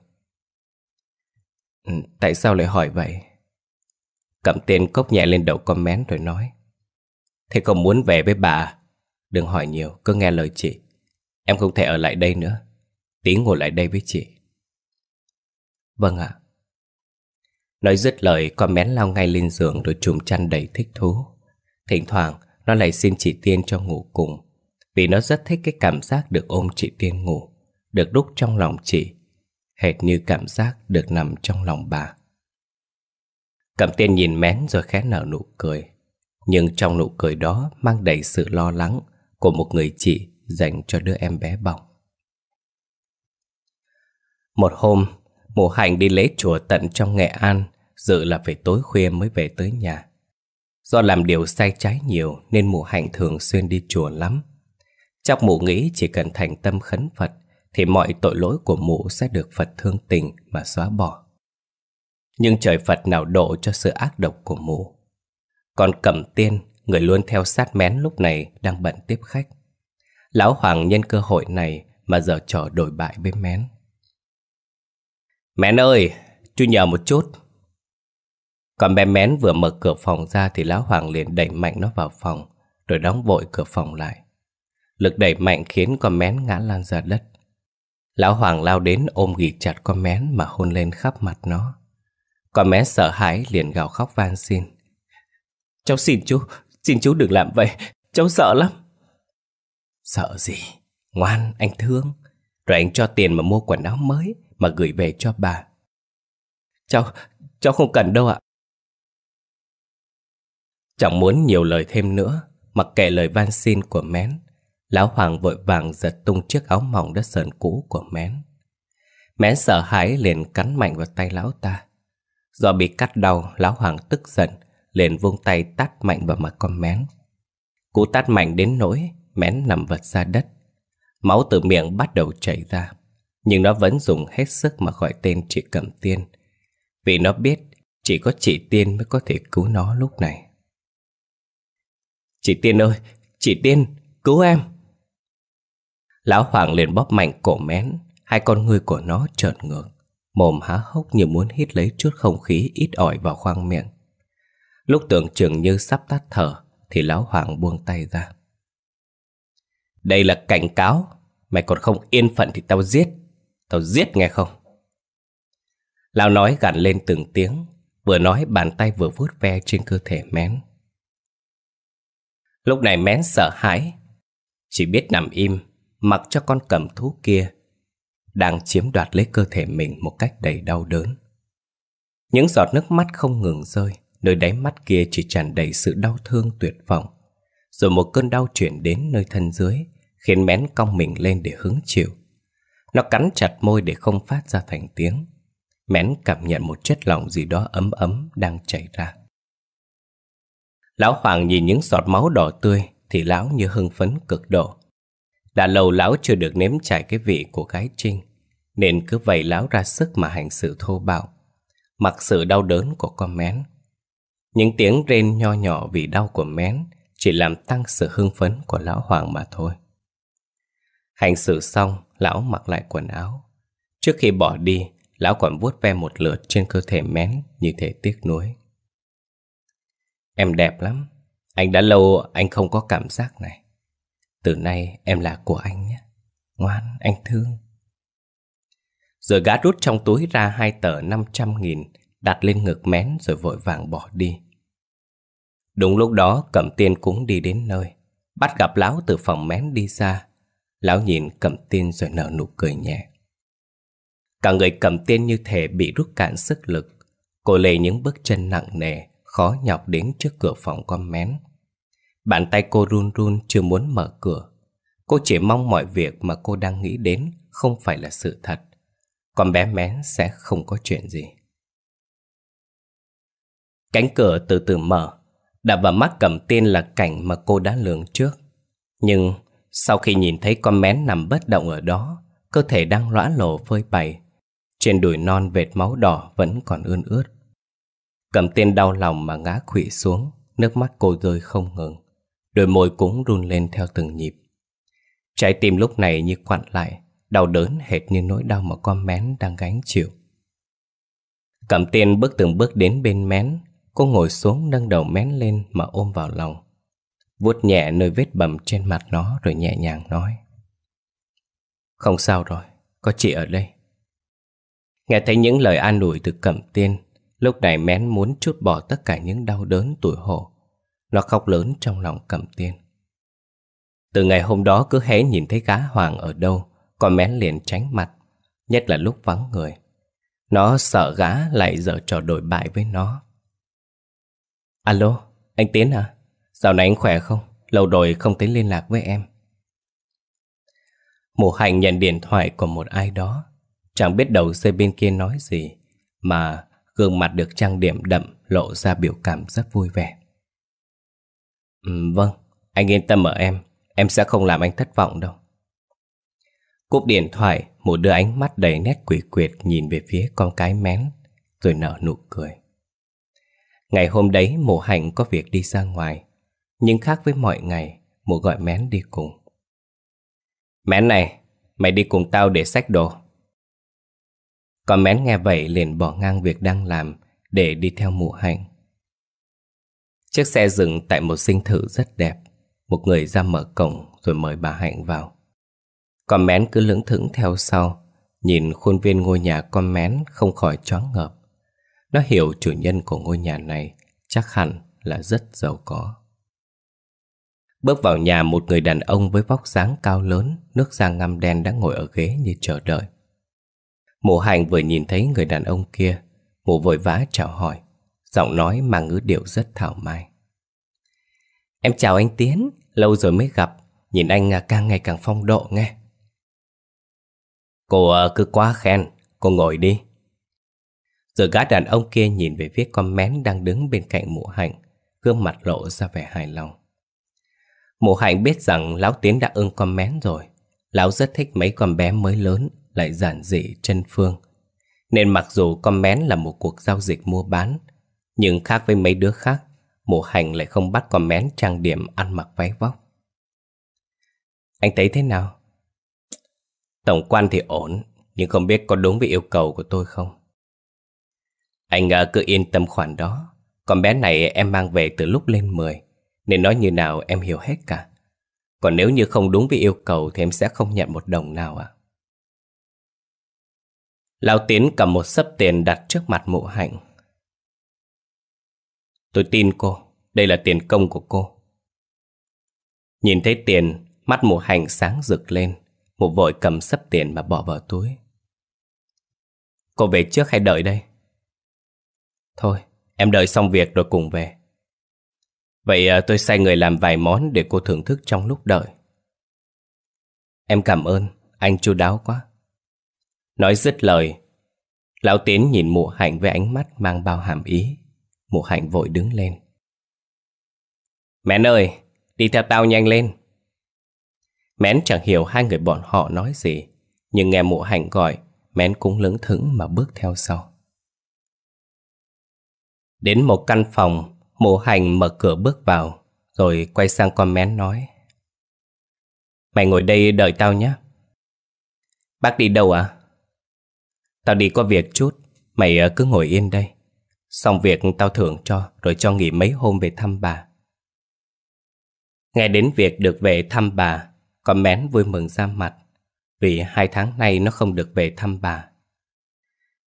A: Ừ, tại sao lại hỏi vậy? cầm tên cốc nhẹ lên đầu con mén rồi nói Thế không muốn về với bà Đừng hỏi nhiều, cứ nghe lời chị Em không thể ở lại đây nữa Tí ngồi lại đây với chị Vâng ạ Nói dứt lời, con mén lao ngay lên giường rồi trùm chăn đầy thích thú. Thỉnh thoảng, nó lại xin chị Tiên cho ngủ cùng, vì nó rất thích cái cảm giác được ôm chị Tiên ngủ, được đúc trong lòng chị, hệt như cảm giác được nằm trong lòng bà. Cẩm tiên nhìn mén rồi khẽ nở nụ cười Nhưng trong nụ cười đó mang đầy sự lo lắng Của một người chị dành cho đứa em bé bỏng Một hôm, mụ hành đi lễ chùa tận trong Nghệ An Dự là phải tối khuya mới về tới nhà Do làm điều sai trái nhiều nên mụ hạnh thường xuyên đi chùa lắm. Chắc mụ nghĩ chỉ cần thành tâm khấn Phật thì mọi tội lỗi của mụ sẽ được Phật thương tình mà xóa bỏ. Nhưng trời Phật nào độ cho sự ác độc của mụ Còn cẩm tiên Người luôn theo sát mén lúc này Đang bận tiếp khách Lão Hoàng nhân cơ hội này Mà giờ trò đổi bại với mén Mén ơi Chú nhờ một chút Còn bé mén vừa mở cửa phòng ra Thì Lão Hoàng liền đẩy mạnh nó vào phòng Rồi đóng vội cửa phòng lại Lực đẩy mạnh khiến con mén ngã lan ra đất Lão Hoàng lao đến ôm ghì chặt con mén mà hôn lên khắp mặt nó con bé sợ hãi liền gào khóc van xin. Cháu xin chú, xin chú đừng làm vậy, cháu sợ lắm. Sợ gì? Ngoan, anh thương. Rồi anh cho tiền mà mua quần áo mới mà gửi về cho bà. Cháu, cháu không cần đâu ạ. Chẳng muốn nhiều lời thêm nữa, mặc kệ lời van xin của Mén, Lão Hoàng vội vàng giật tung chiếc áo mỏng đất sờn cũ của Mén. Mén sợ hãi liền cắn mạnh vào tay lão ta. Do bị cắt đầu, Lão Hoàng tức giận, liền vung tay tát mạnh vào mặt con mén. Cú tát mạnh đến nỗi, mén nằm vật ra đất. Máu từ miệng bắt đầu chảy ra, nhưng nó vẫn dùng hết sức mà gọi tên chị cầm Tiên. Vì nó biết chỉ có chị Tiên mới có thể cứu nó lúc này. Chị Tiên ơi, chị Tiên, cứu em! Lão Hoàng liền bóp mạnh cổ mén, hai con người của nó trợn ngược mồm há hốc như muốn hít lấy chút không khí ít ỏi vào khoang miệng. Lúc tưởng chừng như sắp tắt thở, thì Lão Hoàng buông tay ra. Đây là cảnh cáo, mày còn không yên phận thì tao giết, tao giết nghe không? Lão nói gằn lên từng tiếng, vừa nói bàn tay vừa vuốt ve trên cơ thể mén. Lúc này mén sợ hãi, chỉ biết nằm im, mặc cho con cầm thú kia đang chiếm đoạt lấy cơ thể mình một cách đầy đau đớn. Những giọt nước mắt không ngừng rơi, nơi đáy mắt kia chỉ tràn đầy sự đau thương tuyệt vọng. Rồi một cơn đau chuyển đến nơi thân dưới, khiến mén cong mình lên để hứng chịu. Nó cắn chặt môi để không phát ra thành tiếng. Mén cảm nhận một chất lỏng gì đó ấm ấm đang chảy ra. Lão Hoàng nhìn những giọt máu đỏ tươi thì lão như hưng phấn cực độ. Đã lâu lão chưa được nếm trải cái vị của gái trinh Nên cứ vậy lão ra sức mà hành sự thô bạo Mặc sự đau đớn của con mén Những tiếng rên nho nhỏ vì đau của mén Chỉ làm tăng sự hưng phấn của lão hoàng mà thôi Hành sự xong, lão mặc lại quần áo Trước khi bỏ đi, lão còn vuốt ve một lượt trên cơ thể mén như thể tiếc nuối Em đẹp lắm, anh đã lâu anh không có cảm giác này từ nay em là của anh nhé. Ngoan, anh thương. Rồi gã rút trong túi ra hai tờ 500 nghìn, đặt lên ngực mén rồi vội vàng bỏ đi. Đúng lúc đó cầm Tiên cũng đi đến nơi, bắt gặp lão từ phòng mén đi ra. Lão nhìn cầm Tiên rồi nở nụ cười nhẹ. Cả người cầm Tiên như thể bị rút cạn sức lực, cô lê những bước chân nặng nề, khó nhọc đến trước cửa phòng con mén. Bàn tay cô run run chưa muốn mở cửa Cô chỉ mong mọi việc mà cô đang nghĩ đến Không phải là sự thật Còn bé mén sẽ không có chuyện gì Cánh cửa từ từ mở Đập vào mắt cầm tiên là cảnh mà cô đã lường trước Nhưng sau khi nhìn thấy con mén nằm bất động ở đó Cơ thể đang lõa lổ phơi bày Trên đùi non vệt máu đỏ vẫn còn ươn ướt Cầm tiên đau lòng mà ngã khủy xuống Nước mắt cô rơi không ngừng Đôi môi cũng run lên theo từng nhịp Trái tim lúc này như quặn lại Đau đớn hệt như nỗi đau mà con mén đang gánh chịu Cẩm tiên bước từng bước đến bên mén Cô ngồi xuống nâng đầu mén lên mà ôm vào lòng vuốt nhẹ nơi vết bầm trên mặt nó rồi nhẹ nhàng nói Không sao rồi, có chị ở đây Nghe thấy những lời an ủi từ cẩm tiên Lúc này mén muốn chút bỏ tất cả những đau đớn tủi hổ nó khóc lớn trong lòng cầm tiên Từ ngày hôm đó cứ hé nhìn thấy gá hoàng ở đâu Con mén liền tránh mặt Nhất là lúc vắng người Nó sợ gá lại dở trò đổi bại với nó Alo, anh Tiến à? Dạo này anh khỏe không? Lâu rồi không thấy liên lạc với em Mù hành nhận điện thoại của một ai đó Chẳng biết đầu dây bên kia nói gì Mà gương mặt được trang điểm đậm lộ ra biểu cảm rất vui vẻ vâng, anh yên tâm ở em, em sẽ không làm anh thất vọng đâu. Cúp điện thoại, một đứa ánh mắt đầy nét quỷ quyệt nhìn về phía con cái mén, rồi nở nụ cười. Ngày hôm đấy mộ hạnh có việc đi ra ngoài, nhưng khác với mọi ngày, mộ gọi mén đi cùng. Mén này, mày đi cùng tao để xách đồ. Còn mén nghe vậy liền bỏ ngang việc đang làm để đi theo mộ hạnh. Chiếc xe dừng tại một sinh thự rất đẹp. Một người ra mở cổng rồi mời bà Hạnh vào. Con mén cứ lững thững theo sau, nhìn khuôn viên ngôi nhà con mén không khỏi choáng ngợp. Nó hiểu chủ nhân của ngôi nhà này chắc hẳn là rất giàu có. Bước vào nhà một người đàn ông với vóc dáng cao lớn, nước da ngăm đen đã ngồi ở ghế như chờ đợi. Mộ hạnh vừa nhìn thấy người đàn ông kia, mộ vội vã chào hỏi. Giọng nói mang ngữ điệu rất thảo mai Em chào anh Tiến Lâu rồi mới gặp Nhìn anh à, càng ngày càng phong độ nghe Cô à, cứ quá khen Cô ngồi đi Rồi gã đàn ông kia nhìn về phía con mén Đang đứng bên cạnh mụ hạnh Gương mặt lộ ra vẻ hài lòng Mụ hạnh biết rằng Lão Tiến đã ưng con mén rồi Lão rất thích mấy con bé mới lớn Lại giản dị chân phương Nên mặc dù con mén là một cuộc giao dịch mua bán nhưng khác với mấy đứa khác Mộ hành lại không bắt con mén trang điểm ăn mặc váy vóc Anh thấy thế nào? Tổng quan thì ổn Nhưng không biết có đúng với yêu cầu của tôi không Anh cứ yên tâm khoản đó Con bé này em mang về từ lúc lên 10 Nên nói như nào em hiểu hết cả Còn nếu như không đúng với yêu cầu Thì em sẽ không nhận một đồng nào ạ Lão Tiến cầm một sấp tiền đặt trước mặt mộ hạnh Tôi tin cô, đây là tiền công của cô. Nhìn thấy tiền, mắt mụ hành sáng rực lên. Mụ vội cầm sấp tiền mà bỏ vào túi. Cô về trước hay đợi đây? Thôi, em đợi xong việc rồi cùng về. Vậy à, tôi sai người làm vài món để cô thưởng thức trong lúc đợi. Em cảm ơn, anh chu đáo quá. Nói dứt lời, Lão Tiến nhìn mụ hạnh với ánh mắt mang bao hàm ý. Mộ hạnh vội đứng lên Mén ơi, đi theo tao nhanh lên Mén chẳng hiểu hai người bọn họ nói gì Nhưng nghe Mộ hạnh gọi Mén cũng lững thững mà bước theo sau Đến một căn phòng Mộ Hạnh mở cửa bước vào Rồi quay sang con mén nói Mày ngồi đây đợi tao nhé Bác đi đâu à? Tao đi có việc chút Mày ờ, cứ ngồi yên đây Xong việc tao thưởng cho Rồi cho nghỉ mấy hôm về thăm bà Nghe đến việc được về thăm bà Con mén vui mừng ra mặt Vì hai tháng nay nó không được về thăm bà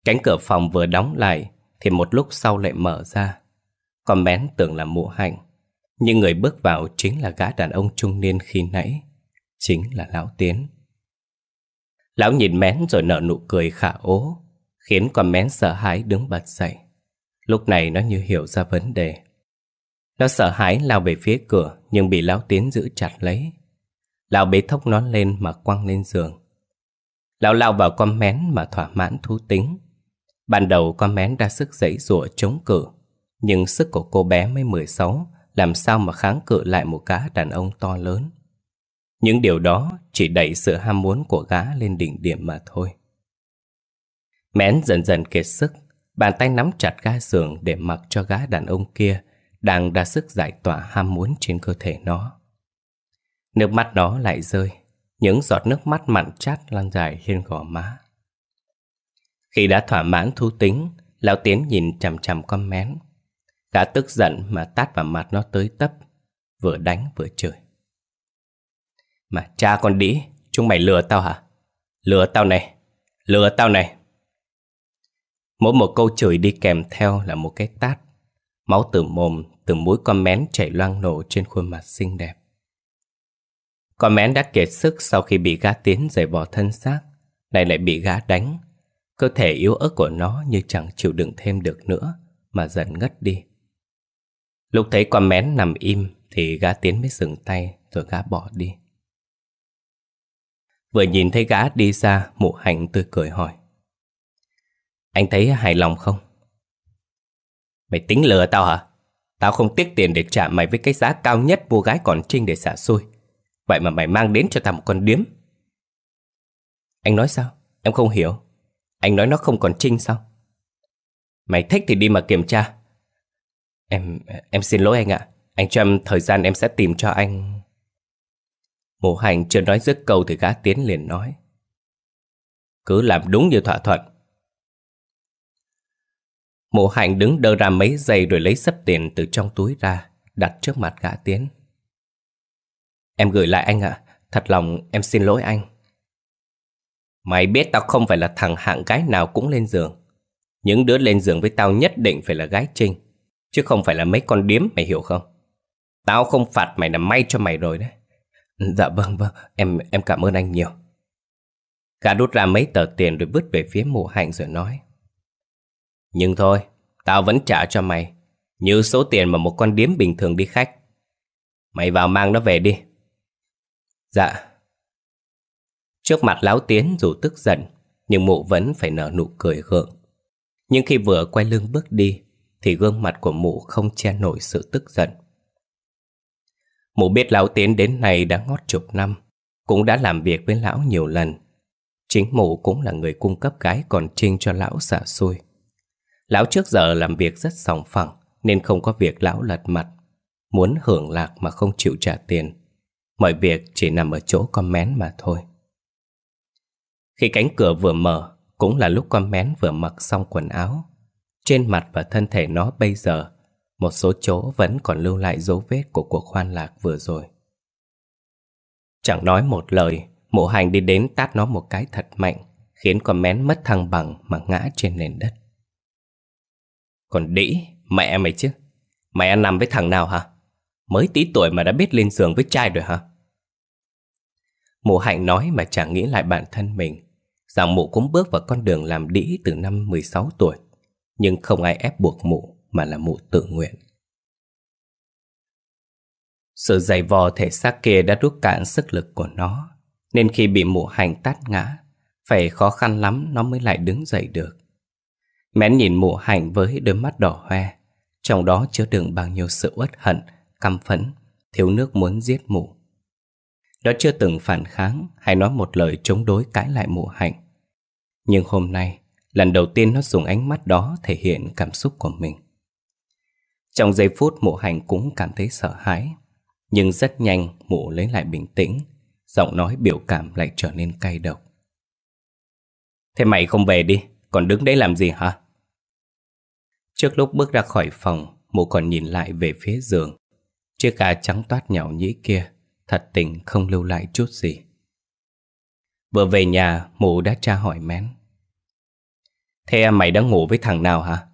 A: Cánh cửa phòng vừa đóng lại Thì một lúc sau lại mở ra Con mén tưởng là mụ hạnh Nhưng người bước vào chính là gã đàn ông trung niên khi nãy Chính là Lão Tiến Lão nhìn mén rồi nở nụ cười khả ố Khiến con mén sợ hãi đứng bật dậy Lúc này nó như hiểu ra vấn đề Nó sợ hãi lao về phía cửa Nhưng bị Lão Tiến giữ chặt lấy Lão bế thốc nó lên mà quăng lên giường Lão lao vào con mén mà thỏa mãn thú tính Ban đầu con mén ra sức dãy rủa chống cự Nhưng sức của cô bé mới 16 Làm sao mà kháng cự lại một gã đàn ông to lớn Những điều đó chỉ đẩy sự ham muốn của gã lên đỉnh điểm mà thôi Mén dần dần kiệt sức Bàn tay nắm chặt ga giường để mặc cho gã đàn ông kia Đang đa sức giải tỏa ham muốn trên cơ thể nó Nước mắt nó lại rơi Những giọt nước mắt mặn chát lan dài trên gò má Khi đã thỏa mãn thú tính Lão Tiến nhìn chằm chằm con mén Gã tức giận mà tát vào mặt nó tới tấp Vừa đánh vừa chửi Mà cha con đĩ Chúng mày lừa tao hả Lừa tao này Lừa tao này Mỗi một câu chửi đi kèm theo là một cái tát Máu từ mồm, từ mũi con mén chảy loang lổ trên khuôn mặt xinh đẹp Con mén đã kiệt sức sau khi bị gã tiến rời bỏ thân xác Này lại bị gã đánh Cơ thể yếu ớt của nó như chẳng chịu đựng thêm được nữa Mà dần ngất đi Lúc thấy con mén nằm im Thì gã tiến mới dừng tay rồi gã bỏ đi Vừa nhìn thấy gã đi ra Mụ hành tươi cười hỏi anh thấy hài lòng không? Mày tính lừa tao hả? Tao không tiếc tiền để trả mày với cái giá cao nhất mua gái còn trinh để xả xôi. Vậy mà mày mang đến cho tao một con điếm. Anh nói sao? Em không hiểu. Anh nói nó không còn trinh sao? Mày thích thì đi mà kiểm tra. Em em xin lỗi anh ạ. À. Anh cho em thời gian em sẽ tìm cho anh. Mộ hành chưa nói dứt câu thì gã tiến liền nói. Cứ làm đúng như thỏa thuận. Mộ hạnh đứng đơ ra mấy giây rồi lấy sấp tiền từ trong túi ra, đặt trước mặt gã tiến. Em gửi lại anh ạ, thật lòng em xin lỗi anh. Mày biết tao không phải là thằng hạng gái nào cũng lên giường. Những đứa lên giường với tao nhất định phải là gái trinh, chứ không phải là mấy con điếm mày hiểu không? Tao không phạt mày là may cho mày rồi đấy. Dạ vâng vâng, em em cảm ơn anh nhiều. Gã đút ra mấy tờ tiền rồi vứt về phía mộ hạnh rồi nói. Nhưng thôi, tao vẫn trả cho mày, như số tiền mà một con điếm bình thường đi khách. Mày vào mang nó về đi. Dạ. Trước mặt Lão Tiến dù tức giận, nhưng mụ vẫn phải nở nụ cười gượng. Nhưng khi vừa quay lưng bước đi, thì gương mặt của mụ không che nổi sự tức giận. Mụ biết Lão Tiến đến này đã ngót chục năm, cũng đã làm việc với Lão nhiều lần. Chính mụ cũng là người cung cấp gái còn trinh cho Lão xả xui. Lão trước giờ làm việc rất sòng phẳng nên không có việc lão lật mặt. Muốn hưởng lạc mà không chịu trả tiền. Mọi việc chỉ nằm ở chỗ con mén mà thôi. Khi cánh cửa vừa mở, cũng là lúc con mén vừa mặc xong quần áo. Trên mặt và thân thể nó bây giờ, một số chỗ vẫn còn lưu lại dấu vết của cuộc khoan lạc vừa rồi. Chẳng nói một lời, mộ hành đi đến tát nó một cái thật mạnh, khiến con mén mất thăng bằng mà ngã trên nền đất. Còn đĩ, mẹ mày chứ Mày ăn nằm với thằng nào hả? Mới tí tuổi mà đã biết lên giường với trai rồi hả? Mụ Hạnh nói mà chẳng nghĩ lại bản thân mình Rằng mụ cũng bước vào con đường làm đĩ từ năm 16 tuổi Nhưng không ai ép buộc mụ mà là mụ tự nguyện Sự dày vò thể xác kia đã rút cạn sức lực của nó Nên khi bị mụ Hạnh tát ngã Phải khó khăn lắm nó mới lại đứng dậy được Mén nhìn mụ hạnh với đôi mắt đỏ hoe Trong đó chứa đựng bao nhiêu sự uất hận Căm phẫn Thiếu nước muốn giết mụ Nó chưa từng phản kháng Hay nói một lời chống đối cãi lại mụ hạnh Nhưng hôm nay Lần đầu tiên nó dùng ánh mắt đó Thể hiện cảm xúc của mình Trong giây phút mụ hạnh cũng cảm thấy sợ hãi Nhưng rất nhanh mụ lấy lại bình tĩnh Giọng nói biểu cảm lại trở nên cay độc Thế mày không về đi Còn đứng đấy làm gì hả? Trước lúc bước ra khỏi phòng, mụ còn nhìn lại về phía giường. Chiếc cá trắng toát nhão nhĩ kia, thật tình không lưu lại chút gì. Vừa về nhà, mụ đã tra hỏi mén. Thế mày đã ngủ với thằng nào hả?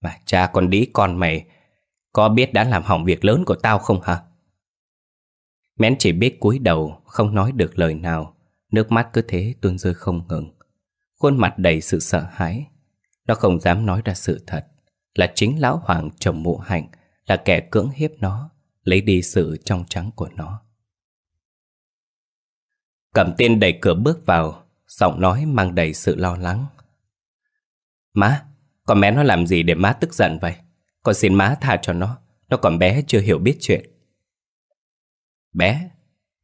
A: Mà cha con đĩ con mày, có biết đã làm hỏng việc lớn của tao không hả? Mén chỉ biết cúi đầu, không nói được lời nào. Nước mắt cứ thế tuôn rơi không ngừng. Khuôn mặt đầy sự sợ hãi. Nó không dám nói ra sự thật là chính lão hoàng chồng mụ hạnh là kẻ cưỡng hiếp nó, lấy đi sự trong trắng của nó. Cẩm tiên đẩy cửa bước vào, giọng nói mang đầy sự lo lắng. Má, con bé nó làm gì để má tức giận vậy? Con xin má tha cho nó, nó còn bé chưa hiểu biết chuyện. Bé?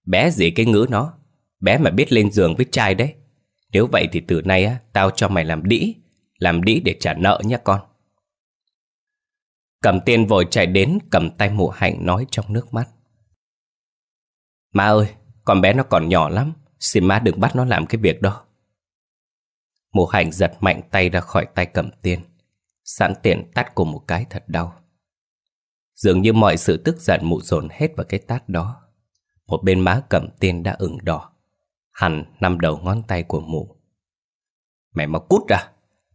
A: Bé gì cái ngữ nó? Bé mà biết lên giường với trai đấy. Nếu vậy thì từ nay á, tao cho mày làm đĩ, làm đĩ để trả nợ nha con. Cầm tiên vội chạy đến cầm tay mụ hạnh nói trong nước mắt Má ơi, con bé nó còn nhỏ lắm Xin má đừng bắt nó làm cái việc đó Mụ hạnh giật mạnh tay ra khỏi tay cầm tiên Sẵn tiện tắt của một cái thật đau Dường như mọi sự tức giận mụ dồn hết vào cái tát đó Một bên má cầm tiên đã ửng đỏ Hẳn nằm đầu ngón tay của mụ mẹ mà cút ra à?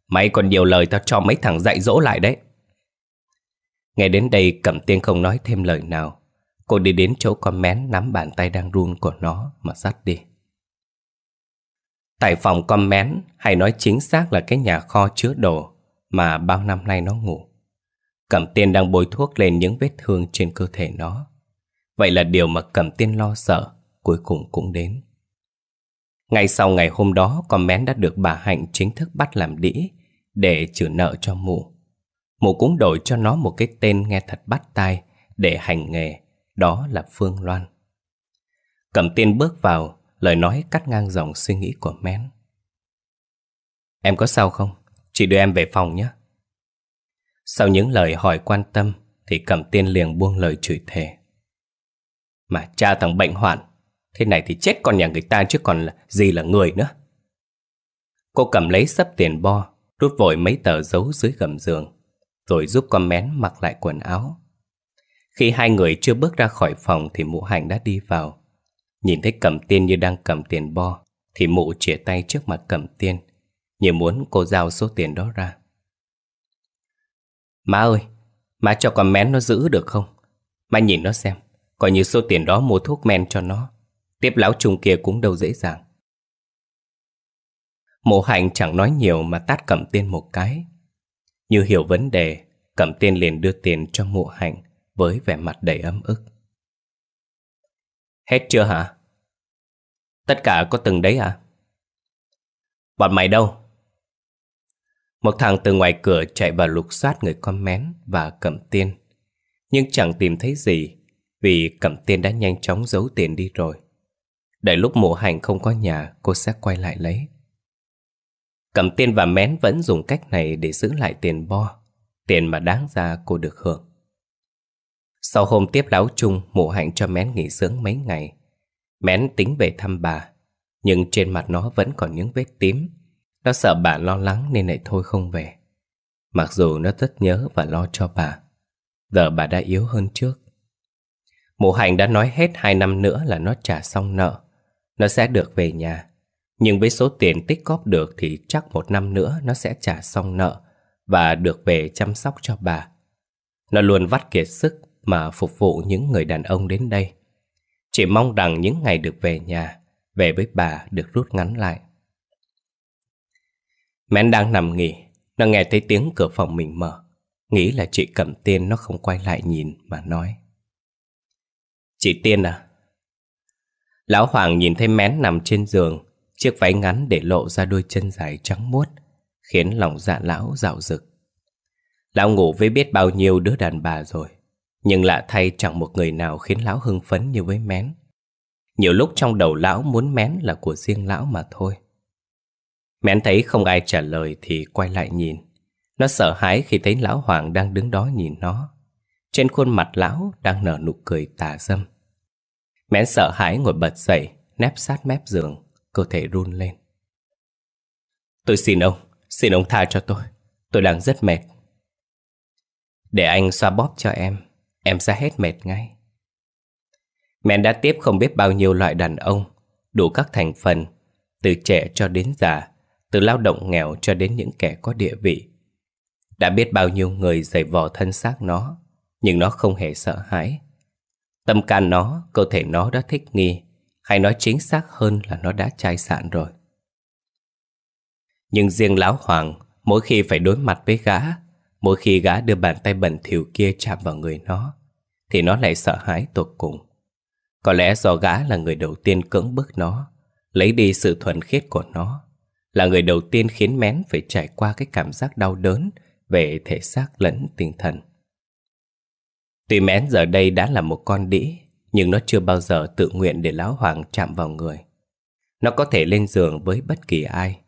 A: Mày còn nhiều lời tao cho mấy thằng dạy dỗ lại đấy Nghe đến đây Cẩm Tiên không nói thêm lời nào Cô đi đến chỗ con mén nắm bàn tay đang run của nó mà dắt đi Tại phòng con mén hay nói chính xác là cái nhà kho chứa đồ Mà bao năm nay nó ngủ Cẩm Tiên đang bôi thuốc lên những vết thương trên cơ thể nó Vậy là điều mà Cẩm Tiên lo sợ cuối cùng cũng đến Ngay sau ngày hôm đó con mén đã được bà Hạnh chính thức bắt làm đĩ Để trừ nợ cho mụ Mụ cũng đổi cho nó một cái tên nghe thật bắt tai để hành nghề, đó là Phương Loan. Cẩm tiên bước vào, lời nói cắt ngang dòng suy nghĩ của Mén. Em có sao không? Chị đưa em về phòng nhé. Sau những lời hỏi quan tâm thì Cẩm tiên liền buông lời chửi thề. Mà cha thằng bệnh hoạn, thế này thì chết con nhà người ta chứ còn là gì là người nữa. Cô cầm lấy sấp tiền bo, rút vội mấy tờ giấu dưới gầm giường, rồi giúp con mén mặc lại quần áo. Khi hai người chưa bước ra khỏi phòng thì mụ hành đã đi vào. Nhìn thấy cầm tiên như đang cầm tiền bo, thì mụ chĩa tay trước mặt cầm tiên, như muốn cô giao số tiền đó ra. Má ơi, má cho con mén nó giữ được không? Má nhìn nó xem, coi như số tiền đó mua thuốc men cho nó. Tiếp lão trùng kia cũng đâu dễ dàng. Mộ hạnh chẳng nói nhiều mà tát cầm tiên một cái như hiểu vấn đề, cẩm tiên liền đưa tiền cho mụ hạnh với vẻ mặt đầy ấm ức. Hết chưa hả? Tất cả có từng đấy à? Bọn mày đâu? Một thằng từ ngoài cửa chạy vào lục soát người con mén và cẩm tiên Nhưng chẳng tìm thấy gì Vì cẩm tiên đã nhanh chóng giấu tiền đi rồi Đợi lúc mộ hạnh không có nhà cô sẽ quay lại lấy cầm tiên và mén vẫn dùng cách này để giữ lại tiền bo, tiền mà đáng ra cô được hưởng. Sau hôm tiếp láo chung, mụ hạnh cho mén nghỉ dưỡng mấy ngày. Mén tính về thăm bà, nhưng trên mặt nó vẫn còn những vết tím. Nó sợ bà lo lắng nên lại thôi không về. Mặc dù nó rất nhớ và lo cho bà. Giờ bà đã yếu hơn trước. Mụ hạnh đã nói hết hai năm nữa là nó trả xong nợ. Nó sẽ được về nhà. Nhưng với số tiền tích góp được thì chắc một năm nữa nó sẽ trả xong nợ và được về chăm sóc cho bà. Nó luôn vắt kiệt sức mà phục vụ những người đàn ông đến đây. Chỉ mong rằng những ngày được về nhà, về với bà được rút ngắn lại. Mén đang nằm nghỉ, nó nghe thấy tiếng cửa phòng mình mở. Nghĩ là chị Cẩm Tiên nó không quay lại nhìn mà nói. Chị Tiên à? Lão Hoàng nhìn thấy Mén nằm trên giường Chiếc váy ngắn để lộ ra đôi chân dài trắng muốt Khiến lòng dạ lão dạo rực Lão ngủ với biết bao nhiêu đứa đàn bà rồi Nhưng lạ thay chẳng một người nào khiến lão hưng phấn như với mén Nhiều lúc trong đầu lão muốn mén là của riêng lão mà thôi Mén thấy không ai trả lời thì quay lại nhìn Nó sợ hãi khi thấy lão Hoàng đang đứng đó nhìn nó Trên khuôn mặt lão đang nở nụ cười tà dâm Mén sợ hãi ngồi bật dậy, nép sát mép giường cơ thể run lên. Tôi xin ông, xin ông tha cho tôi. Tôi đang rất mệt. Để anh xoa bóp cho em, em sẽ hết mệt ngay. Men đã tiếp không biết bao nhiêu loại đàn ông, đủ các thành phần, từ trẻ cho đến già, từ lao động nghèo cho đến những kẻ có địa vị. Đã biết bao nhiêu người giày vò thân xác nó, nhưng nó không hề sợ hãi. Tâm can nó, cơ thể nó đã thích nghi hay nói chính xác hơn là nó đã chai sạn rồi Nhưng riêng Lão Hoàng Mỗi khi phải đối mặt với gã Mỗi khi gã đưa bàn tay bẩn thỉu kia chạm vào người nó Thì nó lại sợ hãi tột cùng Có lẽ do gã là người đầu tiên cưỡng bức nó Lấy đi sự thuần khiết của nó Là người đầu tiên khiến mén phải trải qua cái cảm giác đau đớn Về thể xác lẫn tinh thần Tuy mén giờ đây đã là một con đĩ nhưng nó chưa bao giờ tự nguyện để Lão Hoàng chạm vào người. Nó có thể lên giường với bất kỳ ai,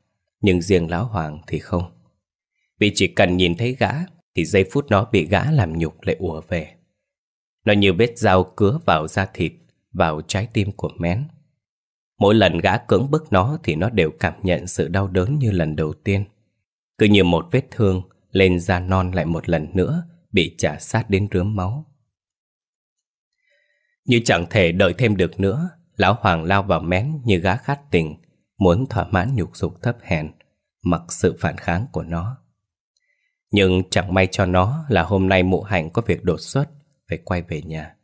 A: nhưng riêng Lão Hoàng thì không. Vì chỉ cần nhìn thấy gã, thì giây phút nó bị gã làm nhục lại ùa về. Nó như vết dao cứa vào da thịt, vào trái tim của Mén. Mỗi lần gã cưỡng bức nó thì nó đều cảm nhận sự đau đớn như lần đầu tiên. Cứ như một vết thương, lên da non lại một lần nữa, bị trả sát đến rướm máu. Như chẳng thể đợi thêm được nữa, lão hoàng lao vào mén như gá khát tình, muốn thỏa mãn nhục dục thấp hèn, mặc sự phản kháng của nó. Nhưng chẳng may cho nó là hôm nay mụ hạnh có việc đột xuất, phải quay về nhà.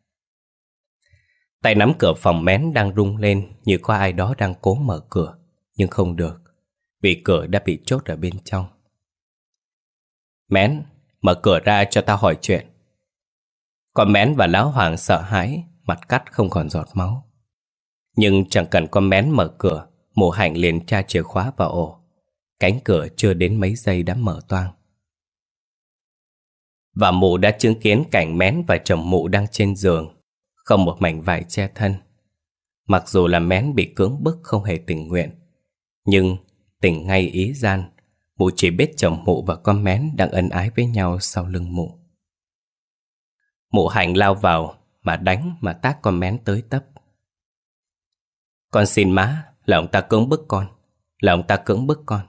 A: Tay nắm cửa phòng mén đang rung lên như có ai đó đang cố mở cửa, nhưng không được, vì cửa đã bị chốt ở bên trong. Mén, mở cửa ra cho ta hỏi chuyện. Còn Mén và Lão Hoàng sợ hãi mặt cắt không còn giọt máu. Nhưng chẳng cần con mén mở cửa, mộ hạnh liền tra chìa khóa vào ổ. Cánh cửa chưa đến mấy giây đã mở toang. Và mụ đã chứng kiến cảnh mén và chồng mụ đang trên giường, không một mảnh vải che thân. Mặc dù là mén bị cưỡng bức không hề tình nguyện, nhưng tỉnh ngay ý gian, mụ chỉ biết chồng mụ và con mén đang ân ái với nhau sau lưng mụ. Mụ hạnh lao vào, mà đánh mà tác con mén tới tấp. Con xin má là ông ta cưỡng bức con, là ông ta cưỡng bức con.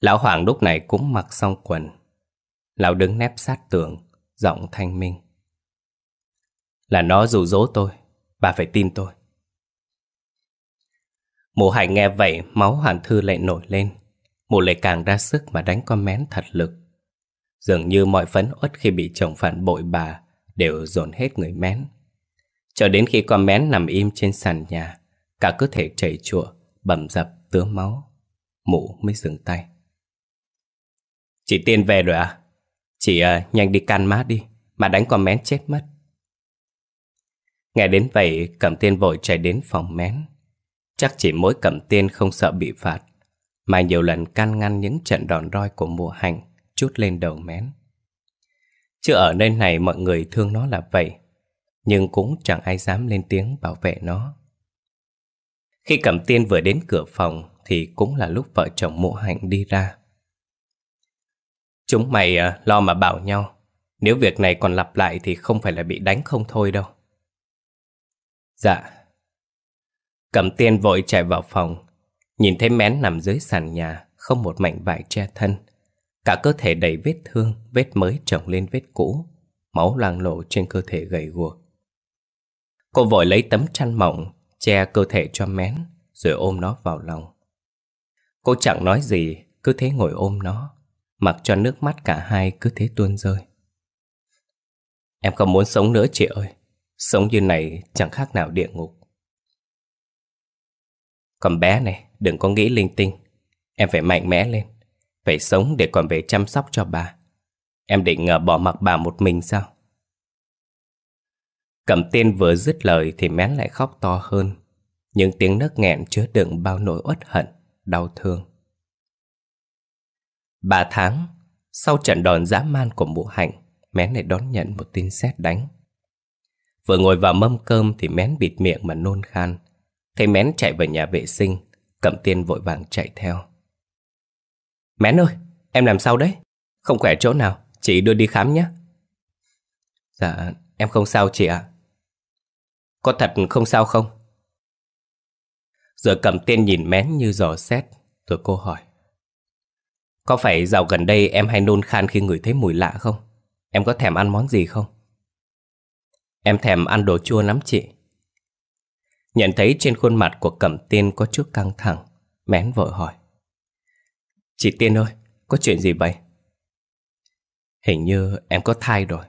A: Lão Hoàng lúc này cũng mặc xong quần. Lão đứng nép sát tường, giọng thanh minh. Là nó rủ dỗ tôi, bà phải tin tôi. Mộ hải nghe vậy, máu hoàn thư lại nổi lên. Mộ lại càng ra sức mà đánh con mén thật lực. Dường như mọi phấn uất khi bị chồng phản bội bà đều dồn hết người mén. Cho đến khi con mén nằm im trên sàn nhà, cả cơ thể chảy chụa, bầm dập, tứa máu. Mụ mới dừng tay. Chị Tiên về rồi à? Chị à, nhanh đi can má đi, mà đánh con mén chết mất. Nghe đến vậy, Cẩm Tiên vội chạy đến phòng mén. Chắc chỉ mỗi Cẩm Tiên không sợ bị phạt, mà nhiều lần can ngăn những trận đòn roi của mụ hành chút lên đầu mén. Chứ ở nơi này mọi người thương nó là vậy Nhưng cũng chẳng ai dám lên tiếng bảo vệ nó Khi Cẩm Tiên vừa đến cửa phòng Thì cũng là lúc vợ chồng mộ hạnh đi ra Chúng mày à, lo mà bảo nhau Nếu việc này còn lặp lại thì không phải là bị đánh không thôi đâu Dạ Cẩm Tiên vội chạy vào phòng Nhìn thấy mén nằm dưới sàn nhà Không một mảnh vải che thân Cả cơ thể đầy vết thương, vết mới chồng lên vết cũ, máu loang lộ trên cơ thể gầy guộc. Cô vội lấy tấm chăn mỏng, che cơ thể cho mén, rồi ôm nó vào lòng. Cô chẳng nói gì, cứ thế ngồi ôm nó, mặc cho nước mắt cả hai cứ thế tuôn rơi. Em không muốn sống nữa chị ơi, sống như này chẳng khác nào địa ngục. Còn bé này, đừng có nghĩ linh tinh, em phải mạnh mẽ lên. Phải sống để còn về chăm sóc cho bà Em định ngờ bỏ mặc bà một mình sao Cẩm tiên vừa dứt lời thì mén lại khóc to hơn Những tiếng nấc nghẹn chứa đựng bao nỗi uất hận, đau thương Ba tháng Sau trận đòn dã man của mụ hạnh Mén lại đón nhận một tin xét đánh Vừa ngồi vào mâm cơm thì mén bịt miệng mà nôn khan Thấy mén chạy vào nhà vệ sinh Cẩm tiên vội vàng chạy theo Mén ơi, em làm sao đấy? Không khỏe chỗ nào, chị đưa đi khám nhé. Dạ, em không sao chị ạ. Có thật không sao không? Rồi cầm tiên nhìn mén như giò xét, rồi cô hỏi. Có phải dạo gần đây em hay nôn khan khi ngửi thấy mùi lạ không? Em có thèm ăn món gì không? Em thèm ăn đồ chua lắm chị. Nhận thấy trên khuôn mặt của cầm tiên có chút căng thẳng, mén vội hỏi. Chị Tiên ơi, có chuyện gì vậy? Hình như em có thai rồi.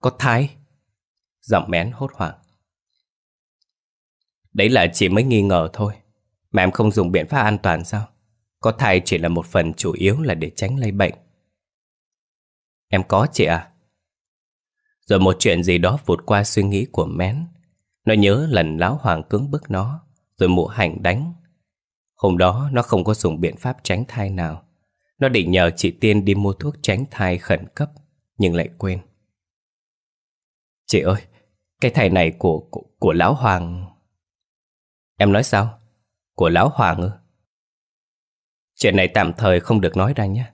A: Có thai? Giọng mén hốt hoảng. Đấy là chị mới nghi ngờ thôi. Mà em không dùng biện pháp an toàn sao? Có thai chỉ là một phần chủ yếu là để tránh lây bệnh. Em có chị à? Rồi một chuyện gì đó vụt qua suy nghĩ của mén. Nó nhớ lần lão hoàng cưỡng bức nó, rồi mụ hành đánh Hôm đó nó không có dùng biện pháp tránh thai nào. Nó định nhờ chị Tiên đi mua thuốc tránh thai khẩn cấp, nhưng lại quên. Chị ơi, cái thai này của, của, của Lão Hoàng... Em nói sao? Của Lão Hoàng ư? Chuyện này tạm thời không được nói ra nhé.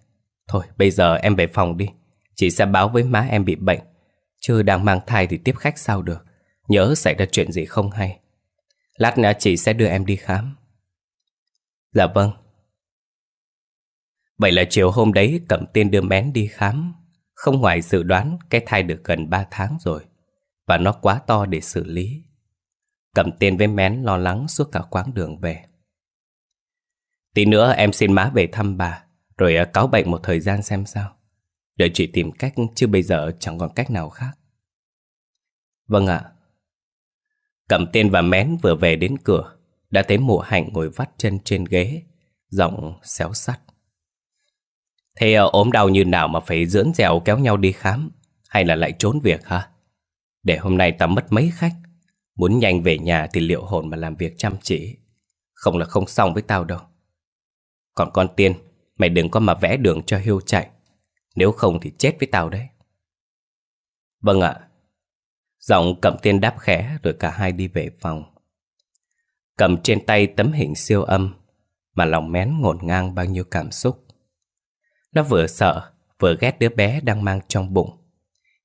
A: Thôi, bây giờ em về phòng đi. Chị sẽ báo với má em bị bệnh. Chứ đang mang thai thì tiếp khách sao được. Nhớ xảy ra chuyện gì không hay. Lát nữa chị sẽ đưa em đi khám. Dạ vâng. Vậy là chiều hôm đấy cầm tiên đưa mén đi khám. Không ngoài dự đoán cái thai được gần 3 tháng rồi. Và nó quá to để xử lý. Cầm tiên với mén lo lắng suốt cả quãng đường về. Tí nữa em xin má về thăm bà. Rồi à, cáo bệnh một thời gian xem sao. đợi chị tìm cách chứ bây giờ chẳng còn cách nào khác. Vâng ạ. Cầm tiên và mén vừa về đến cửa đã thấy mụ hạnh ngồi vắt chân trên ghế Giọng xéo sắt Thế ờ, ốm đau như nào mà phải dưỡng dẻo kéo nhau đi khám Hay là lại trốn việc hả Để hôm nay ta mất mấy khách Muốn nhanh về nhà thì liệu hồn mà làm việc chăm chỉ Không là không xong với tao đâu Còn con tiên Mày đừng có mà vẽ đường cho hưu chạy Nếu không thì chết với tao đấy Vâng ạ Giọng cầm tiên đáp khẽ rồi cả hai đi về phòng cầm trên tay tấm hình siêu âm mà lòng mén ngổn ngang bao nhiêu cảm xúc. Nó vừa sợ, vừa ghét đứa bé đang mang trong bụng.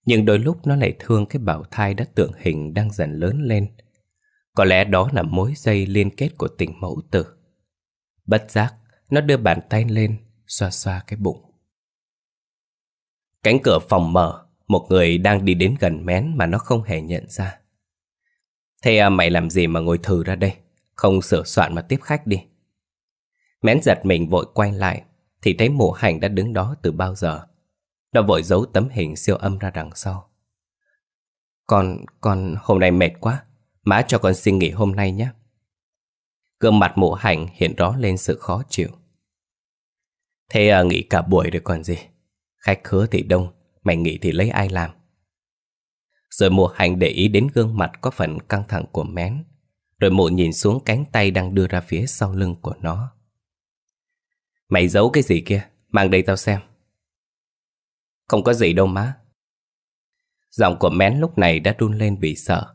A: Nhưng đôi lúc nó lại thương cái bào thai đã tượng hình đang dần lớn lên. Có lẽ đó là mối dây liên kết của tình mẫu tử. Bất giác, nó đưa bàn tay lên, xoa xoa cái bụng. Cánh cửa phòng mở, một người đang đi đến gần mén mà nó không hề nhận ra. Thế à, mày làm gì mà ngồi thử ra đây? Không sửa soạn mà tiếp khách đi Mén giật mình vội quay lại Thì thấy mộ hành đã đứng đó từ bao giờ Nó vội giấu tấm hình siêu âm ra đằng sau Con, con hôm nay mệt quá Má cho con xin nghỉ hôm nay nhé Gương mặt mộ hành hiện rõ lên sự khó chịu Thế à, nghỉ cả buổi rồi còn gì Khách khứa thì đông Mày nghỉ thì lấy ai làm Rồi Mộ hành để ý đến gương mặt có phần căng thẳng của mén rồi mụ nhìn xuống cánh tay đang đưa ra phía sau lưng của nó Mày giấu cái gì kia Mang đây tao xem Không có gì đâu má Giọng của mén lúc này đã run lên vì sợ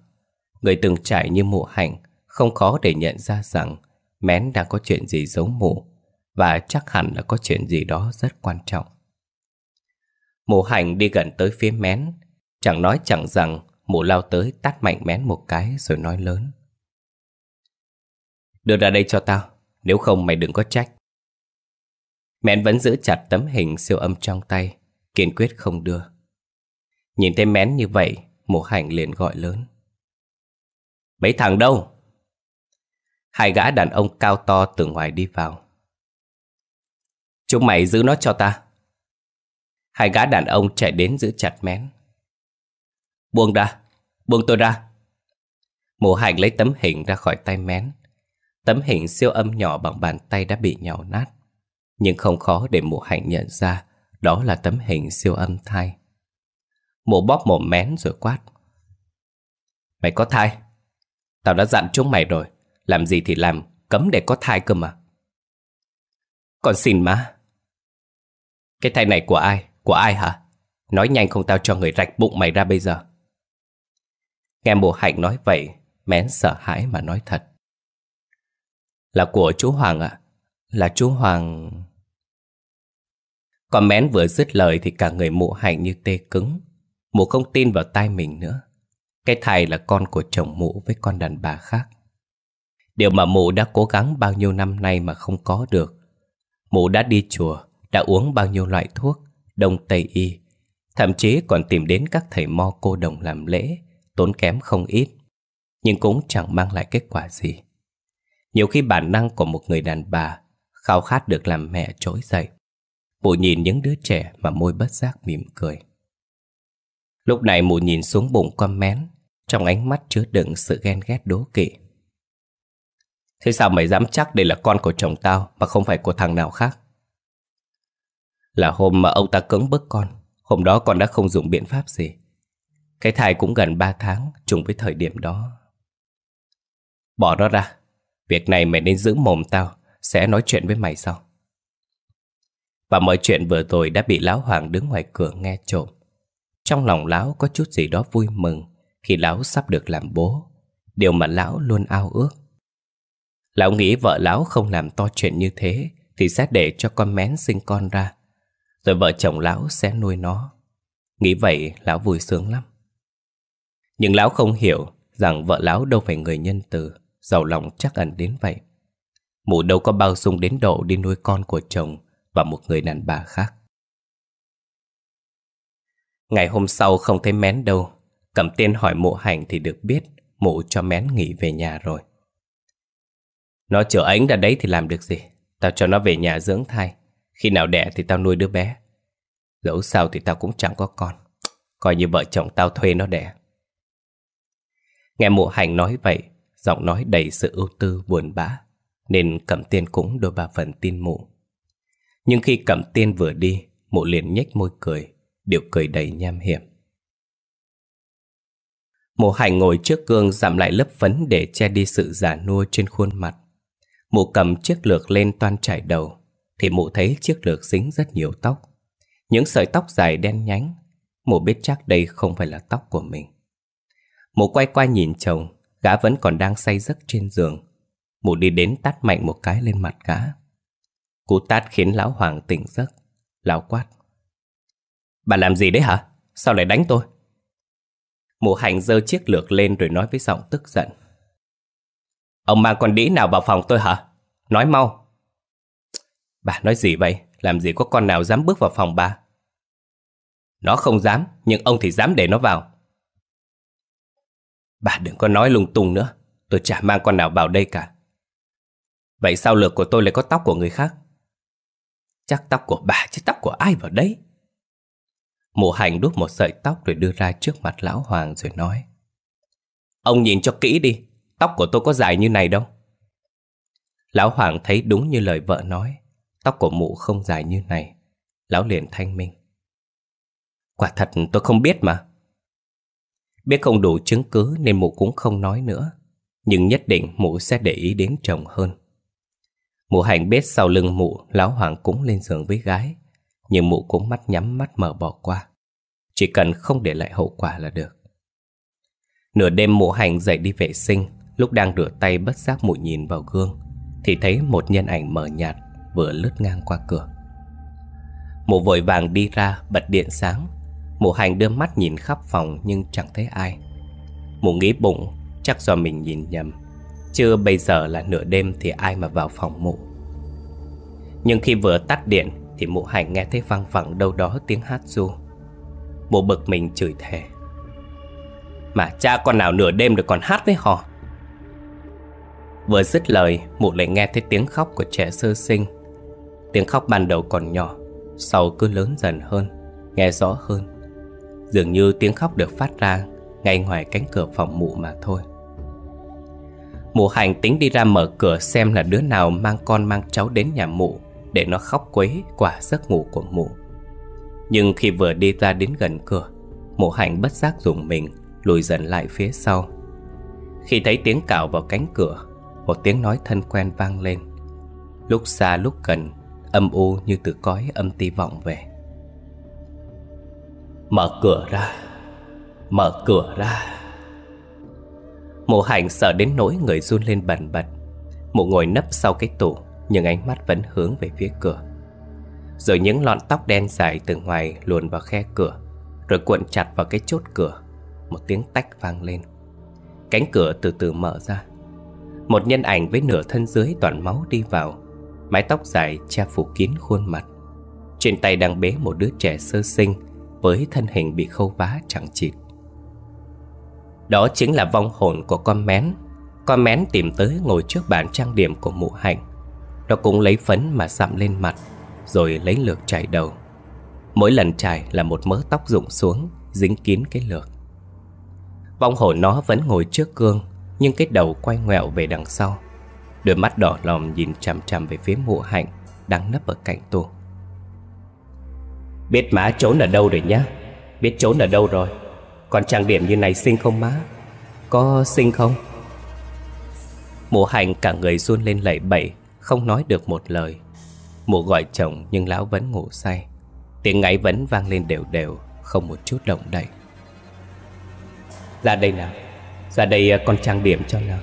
A: Người từng trải như mụ hạnh Không khó để nhận ra rằng Mén đang có chuyện gì giấu mụ Và chắc hẳn là có chuyện gì đó rất quan trọng Mụ hạnh đi gần tới phía mén Chẳng nói chẳng rằng Mụ lao tới tát mạnh mén một cái rồi nói lớn Đưa ra đây cho tao, nếu không mày đừng có trách. Mẹn vẫn giữ chặt tấm hình siêu âm trong tay, kiên quyết không đưa. Nhìn thấy mén như vậy, mộ hành liền gọi lớn. Mấy thằng đâu? Hai gã đàn ông cao to từ ngoài đi vào. Chúng mày giữ nó cho ta. Hai gã đàn ông chạy đến giữ chặt mén. Buông ra, buông tôi ra. Mộ hành lấy tấm hình ra khỏi tay mén, Tấm hình siêu âm nhỏ bằng bàn tay đã bị nhào nát Nhưng không khó để mụ hạnh nhận ra Đó là tấm hình siêu âm thai Mụ bóp mồm mén rồi quát Mày có thai Tao đã dặn chúng mày rồi Làm gì thì làm Cấm để có thai cơ mà Con xin má Cái thai này của ai Của ai hả Nói nhanh không tao cho người rạch bụng mày ra bây giờ Nghe mụ hạnh nói vậy Mén sợ hãi mà nói thật là của chú Hoàng ạ Là chú Hoàng... Còn mén vừa dứt lời thì cả người mụ hạnh như tê cứng Mụ không tin vào tai mình nữa Cái thầy là con của chồng mụ với con đàn bà khác Điều mà mụ đã cố gắng bao nhiêu năm nay mà không có được Mụ đã đi chùa, đã uống bao nhiêu loại thuốc, đông tây y Thậm chí còn tìm đến các thầy mo cô đồng làm lễ Tốn kém không ít Nhưng cũng chẳng mang lại kết quả gì nhiều khi bản năng của một người đàn bà khao khát được làm mẹ trỗi dậy. Mụ nhìn những đứa trẻ mà môi bất giác mỉm cười. Lúc này mụ nhìn xuống bụng con mén, trong ánh mắt chứa đựng sự ghen ghét đố kỵ. Thế sao mày dám chắc đây là con của chồng tao mà không phải của thằng nào khác? Là hôm mà ông ta cưỡng bức con, hôm đó con đã không dùng biện pháp gì. Cái thai cũng gần 3 tháng, trùng với thời điểm đó. Bỏ nó ra, Việc này mày nên giữ mồm tao Sẽ nói chuyện với mày sau Và mọi chuyện vừa rồi đã bị Lão Hoàng đứng ngoài cửa nghe trộm Trong lòng Lão có chút gì đó vui mừng Khi Lão sắp được làm bố Điều mà Lão luôn ao ước Lão nghĩ vợ Lão không làm to chuyện như thế Thì sẽ để cho con mén sinh con ra Rồi vợ chồng Lão sẽ nuôi nó Nghĩ vậy Lão vui sướng lắm Nhưng Lão không hiểu rằng vợ Lão đâu phải người nhân từ giàu lòng chắc ẩn đến vậy. Mụ đâu có bao dung đến độ đi nuôi con của chồng và một người đàn bà khác. Ngày hôm sau không thấy mén đâu, cầm tên hỏi mụ hành thì được biết mụ cho mén nghỉ về nhà rồi. Nó chở ánh ra đấy thì làm được gì, tao cho nó về nhà dưỡng thai, khi nào đẻ thì tao nuôi đứa bé. Dẫu sao thì tao cũng chẳng có con, coi như vợ chồng tao thuê nó đẻ. Nghe mụ hành nói vậy, giọng nói đầy sự ưu tư buồn bã, nên Cẩm Tiên cũng đôi ba phần tin mụ. Nhưng khi Cẩm Tiên vừa đi, mụ liền nhếch môi cười, điều cười đầy nham hiểm. mụ hải ngồi trước gương giảm lại lớp phấn để che đi sự giả nua trên khuôn mặt. Mụ cầm chiếc lược lên toan trải đầu, thì mụ thấy chiếc lược dính rất nhiều tóc. Những sợi tóc dài đen nhánh, mụ biết chắc đây không phải là tóc của mình. Mụ quay qua nhìn chồng, Gã vẫn còn đang say giấc trên giường Mụ đi đến tát mạnh một cái lên mặt gã Cú tát khiến lão Hoàng tỉnh giấc Lão quát Bà làm gì đấy hả? Sao lại đánh tôi? Mụ hành giơ chiếc lược lên rồi nói với giọng tức giận Ông mang con đĩ nào vào phòng tôi hả? Nói mau Bà nói gì vậy? Làm gì có con nào dám bước vào phòng bà? Nó không dám, nhưng ông thì dám để nó vào Bà đừng có nói lung tung nữa Tôi chả mang con nào vào đây cả Vậy sao lược của tôi lại có tóc của người khác? Chắc tóc của bà chứ tóc của ai vào đấy? Mộ hành đút một sợi tóc rồi đưa ra trước mặt lão hoàng rồi nói Ông nhìn cho kỹ đi, tóc của tôi có dài như này đâu Lão hoàng thấy đúng như lời vợ nói Tóc của mụ không dài như này Lão liền thanh minh Quả thật tôi không biết mà Biết không đủ chứng cứ nên mụ cũng không nói nữa Nhưng nhất định mụ sẽ để ý đến chồng hơn Mụ hành biết sau lưng mụ Lão Hoàng cũng lên giường với gái Nhưng mụ cũng mắt nhắm mắt mở bỏ qua Chỉ cần không để lại hậu quả là được Nửa đêm mụ hành dậy đi vệ sinh Lúc đang rửa tay bất giác mụ nhìn vào gương Thì thấy một nhân ảnh mờ nhạt Vừa lướt ngang qua cửa Mụ vội vàng đi ra bật điện sáng Mụ hành đưa mắt nhìn khắp phòng nhưng chẳng thấy ai Mụ nghĩ bụng chắc do mình nhìn nhầm Chứ bây giờ là nửa đêm thì ai mà vào phòng mụ Nhưng khi vừa tắt điện thì mụ hành nghe thấy vang vẳng đâu đó tiếng hát ru Mụ bực mình chửi thề Mà cha con nào nửa đêm được còn hát với họ Vừa dứt lời mụ lại nghe thấy tiếng khóc của trẻ sơ sinh Tiếng khóc ban đầu còn nhỏ Sau cứ lớn dần hơn Nghe rõ hơn Dường như tiếng khóc được phát ra Ngay ngoài cánh cửa phòng mụ mà thôi Mụ hành tính đi ra mở cửa xem là đứa nào mang con mang cháu đến nhà mụ Để nó khóc quấy quả giấc ngủ của mụ Nhưng khi vừa đi ra đến gần cửa Mụ hành bất giác dùng mình Lùi dần lại phía sau Khi thấy tiếng cào vào cánh cửa Một tiếng nói thân quen vang lên Lúc xa lúc gần Âm u như từ cõi âm ti vọng về Mở cửa ra Mở cửa ra Mộ hành sợ đến nỗi người run lên bần bật Mụ ngồi nấp sau cái tủ Nhưng ánh mắt vẫn hướng về phía cửa Rồi những lọn tóc đen dài từ ngoài luồn vào khe cửa Rồi cuộn chặt vào cái chốt cửa Một tiếng tách vang lên Cánh cửa từ từ mở ra Một nhân ảnh với nửa thân dưới toàn máu đi vào Mái tóc dài che phủ kín khuôn mặt Trên tay đang bế một đứa trẻ sơ sinh với thân hình bị khâu vá chẳng chịt Đó chính là vong hồn của con mén Con mén tìm tới ngồi trước bàn trang điểm của mụ hạnh Nó cũng lấy phấn mà dặm lên mặt Rồi lấy lược chải đầu Mỗi lần chải là một mớ tóc rụng xuống Dính kín cái lược Vong hồn nó vẫn ngồi trước gương Nhưng cái đầu quay ngoẹo về đằng sau Đôi mắt đỏ lòm nhìn chằm chằm về phía mụ hạnh Đang nấp ở cạnh tù Biết má trốn ở đâu rồi nhá Biết trốn ở đâu rồi Còn trang điểm như này xinh không má Có xinh không Mụ hành cả người run lên lẩy bẩy Không nói được một lời Mụ gọi chồng nhưng lão vẫn ngủ say Tiếng ngáy vẫn vang lên đều đều Không một chút động đậy Ra đây nào Ra đây ờ, con trang điểm cho nào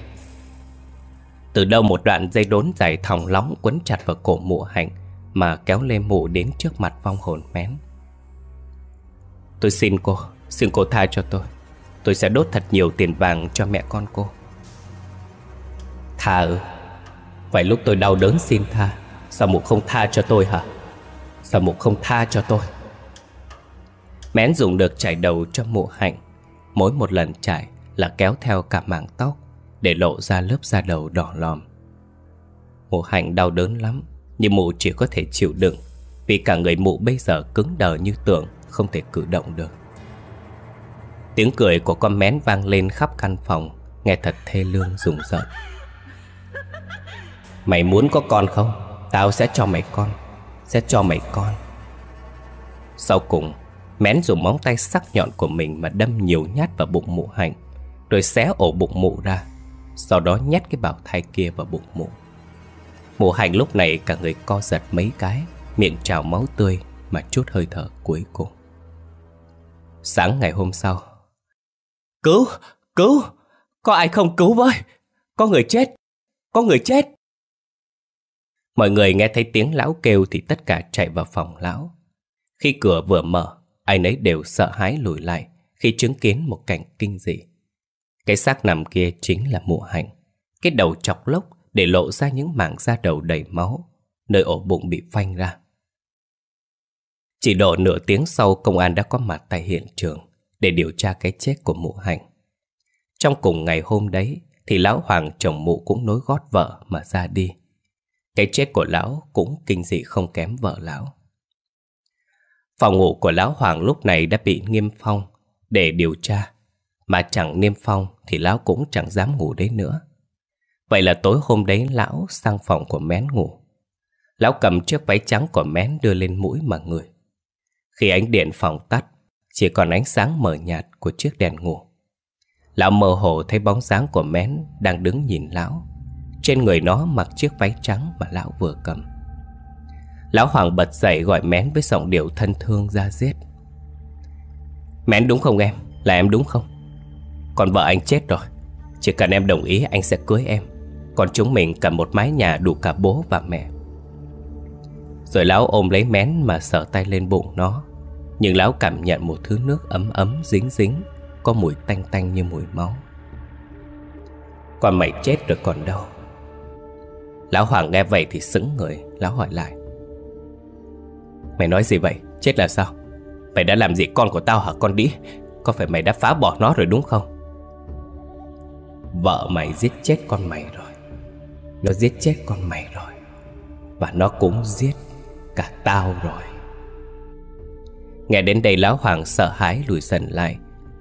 A: Từ đâu một đoạn dây đốn dài thòng lóng quấn chặt vào cổ mụ hành mà kéo Lê Mụ đến trước mặt vong hồn mén Tôi xin cô Xin cô tha cho tôi Tôi sẽ đốt thật nhiều tiền vàng cho mẹ con cô Tha ư Vậy lúc tôi đau đớn xin tha Sao mụ không tha cho tôi hả Sao mụ không tha cho tôi Mén dùng được chải đầu cho mụ hạnh Mỗi một lần chải là kéo theo cả mảng tóc Để lộ ra lớp da đầu đỏ lòm Mụ hạnh đau đớn lắm nhưng mụ chỉ có thể chịu đựng vì cả người mụ bây giờ cứng đờ như tượng, không thể cử động được. Tiếng cười của con mén vang lên khắp căn phòng, nghe thật thê lương rùng rợn. Mày muốn có con không? Tao sẽ cho mày con, sẽ cho mày con. Sau cùng, mén dùng móng tay sắc nhọn của mình mà đâm nhiều nhát vào bụng mụ hạnh, rồi xé ổ bụng mụ ra, sau đó nhét cái bảo thai kia vào bụng mụ. Mộ hành lúc này cả người co giật mấy cái Miệng trào máu tươi Mà chút hơi thở cuối cùng Sáng ngày hôm sau Cứu, cứu Có ai không cứu với Có người chết, có người chết Mọi người nghe thấy tiếng lão kêu Thì tất cả chạy vào phòng lão Khi cửa vừa mở Ai nấy đều sợ hãi lùi lại Khi chứng kiến một cảnh kinh dị Cái xác nằm kia chính là mụ hành Cái đầu chọc lốc để lộ ra những mảng da đầu đầy máu, nơi ổ bụng bị phanh ra. Chỉ độ nửa tiếng sau công an đã có mặt tại hiện trường để điều tra cái chết của mụ hành. Trong cùng ngày hôm đấy thì lão Hoàng chồng mụ cũng nối gót vợ mà ra đi. Cái chết của lão cũng kinh dị không kém vợ lão. Phòng ngủ của lão Hoàng lúc này đã bị nghiêm phong để điều tra, mà chẳng niêm phong thì lão cũng chẳng dám ngủ đấy nữa. Vậy là tối hôm đấy lão sang phòng của mén ngủ. Lão cầm chiếc váy trắng của mén đưa lên mũi mà người. Khi ánh điện phòng tắt, chỉ còn ánh sáng mờ nhạt của chiếc đèn ngủ. Lão mơ hồ thấy bóng dáng của mén đang đứng nhìn lão. Trên người nó mặc chiếc váy trắng mà lão vừa cầm. Lão Hoàng bật dậy gọi mén với giọng điệu thân thương ra giết. Mén đúng không em? Là em đúng không? Còn vợ anh chết rồi. Chỉ cần em đồng ý anh sẽ cưới em. Còn chúng mình cả một mái nhà đủ cả bố và mẹ Rồi lão ôm lấy mén mà sờ tay lên bụng nó Nhưng lão cảm nhận một thứ nước ấm ấm dính dính Có mùi tanh tanh như mùi máu Còn mày chết rồi còn đâu Lão Hoàng nghe vậy thì sững người Lão hỏi lại Mày nói gì vậy? Chết là sao? Mày đã làm gì con của tao hả con đĩ? Có phải mày đã phá bỏ nó rồi đúng không? Vợ mày giết chết con mày rồi nó giết chết con mày rồi Và nó cũng giết cả tao rồi Nghe đến đây lão hoàng sợ hãi lùi dần lại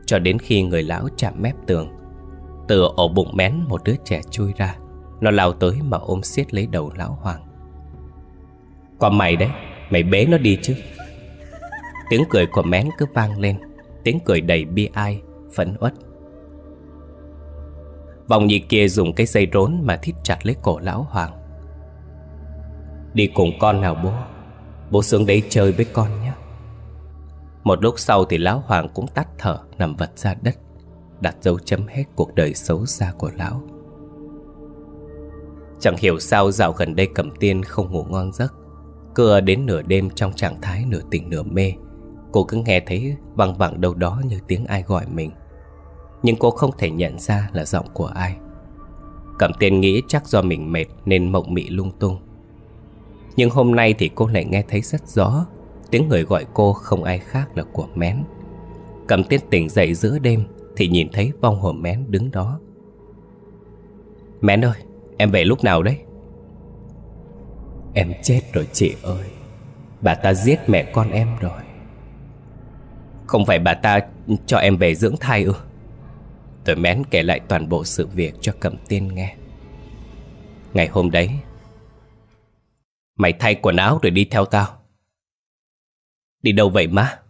A: Cho đến khi người lão chạm mép tường Từ ổ bụng mén một đứa trẻ chui ra Nó lao tới mà ôm siết lấy đầu lão hoàng Con mày đấy, mày bế nó đi chứ Tiếng cười của mén cứ vang lên Tiếng cười đầy bi ai, phẫn uất Vòng nhị kia dùng cái dây rốn mà thít chặt lấy cổ lão hoàng Đi cùng con nào bố Bố xuống đấy chơi với con nhé Một lúc sau thì lão hoàng cũng tắt thở Nằm vật ra đất Đặt dấu chấm hết cuộc đời xấu xa của lão Chẳng hiểu sao dạo gần đây cầm tiên không ngủ ngon giấc Cưa đến nửa đêm trong trạng thái nửa tỉnh nửa mê Cô cứ nghe thấy văng vẳng đâu đó như tiếng ai gọi mình nhưng cô không thể nhận ra là giọng của ai Cẩm tiên nghĩ chắc do mình mệt nên mộng mị lung tung Nhưng hôm nay thì cô lại nghe thấy rất rõ Tiếng người gọi cô không ai khác là của mén Cẩm tiên tỉnh dậy giữa đêm Thì nhìn thấy vong hồn mén đứng đó Mén ơi, em về lúc nào đấy? Em chết rồi chị ơi Bà ta giết mẹ con em rồi Không phải bà ta cho em về dưỡng thai ư rồi mén kể lại toàn bộ sự việc cho Cẩm Tiên nghe Ngày hôm đấy Mày thay quần áo rồi đi theo tao Đi đâu vậy má?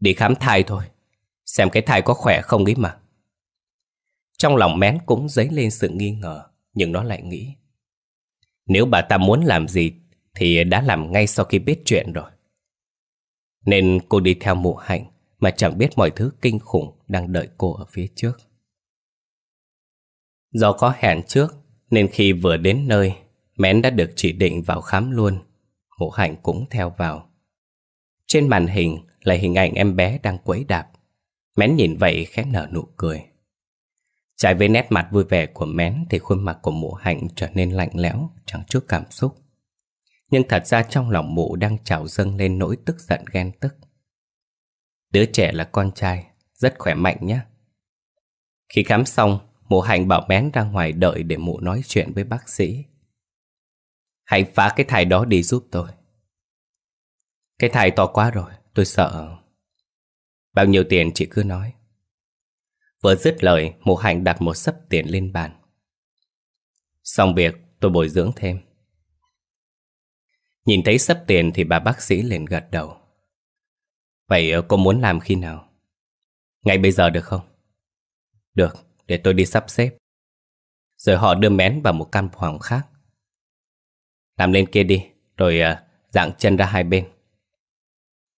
A: Đi khám thai thôi Xem cái thai có khỏe không ấy mà Trong lòng mén cũng dấy lên sự nghi ngờ Nhưng nó lại nghĩ Nếu bà ta muốn làm gì Thì đã làm ngay sau khi biết chuyện rồi Nên cô đi theo mụ hạnh Mà chẳng biết mọi thứ kinh khủng đang đợi cô ở phía trước. Do có hẹn trước nên khi vừa đến nơi, Mén đã được chỉ định vào khám luôn. Mộ Hạnh cũng theo vào. Trên màn hình là hình ảnh em bé đang quấy đạp. Mén nhìn vậy khẽ nở nụ cười. Trái với nét mặt vui vẻ của Mén thì khuôn mặt của Mộ Hạnh trở nên lạnh lẽo, chẳng chút cảm xúc. Nhưng thật ra trong lòng mụ đang trào dâng lên nỗi tức giận ghen tức. Đứa trẻ là con trai, rất khỏe mạnh nhé. Khi khám xong, mụ hạnh bảo mén ra ngoài đợi để mụ nói chuyện với bác sĩ. Hãy phá cái thai đó đi giúp tôi. Cái thai to quá rồi, tôi sợ. Bao nhiêu tiền chị cứ nói. Vừa dứt lời, mụ hạnh đặt một sấp tiền lên bàn. Xong việc, tôi bồi dưỡng thêm. Nhìn thấy sấp tiền thì bà bác sĩ liền gật đầu. Vậy cô muốn làm khi nào? Ngay bây giờ được không? Được, để tôi đi sắp xếp. Rồi họ đưa mén vào một căn phòng khác. Làm lên kia đi, rồi uh, ờ, dạng chân ra hai bên.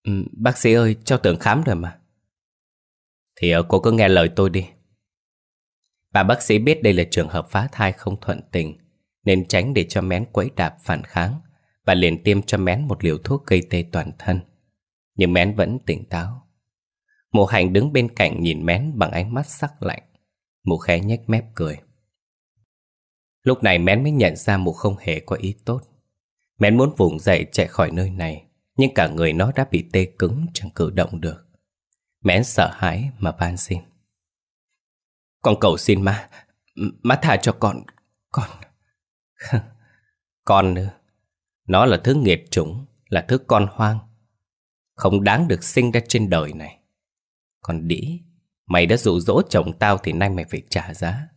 A: Ừ, bác sĩ ơi, cho tưởng khám rồi mà. Thì uh, cô cứ nghe lời tôi đi. Bà bác sĩ biết đây là trường hợp phá thai không thuận tình, nên tránh để cho mén quấy đạp phản kháng và liền tiêm cho mén một liều thuốc gây tê toàn thân. Nhưng mén vẫn tỉnh táo, Mộ hành đứng bên cạnh nhìn mén bằng ánh mắt sắc lạnh. Mụ khẽ nhếch mép cười. Lúc này mén mới nhận ra mụ không hề có ý tốt. Mén muốn vùng dậy chạy khỏi nơi này, nhưng cả người nó đã bị tê cứng chẳng cử động được. Mén sợ hãi mà van xin. Con cầu xin má, má thả cho con, con... [LAUGHS] con nữa. Nó là thứ nghiệt chủng, là thứ con hoang. Không đáng được sinh ra trên đời này. Còn đĩ Mày đã dụ dỗ chồng tao thì nay mày phải trả giá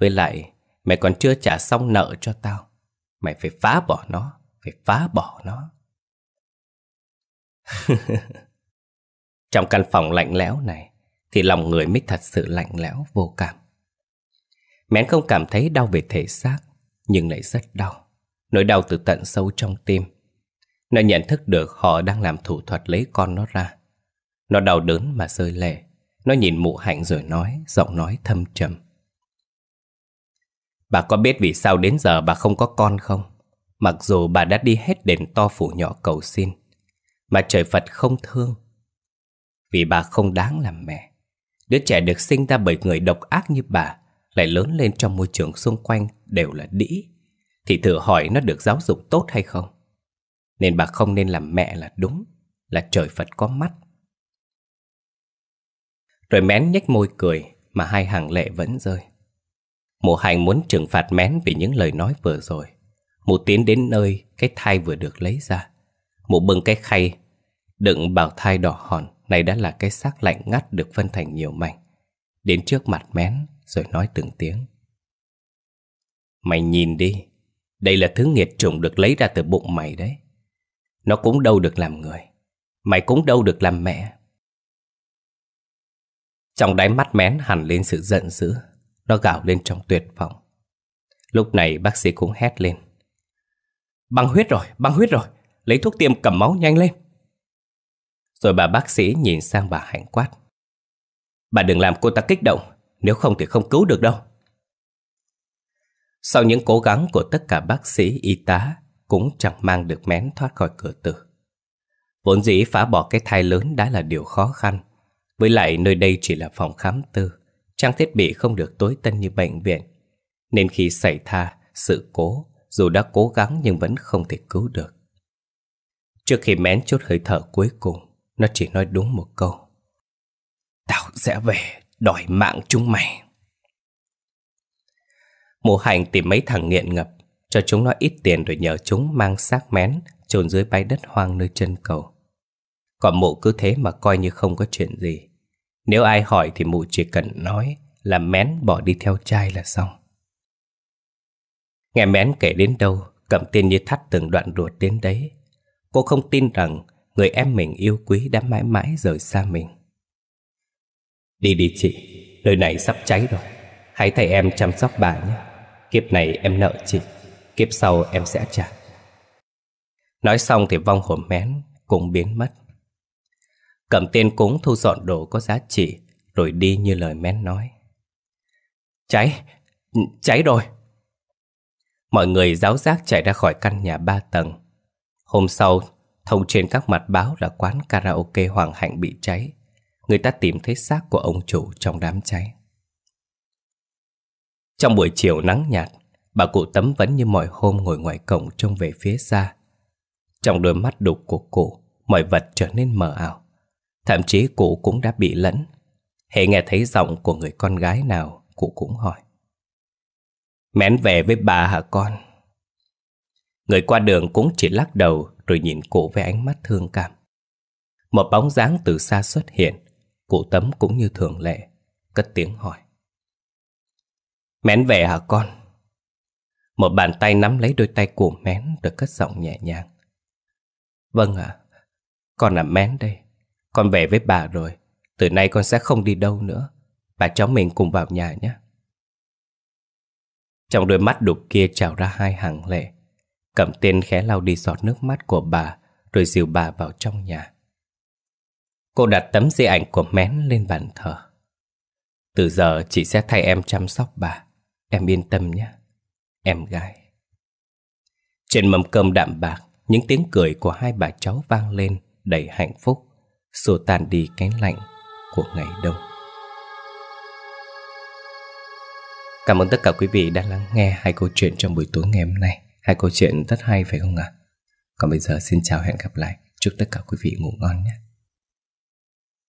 A: Với lại Mày còn chưa trả xong nợ cho tao Mày phải phá bỏ nó Phải phá bỏ nó [LAUGHS] Trong căn phòng lạnh lẽo này Thì lòng người mới thật sự lạnh lẽo vô cảm Mén không cảm thấy đau về thể xác Nhưng lại rất đau Nỗi đau từ tận sâu trong tim Nó nhận thức được họ đang làm thủ thuật lấy con nó ra nó đau đớn mà rơi lệ Nó nhìn mụ hạnh rồi nói Giọng nói thâm trầm Bà có biết vì sao đến giờ bà không có con không? Mặc dù bà đã đi hết đền to phủ nhỏ cầu xin Mà trời Phật không thương Vì bà không đáng làm mẹ Đứa trẻ được sinh ra bởi người độc ác như bà Lại lớn lên trong môi trường xung quanh đều là đĩ Thì thử hỏi nó được giáo dục tốt hay không Nên bà không nên làm mẹ là đúng Là trời Phật có mắt rồi Mén nhếch môi cười Mà hai hàng lệ vẫn rơi Mụ hành muốn trừng phạt Mén Vì những lời nói vừa rồi Mụ tiến đến nơi cái thai vừa được lấy ra Mụ bưng cái khay Đựng bào thai đỏ hòn Này đã là cái xác lạnh ngắt được phân thành nhiều mảnh Đến trước mặt Mén Rồi nói từng tiếng Mày nhìn đi Đây là thứ nghiệt trùng được lấy ra từ bụng mày đấy Nó cũng đâu được làm người Mày cũng đâu được làm mẹ trong đáy mắt mén hẳn lên sự giận dữ Nó gào lên trong tuyệt vọng Lúc này bác sĩ cũng hét lên Băng huyết rồi, băng huyết rồi Lấy thuốc tiêm cầm máu nhanh lên Rồi bà bác sĩ nhìn sang bà Hạnh quát Bà đừng làm cô ta kích động Nếu không thì không cứu được đâu Sau những cố gắng của tất cả bác sĩ, y tá Cũng chẳng mang được mén thoát khỏi cửa tử Vốn dĩ phá bỏ cái thai lớn đã là điều khó khăn với lại nơi đây chỉ là phòng khám tư, trang thiết bị không được tối tân như bệnh viện. Nên khi xảy ra sự cố, dù đã cố gắng nhưng vẫn không thể cứu được. Trước khi mén chút hơi thở cuối cùng, nó chỉ nói đúng một câu. Tao sẽ về, đòi mạng chúng mày. Mộ hành tìm mấy thằng nghiện ngập, cho chúng nó ít tiền rồi nhờ chúng mang xác mén chôn dưới bãi đất hoang nơi chân cầu. Còn mộ cứ thế mà coi như không có chuyện gì. Nếu ai hỏi thì mụ chỉ cần nói là mén bỏ đi theo trai là xong. Nghe mén kể đến đâu, cẩm tiên như thắt từng đoạn ruột đến đấy. Cô không tin rằng người em mình yêu quý đã mãi mãi rời xa mình. Đi đi chị, nơi này sắp cháy rồi. Hãy thầy em chăm sóc bà nhé. Kiếp này em nợ chị, kiếp sau em sẽ trả. Nói xong thì vong hồn mén cũng biến mất. Cầm tên cúng thu dọn đồ có giá trị Rồi đi như lời men nói Cháy, cháy rồi Mọi người giáo giác chạy ra khỏi căn nhà ba tầng Hôm sau, thông trên các mặt báo là quán karaoke Hoàng Hạnh bị cháy Người ta tìm thấy xác của ông chủ trong đám cháy Trong buổi chiều nắng nhạt Bà cụ tấm vẫn như mọi hôm ngồi ngoài cổng trông về phía xa Trong đôi mắt đục của cụ Mọi vật trở nên mờ ảo Thậm chí cụ cũng đã bị lẫn Hệ nghe thấy giọng của người con gái nào Cụ cũng hỏi Mén về với bà hả con Người qua đường cũng chỉ lắc đầu Rồi nhìn cụ với ánh mắt thương cảm Một bóng dáng từ xa xuất hiện Cụ tấm cũng như thường lệ Cất tiếng hỏi Mén về hả con Một bàn tay nắm lấy đôi tay của mén Rồi cất giọng nhẹ nhàng Vâng ạ Con là mén đây con về với bà rồi Từ nay con sẽ không đi đâu nữa Bà cháu mình cùng vào nhà nhé Trong đôi mắt đục kia trào ra hai hàng lệ cầm tiên khẽ lau đi giọt nước mắt của bà Rồi dìu bà vào trong nhà Cô đặt tấm di ảnh của mén lên bàn thờ Từ giờ chị sẽ thay em chăm sóc bà Em yên tâm nhé Em gái Trên mâm cơm đạm bạc Những tiếng cười của hai bà cháu vang lên đầy hạnh phúc xua tàn đi cái lạnh của ngày đông. Cảm ơn tất cả quý vị đã lắng nghe hai câu chuyện trong buổi tối ngày hôm nay. Hai câu chuyện rất hay phải không ạ? À? Còn bây giờ xin chào hẹn gặp lại. Chúc tất cả quý vị ngủ ngon nhé.